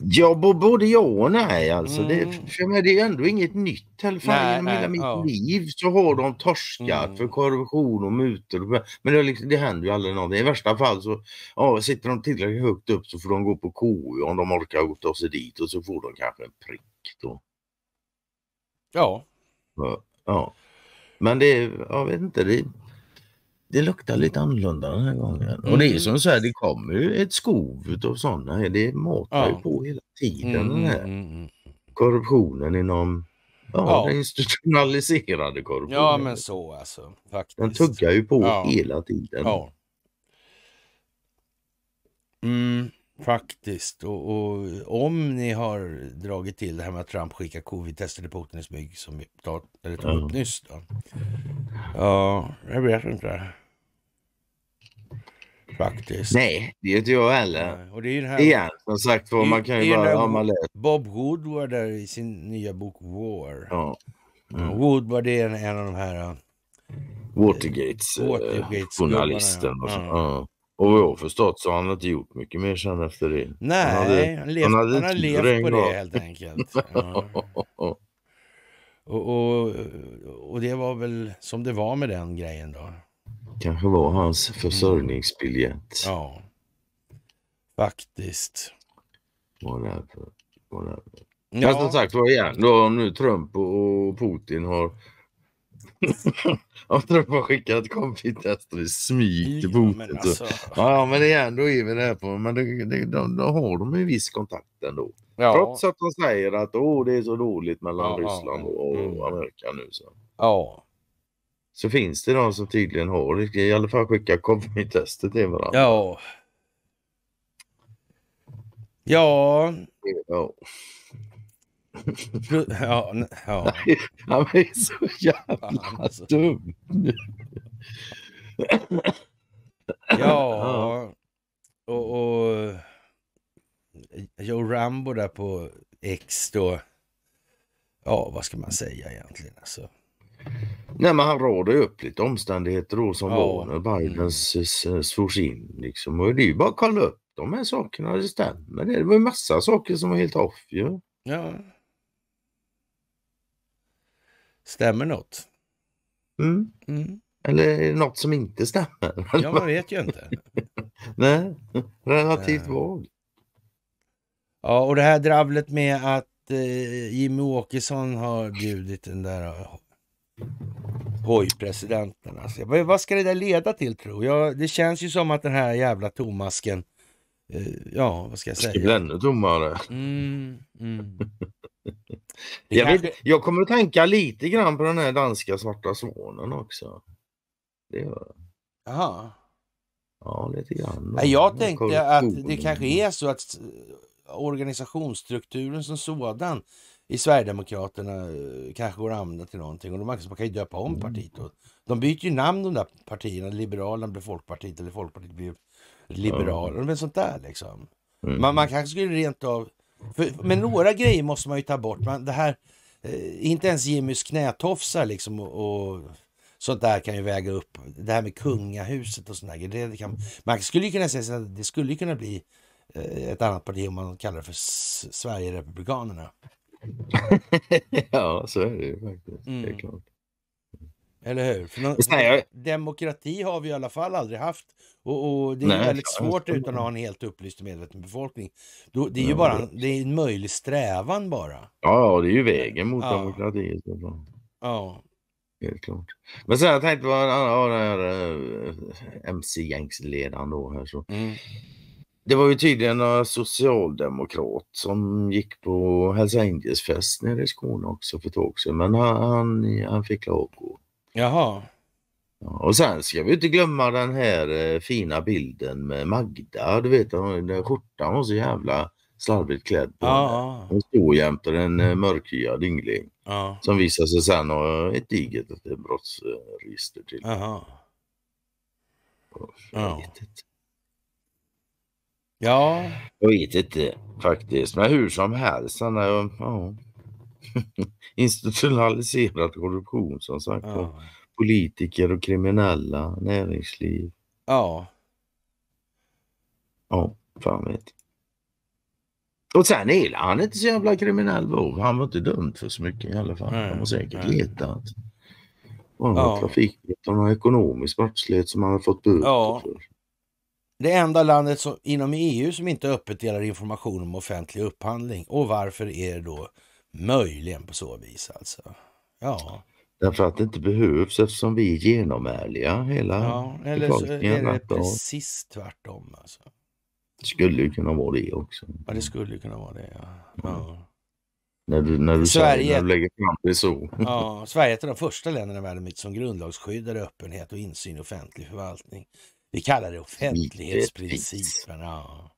Ja, både ja och nej. Alltså. Mm. Det, för mig, det är ändå inget nytt. Heller. genom hela mitt ja. liv så har de torskat mm. för korruption och mutor. Men det, liksom, det händer ju aldrig någonting. I värsta fall så ja, sitter de tillräckligt högt upp så får de gå på KU om de orkar ta sig dit och så får de kanske en prick. Då. Ja. ja. Men det, jag vet inte. Det, det luktar lite annorlunda den här gången. Mm. Och det är mm-hmm. som så här, det kommer ju ett skov utav sådana. Det matar ja. ju på hela tiden mm. den här mm-hmm. korruptionen inom Ja, ja. den institutionaliserade korruptionen. Ja, men så alltså. Faktiskt. Den tuggar ju på ja. hela tiden. Ja. Mm, faktiskt. Och, och, om ni har dragit till det här med att Trump skickar covid-tester till Putin i smyg som vi pratade om nyss. Då. Ja, jag vet inte faktiskt. Nej, det är inte jag heller. Nej. Och det är den här, Igen, som sagt var, man kan ju bara... Om man Bob Woodward där i sin nya bok War. Ja. Mm. Woodward är en, en av de här... Watergates, eh, Watergates journalisten. Ja. ja. Och vad jag har förstått så har han inte gjort mycket mer sen efter det. Nej, han, hade, han, levt, han, hade han har levt på det helt enkelt. [LAUGHS] Ja. och, och, och det var väl som det var med den grejen då kanske var hans försörjningsbiljett. Mm. Ja, faktiskt. Var därför. Ja. Men som sagt var igen, då nu Trump och Putin har om [LAUGHS] Trump har skickat covid-tester i smyg till Putin. Ja men, alltså... ja, men igen, då är vi där på, men det, det, de, då har de en viss kontakt ändå. Ja. Trots att de säger att Åh, det är så dåligt mellan ja, Ryssland och, och mm. Amerika nu. Så. Ja, så finns det de som tydligen har det. I alla fall skicka covid-tester till varandra. Ja. Ja. Ja. Ja, ja. [LAUGHS] han är så jävla alltså. dum. ja, och, och Joe eh, Rambo där på X då. Ja, vad ska man säga egentligen? Alltså. Nej, men han radar ju upp lite omständigheter då som ja. var när Biden mm. Eh, eh, svors in. Liksom. Och det är ju bara att kolla upp de här sakerna, det stämmer. Det var ju massa saker som var helt off ju. Ja. Stämmer något? Mm. Mm. Eller något som inte stämmer? [LAUGHS] Ja, man vet ju inte. [LAUGHS] Nej, relativt ja. Eh. Ja, och det här dravlet med att eh, Jimmy Åkesson har bjudit den där hoj alltså. Vad ska det där leda till tror jag? Det känns ju som att den här jävla tomasken eh, ja, vad ska jag säga? Det blir ännu tommare. Mm, mm. [LAUGHS] jag, jag, kommer att tänka lite grann på den här danska svarta svanen också. Det gör jag. Jaha. Ja, lite grann. Jag tänkte att det kanske är så att organisationsstrukturen som sådan i Sverigedemokraterna eh, kanske går att använda till någonting. Och man kan ju döpa om mm. partiet. Då. De byter ju namn de där partierna. Liberalerna blir Folkpartiet eller Folkpartiet blir Liberalerna. Men sånt där liksom. Mm. Man, man kanske skulle rent av... För, men några grejer måste man ju ta bort. Man, det här, eh, inte ens Jimmys knätofsar liksom och, och, sånt där kan ju väga upp. Det här med kungahuset och sånt där. Det, det man skulle ju kunna säga att det skulle kunna bli eh, ett annat parti om man kallar det för Sverigerepublikanerna. [LAUGHS] ja, så är det ju faktiskt. Mm. Det är mm. klart. Eller hur? Någon, Nej, jag... Demokrati har vi i alla fall aldrig haft. Och, och det är Nej, väldigt svårt utan att ha en helt upplyst och medveten befolkning. Då, det är ju ja, bara det är en möjlig strävan bara. Ja, det är ju vägen mot ja. demokrati. Ja. Helt klart. Men sen jag tänkte på den här eh, MC-gängsledaren då här så. Mm det var ju tydligen några socialdemokrat som gick på Hells Angels-fest nere i Skåne också för ett tag sedan. Men han, han, han fick avgå. Jaha. Ja, och sen ska vi inte glömma den här eh, fina bilden med Magda. Du vet, den skjortan var så jävla slarvigt klädd på. Ja, Hon stod jämte en eh, mörkhyad yngling. Ja. Som visade sig sen ha ett digert brottsregister till. Jaha. Ja. Ja. Jag vet inte faktiskt, men hur som helst. Han är, ja, [LAUGHS] institutionaliserad korruption som sagt. Ja. politiker och kriminella, näringsliv. Ja. Ja, fan vet. Och sen är han inte så jävla kriminell då. Han var inte dömd för så mycket i alla fall. Nej, han har säkert nej. letat. Var det ja. trafikbrott och någon ekonomisk brottslighet som han har fått böter ja. för? Det enda landet som, inom EU som inte öppet delar information om offentlig upphandling. Och varför är det då möjligen på så vis alltså? Ja. Därför att det inte behövs eftersom vi är genomärliga hela ja, Eller så är det precis tvärtom. Alltså. Det skulle ju kunna vara det också. Ja, det skulle kunna vara det. Ja. ja. Mm. När du, när du, Sverige, säger, när du lägger fram det så. Ja, Sverige är ett av de första länderna i världen som grundlagsskyddar öppenhet och insyn i offentlig förvaltning. Vi kallar det offentlighetsprincipen. Ja.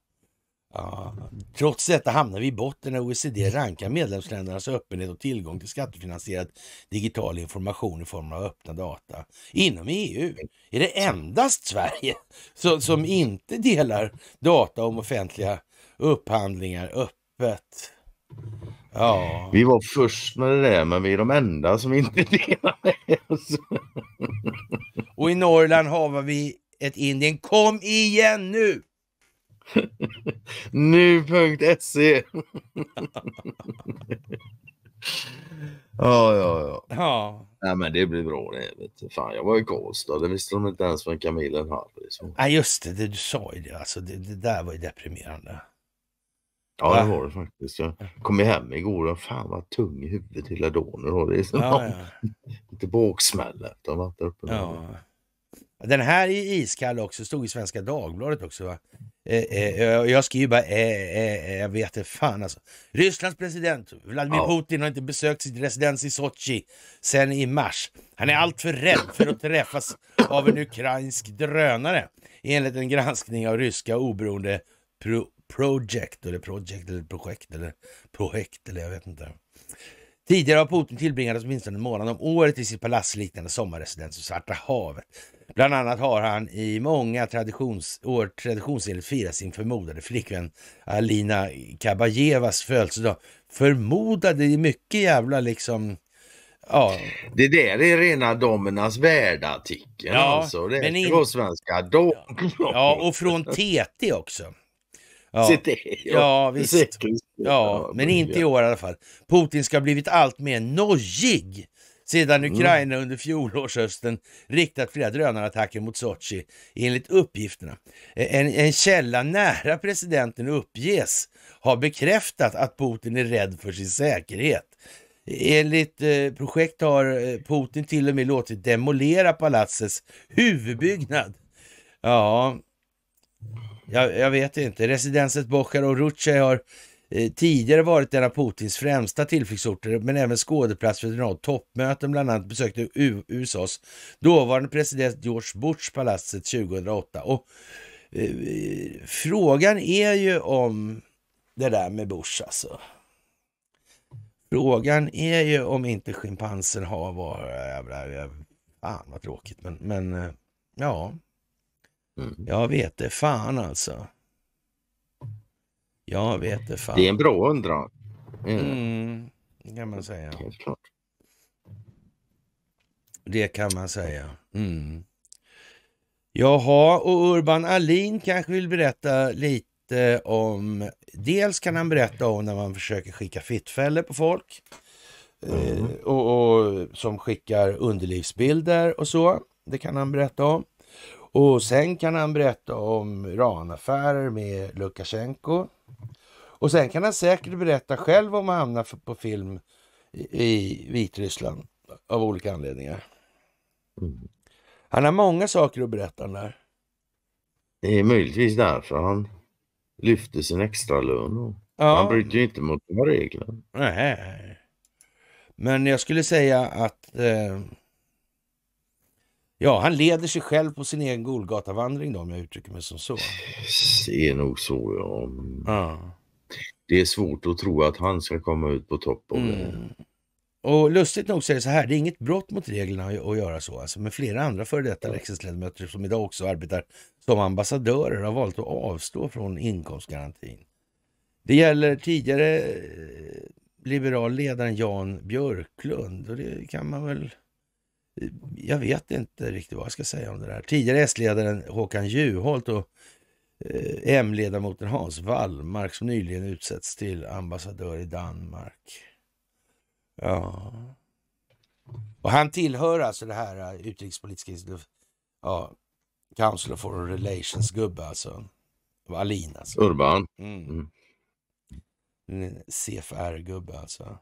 Ja. Trots detta hamnar vi i botten när OECD rankar medlemsländernas öppenhet och tillgång till skattefinansierad digital information i form av öppna data. Inom EU är det endast Sverige som, som inte delar data om offentliga upphandlingar öppet. Ja. Vi var först med det där men vi är de enda som inte [LAUGHS] delar med oss. Och i Norrland har vi ett Indien. Kom igen nu! [LAUGHS] nu.se [LAUGHS] Ja, ja, ja. ja. Nej, men det blir bra det. Vet du. Fan, jag var i Karlstad. Det visste de inte ens vem Camilla Harris var. Ja, just det, det. Du sa ju det. Alltså, det, det där var ju deprimerande. Ja, Va? det var det faktiskt. Jag kom hem igår och fan vad tung i huvudet hela dagen. Det är som liksom. ja, ja. [LAUGHS] lite baksmälla. De var uppe ja. Den här är iskall också, stod i Svenska Dagbladet också. Va? Eh, eh, eh jag skriver bara eh, eh, eh, jag vet inte fan alltså. Rysslands president Vladimir ja. Putin har inte besökt sitt residens i Sochi sen i mars. Han är alltför rädd för att träffas av en ukrainsk drönare enligt en granskning av ryska oberoende pro project eller project eller projekt eller projekt eller jag vet inte. Tidigare har Putin tillbringat åtminstone en månad om året i sitt palatsliknande sommarresidens i Svarta havet. Bland annat har han i många traditions, år traditionsenligt firat sin förmodade flickvän Alina Kabajevas födelsedag. Förmodade, det är mycket jävla liksom... Ja. Det där är rena damernas värld-artikeln ja, alltså. Det är men in... svenska dom. Ja, och från TT också. [LAUGHS] Ja, ja visst. Ja, men inte i år i alla fall. Putin ska ha blivit allt mer nojig sedan mm. Ukraina mm. under fjolårshösten riktat flera drönarattacker mot Sochi enligt uppgifterna. E, en, en källa nära presidenten uppges ha bekräftat att Putin är rädd för sin säkerhet. Enligt eh, projekt har eh, Putin till och med låtit demolera palatsets huvudbyggnad. Ja, jag, jag vet inte. Residenset Bocharov Ruce har eh, tidigare varit en av Putins främsta tillflyktsorter, men även skådeplats för en rad toppmöten. Bland annat besökte U USAs dåvarande president George Bush palatset 2008. Och, eh, frågan är ju om det där med Bush alltså. Frågan är ju om inte schimpansen har varit... fan vad tråkigt, men, men eh, ja. Mm. Jag vet det fan alltså. Jag vet det fan. Det är en bra undran. Mm. mm. kan man säga. Helt klart. Det kan man säga. Mm. Jaha, och Urban Alin kanske vill berätta lite om... Dels kan han berätta om när man försöker skicka fittfällor på folk. Eh, mm. Och, och, som skickar underlivsbilder och så. Det kan han berätta om. Och sen kan han berätta om ranaffärer med Lukasjenko. Och sen kan han säkert berätta själv om han hamnar på film i Vitryssland av olika anledningar. Mm. Han har många saker att berätta om där. Det är möjligtvis därför han lyfte sin extra lön. Ja. Han bryter ju inte mot några regler. Nej. Men jag skulle säga att eh, Ja, han leder sig själv på sin egen Golgatavandring då, om jag uttrycker mig som så. Det är nog så, ja. ja. Det är svårt att tro att han ska komma ut på topp av mm. det. Och lustigt nog så är det så här, det är inget brott mot reglerna att göra så, alltså, men flera andra före detta riksdagsledamöter som idag också arbetar som ambassadörer har valt att avstå från inkomstgarantin. Det gäller tidigare eh, liberal ledaren Jan Björklund och det kan man väl jag vet inte riktigt vad jag ska säga om det där. Tidigare S-ledaren Håkan Juholt och eh, M-ledamoten Hans Wallmark som nyligen utsätts till ambassadör i Danmark. Ja. Och han tillhör alltså det här eh, utrikespolitiska ja, Council of Foreign Relations gubbe alltså. Wallin alltså. Urban. Mm. mm. CFR-gubbe alltså.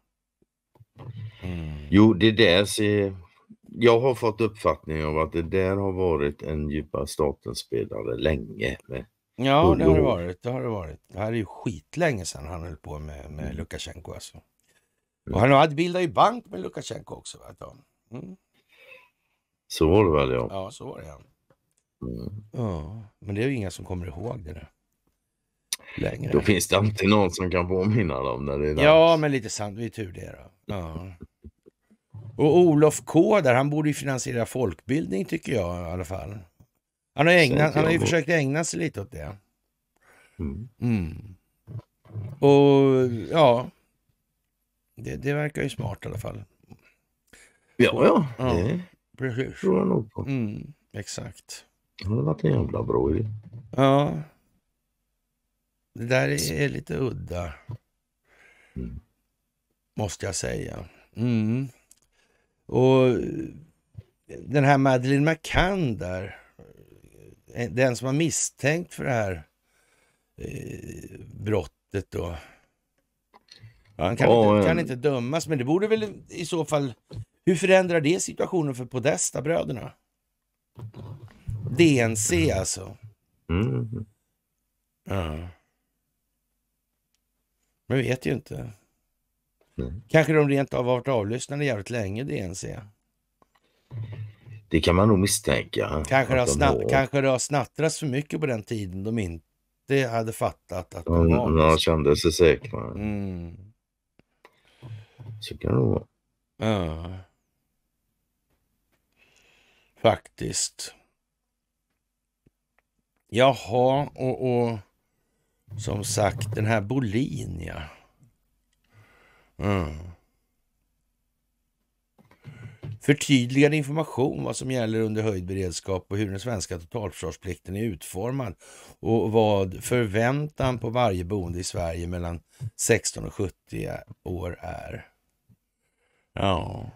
Mm. Jo, det där ser jag har fått uppfattningen av att det där har varit en djupa staten-spelare länge. Med ja, det har det, varit, det har det varit. Det här är ju skitlänge sedan han höll på med, med mm. Lukasjenko. Alltså. Mm. Och han hade bildat ju bank med Lukasjenko också. Va? Mm. Så var det väl ja. Ja, så var det ja. Mm. ja. Men det är ju inga som kommer ihåg det där. Längre. Då finns det alltid någon som kan påminna dem när det är dags. Ja, men lite sant. Vi är tur det då. Ja. Och Olof K där, han borde ju finansiera folkbildning tycker jag i alla fall. Han har, ägnat, han har ju försökt ägna sig lite åt det. Mm. mm. Och ja, det, det, verkar ju smart i alla fall. Ja, ja, ja det tror jag nog på. Mm, exakt. Det har varit en jävla bra idé. Ja. Det där är, är lite udda. Mm. Måste jag säga. Mm. Och den här Madeleine McCann där, eh, den som var misstänkt för det här eh, brottet då. Han kan, oh, inte, kan inte dömas, men det borde väl i så fall... Hur förändrar det situationen för Podesta-bröderna? DNC alltså. Mm. Ja. Man vet ju inte. Mm. Kanske de rent av varit avlyssnade jävligt länge, DNC. Det kan man nog misstänka. Kanske det, har snatt, de kanske det har snattrats för mycket på den tiden de inte hade fattat att de, de var. De kände sig säkra. Mm. Så kan det vara. Ja. Faktiskt. Jaha, och, och som sagt den här Bolin ja. Förtydligad information vad som gäller under höjd beredskap och hur den svenska totalförsvarsplikten är utformad och vad förväntan på varje boende i Sverige mellan 16 och 70 år är. Ja,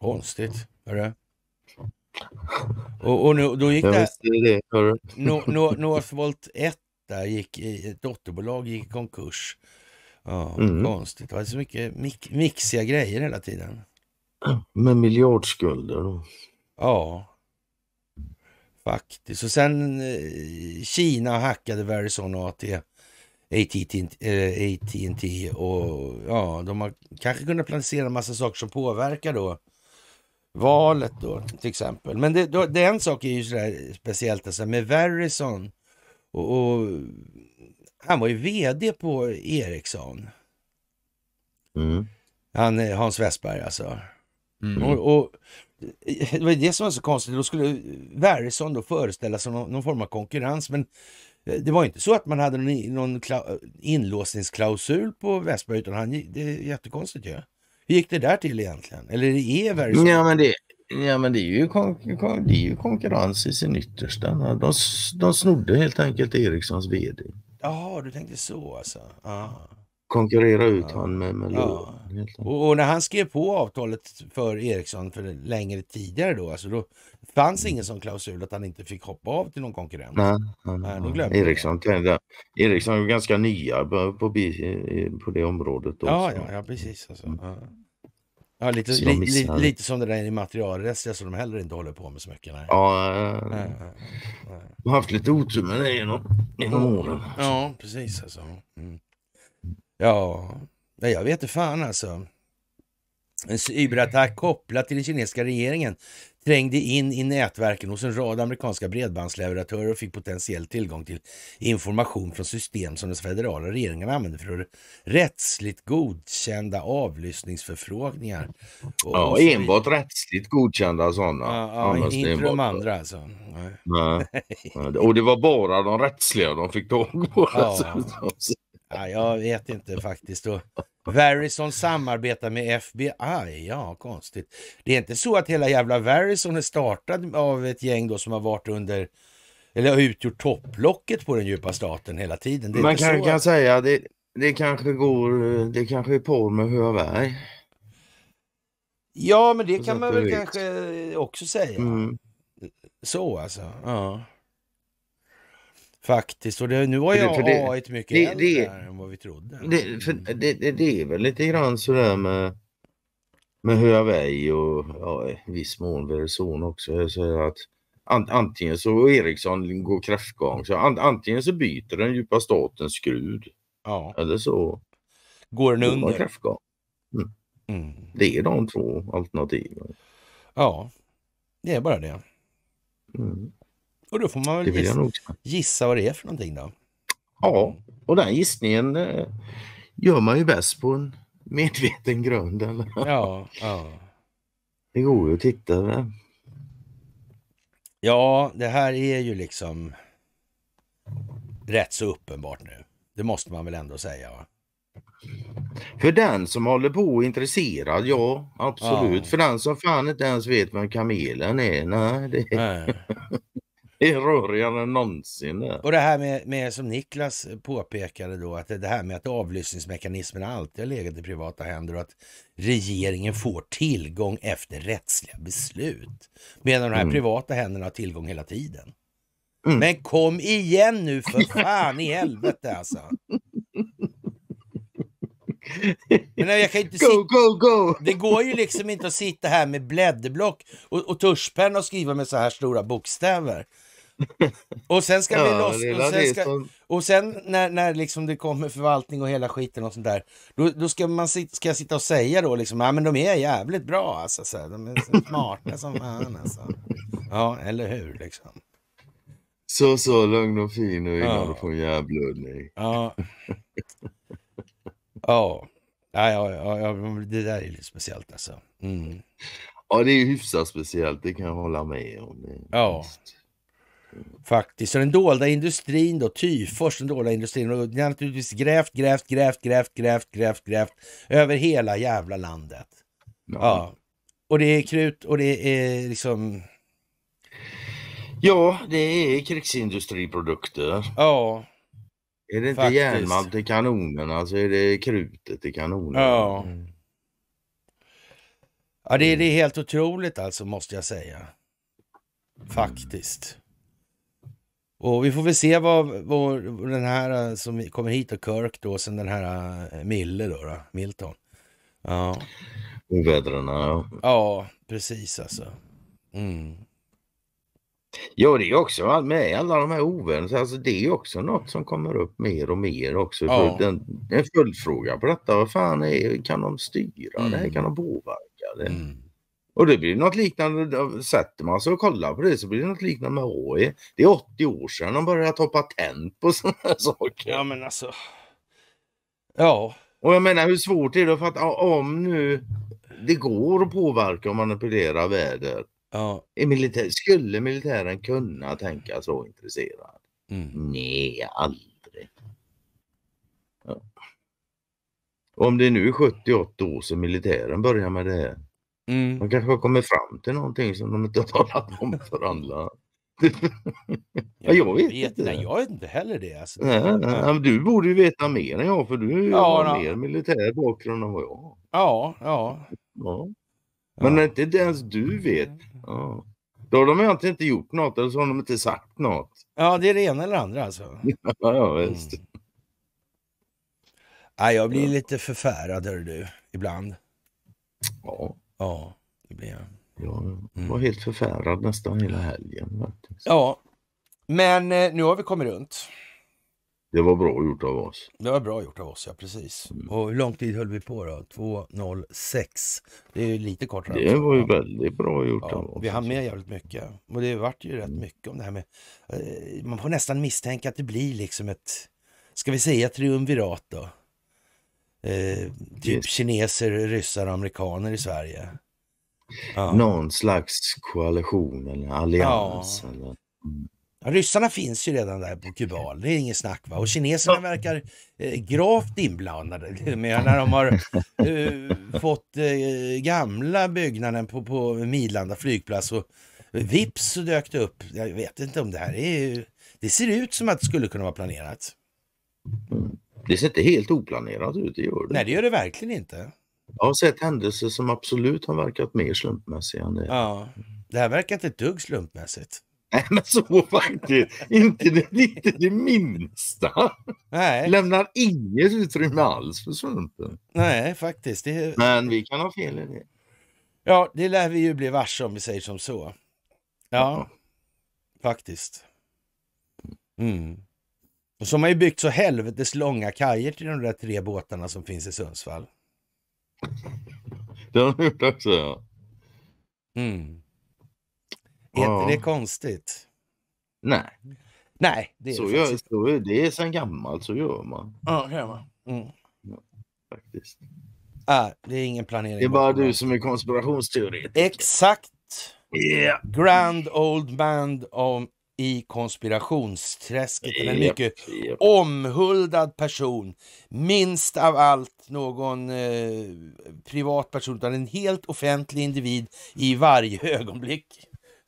konstigt. Hörru. Och, och nu, då gick det... [LAUGHS] Northvolt 1 där gick, ett dotterbolag gick i konkurs Ja, mm. konstigt. Det var så mycket mix, mixiga grejer hela tiden. Med miljardskulder då? Ja, faktiskt. Och sen eh, Kina hackade Verizon och AT&T eh, och ja, de har kanske kunnat placera en massa saker som påverkar då valet då till exempel. Men det, då, det en sak är ju sådär speciellt alltså med Verizon och, och han var ju vd på Ericsson. Mm. Han, eh, Hans Westberg alltså. Mm. Och, och, eh, det var det som var så konstigt. Då skulle Verison då föreställa sig någon, någon, form av konkurrens. Men eh, det var inte så att man hade någon, någon inlåsningsklausul på Westberg. Utan han, det är jättekonstigt ju. Ja. Hur gick det där till egentligen? Eller det e är Werrisson? Ja men det, ja, men det, är, ju kon, kon, det är ju konkurrens i sin yttersta. De, de snodde helt enkelt Ericssons vd. Jaha, du tänkte så alltså. Aha. Konkurrera ut ja. honom med, med ja. och, och, när han skrev på avtalet för Eriksson för längre tidigare då, alltså då fanns ingen sån klausul att han inte fick hoppa av till någon konkurrent. Nej, nej, nej, då Eriksson, det. Eriksson är ganska nya på, på, på det området. Då, ja, ja, ja, precis. Alltså. Mm. Ja. Ja, lite, li, li, lite som det där immaterialrättsliga som de heller inte håller på med så mycket. Nej. Ja, äh, eh, de har haft lite otur med det genom, genom mm. åren. Alltså. Ja, precis alltså. Mm. Ja, jag vet inte fan alltså. En cyberattack kopplat till den kinesiska regeringen trängde in i nätverken hos en rad amerikanska bredbandsleverantörer och fick potentiell tillgång till information från system som den federala regeringen använde för rättsligt godkända avlyssningsförfrågningar. Och ja, och enbart rättsligt godkända sådana. Ja, ja inte enbart. de andra alltså. Nej. Nej. och det var bara de rättsliga de fick tag på. Ja. [LAUGHS] Ja, jag vet inte faktiskt. Och Verizon samarbetar med FBI. Ja, konstigt. Det är inte så att hela jävla Verizon är startad av ett gäng då som har varit under eller har utgjort topplocket på den djupa staten hela tiden. Man kan, kan säga det, det kanske går, det kanske är på med Huawei. Ja, men det kan man väl kanske också säga. Mm. Så alltså. Ja. Faktiskt, och det, nu har jag för det, AIt mycket det, äldre det, än vad vi trodde. Det, för mm. det, det, är väl lite grann sådär med, med Huawei och ja, viss mån Verizon också. Så att, an, antingen så Ericsson går kräftgång, så an, antingen så byter den djupa statens skrud. Ja. Eller så går den under. Kräftgång. Mm. Mm. Det är de två alternativen. Ja, det är bara det. Mm. Och då får man väl gissa, nog... gissa vad det är för någonting då? Ja, och den gissningen eh, gör man ju bäst på en medveten grund. Eller? Ja, ja. Det går ju att titta. Eller? Ja, det här är ju liksom rätt så uppenbart nu. Det måste man väl ändå säga? Va? För den som håller på och är intresserad, ja absolut. Ja. För den som fan inte ens vet vem kamelen är, nej. Det... nej är rörigare än någonsin. Och det här med, med som Niklas påpekade då, att det här med att avlyssningsmekanismerna alltid har legat i privata händer och att regeringen får tillgång efter rättsliga beslut. Medan de här mm. privata händerna har tillgång hela tiden. Mm. Men kom igen nu för fan i helvete alltså! Men jag kan inte go, sitta... go, go! Det går ju liksom inte att sitta här med blädderblock och, och tuschpenna och skriva med så här stora bokstäver. [LAUGHS] och sen ska vi loss. Och sen, ska, och sen, när, när liksom det kommer förvaltning och hela skiten och sånt där. Då, då ska man ska jag sitta och säga då liksom, ja men de är jävligt bra alltså. Så, de är smarta som fan alltså. Ja, eller hur liksom. Så, så, lugn och fin och innan du får en jävlödning. Ja. ja. Ja, ja, ja, det där är lite speciellt alltså. Mm. Ja, det är ju hyfsat speciellt, det kan jag hålla med om. Ja. Just. Faktiskt. Så den dolda industrin då, Tyfors, den dolda industrin, och den har naturligtvis grävt, grävt, grävt, grävt, grävt, grävt, grävt över hela jävla landet. Ja. ja. Och det är krut och det är liksom... Ja, det är krigsindustriprodukter. Ja. Är det inte järnmalm till kanonerna så är det krutet till kanonerna. Ja. Mm. Ja, det, är det är helt otroligt alltså måste jag säga. Faktiskt. Och vi får väl se vad, vad den här eh, som kommer hit och Kirk då, sen den här eh, Mille då, då Milton. Ja. Ovädrarna ja. Ja, precis alltså. Mm. Ja, det är också med alla de här ovädren, alltså det är också något som kommer upp mer och mer också. Ja. En, en följdfråga på detta, vad fan är, kan de styra mm. det här? Mm. Kan de påverka det? Mm. Och det blir något liknande, eh, sätter man sig och kollar på det så blir det något liknande med AI. E. Det är 80 år sedan de började ta patent på [LAUGHS] sådana här saker. Ja men alltså. Ja. Och jag menar hur svårt är det för att om nu det går att påverka och manipulera väder. Ja. Militär, skulle militären kunna tänkas vara intresserad? Mm. Nej, aldrig. Ja. Om det är nu 70-80 år sedan militären började med det här. Mm. De kanske har kommit fram till någonting som de inte har talat om för [LAUGHS] andra. jag, jag vet, vet inte. Nej, jag vet inte heller det. Alltså, nej, det nej, du borde ju veta mer än jag för du ja, har no. mer militär bakgrund än vad jag har. Ja, ja. ja. Men ja. inte ens du vet. Ja. Då har de egentligen inte gjort något eller så har de inte sagt något. Ja, det är det ena eller andra alltså. [LAUGHS] ja, ja, visst. Mm. Ja, jag blir lite förfärad hör du, ibland. Ja. Ja, det blev jag. Jag var mm. helt förfärad nästan hela helgen. Faktiskt. Ja, men eh, nu har vi kommit runt. Det var bra gjort av oss. Det var bra gjort av oss, ja precis. Mm. Och hur lång tid höll vi på då? 2.06. Det är ju lite kortare. Det var ju väldigt bra gjort ja, av oss. Vi hann med alltså. jävligt mycket. Och det vart ju rätt mm. mycket om det här med... Eh, man får nästan misstänka att det blir liksom ett... Ska vi säga triumvirat då? eh, typ Just. kineser, ryssar och amerikaner i Sverige. Ja. Någon slags koalition eller allians. Ja. Eller... Ja, ryssarna finns ju redan där på Kubal, det är inget snack. Va? Och kineserna verkar eh, gravt inblandade. när de har [LAUGHS] eh, fått eh, gamla byggnaden på, på Midlanda flygplats och vips så dök det upp. Jag vet inte om det här är... Det ser ut som att det skulle kunna vara planerat. Mm. Det ser inte helt oplanerat ut, det gör det. Nej, det gör det verkligen inte. Jag har sett händelser som absolut har verkat mer slumpmässiga än det. Ja, det här verkar inte ett dugg slumpmässigt. Nej, men så faktiskt. inte, det, inte det minsta. Nej. Lämnar inget utrymme alls för slumpen. Nej, faktiskt. Det... Men vi kan ha fel i det. Ja, det lär vi ju bli varse om vi säger som så. Ja, ja. faktiskt. Mm. Och så har man ju byggt så helvetes långa kajer till de där tre båtarna som finns i Sundsvall. Det har de gjort också ja. Mm. Är ja. inte det konstigt? Nej. Nej, det är så det, gör, så det är sen gammalt, så gör man. Ja, det gör man. Mm. faktiskt. Ah, det är ingen planering. Det är bara du som är konspirationsteoretiker. Exakt. Yeah. Grand Old Man om i konspirationsträsket. en mycket yep. omhuldad person, minst av allt någon eh, privat person utan en helt offentlig individ i varje [LAUGHS] ögonblick.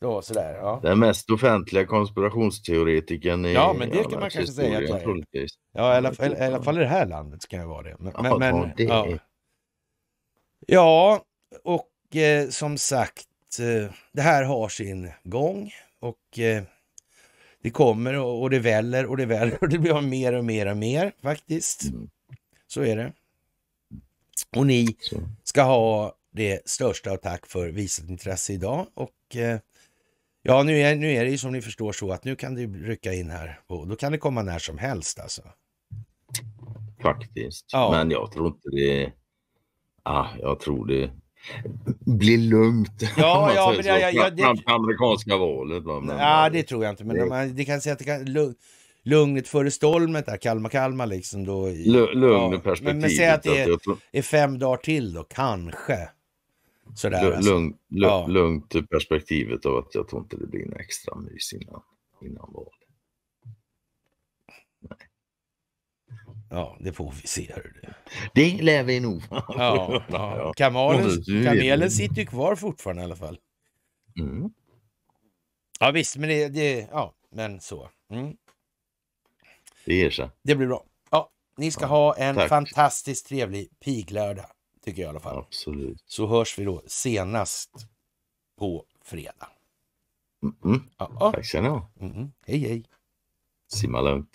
Då, sådär, ja. Den mest offentliga konspirationsteoretikern i Ja, men det kan man kanske säga. Att jag Ja, i alla, fall, i alla fall i det här landet kan jag vara det. Men, ja, men, det. Ja. ja. och eh, som sagt, eh, det här har sin gång och eh, det kommer och, och det väller och det väller och det blir mer och mer och mer faktiskt. Mm. Så är det. Och ni ska ha det största och tack för visat intresse idag. Och eh, ja, nu är, nu är det ju som ni förstår så att nu kan det rycka in här. Och då kan det komma när som helst alltså. Faktiskt. Ja. Men jag tror inte det. Ah, jag tror det bli lugnt. Ja, [LAUGHS] ja, men ja, ja, ja, det... amerikanska valet. Va? Men, ja, det tror jag inte. Men det, man, det kan säga att det kan... lugnet före stormet där, Kalmar, Kalmar liksom. Då, i, Lugn ja. perspektivet. Men, men säg att det är, är, fem dagar till då, kanske. Sådär, alltså. lugn, alltså. lugnt, lugnt, ja. lugnt perspektivet av att jag tror inte det blir en extra mys innan, innan valet. Ja, det får vi se. Hörde. Det lär vi nog. ja, ja. Kamalen, kamelen sitter ju kvar fortfarande i alla fall. Mm. Ja visst, men det, det, ja, men så. Mm. Det ger sig. Det blir bra. Ja, ni ska ja, ha en tack. fantastiskt trevlig piglördag, tycker jag i alla fall. Absolut. Så hörs vi då senast på fredag. Mm -mm. Ja, ja. Tack ska ni ha. Mm -hmm. Hej, hej. Simma lugnt.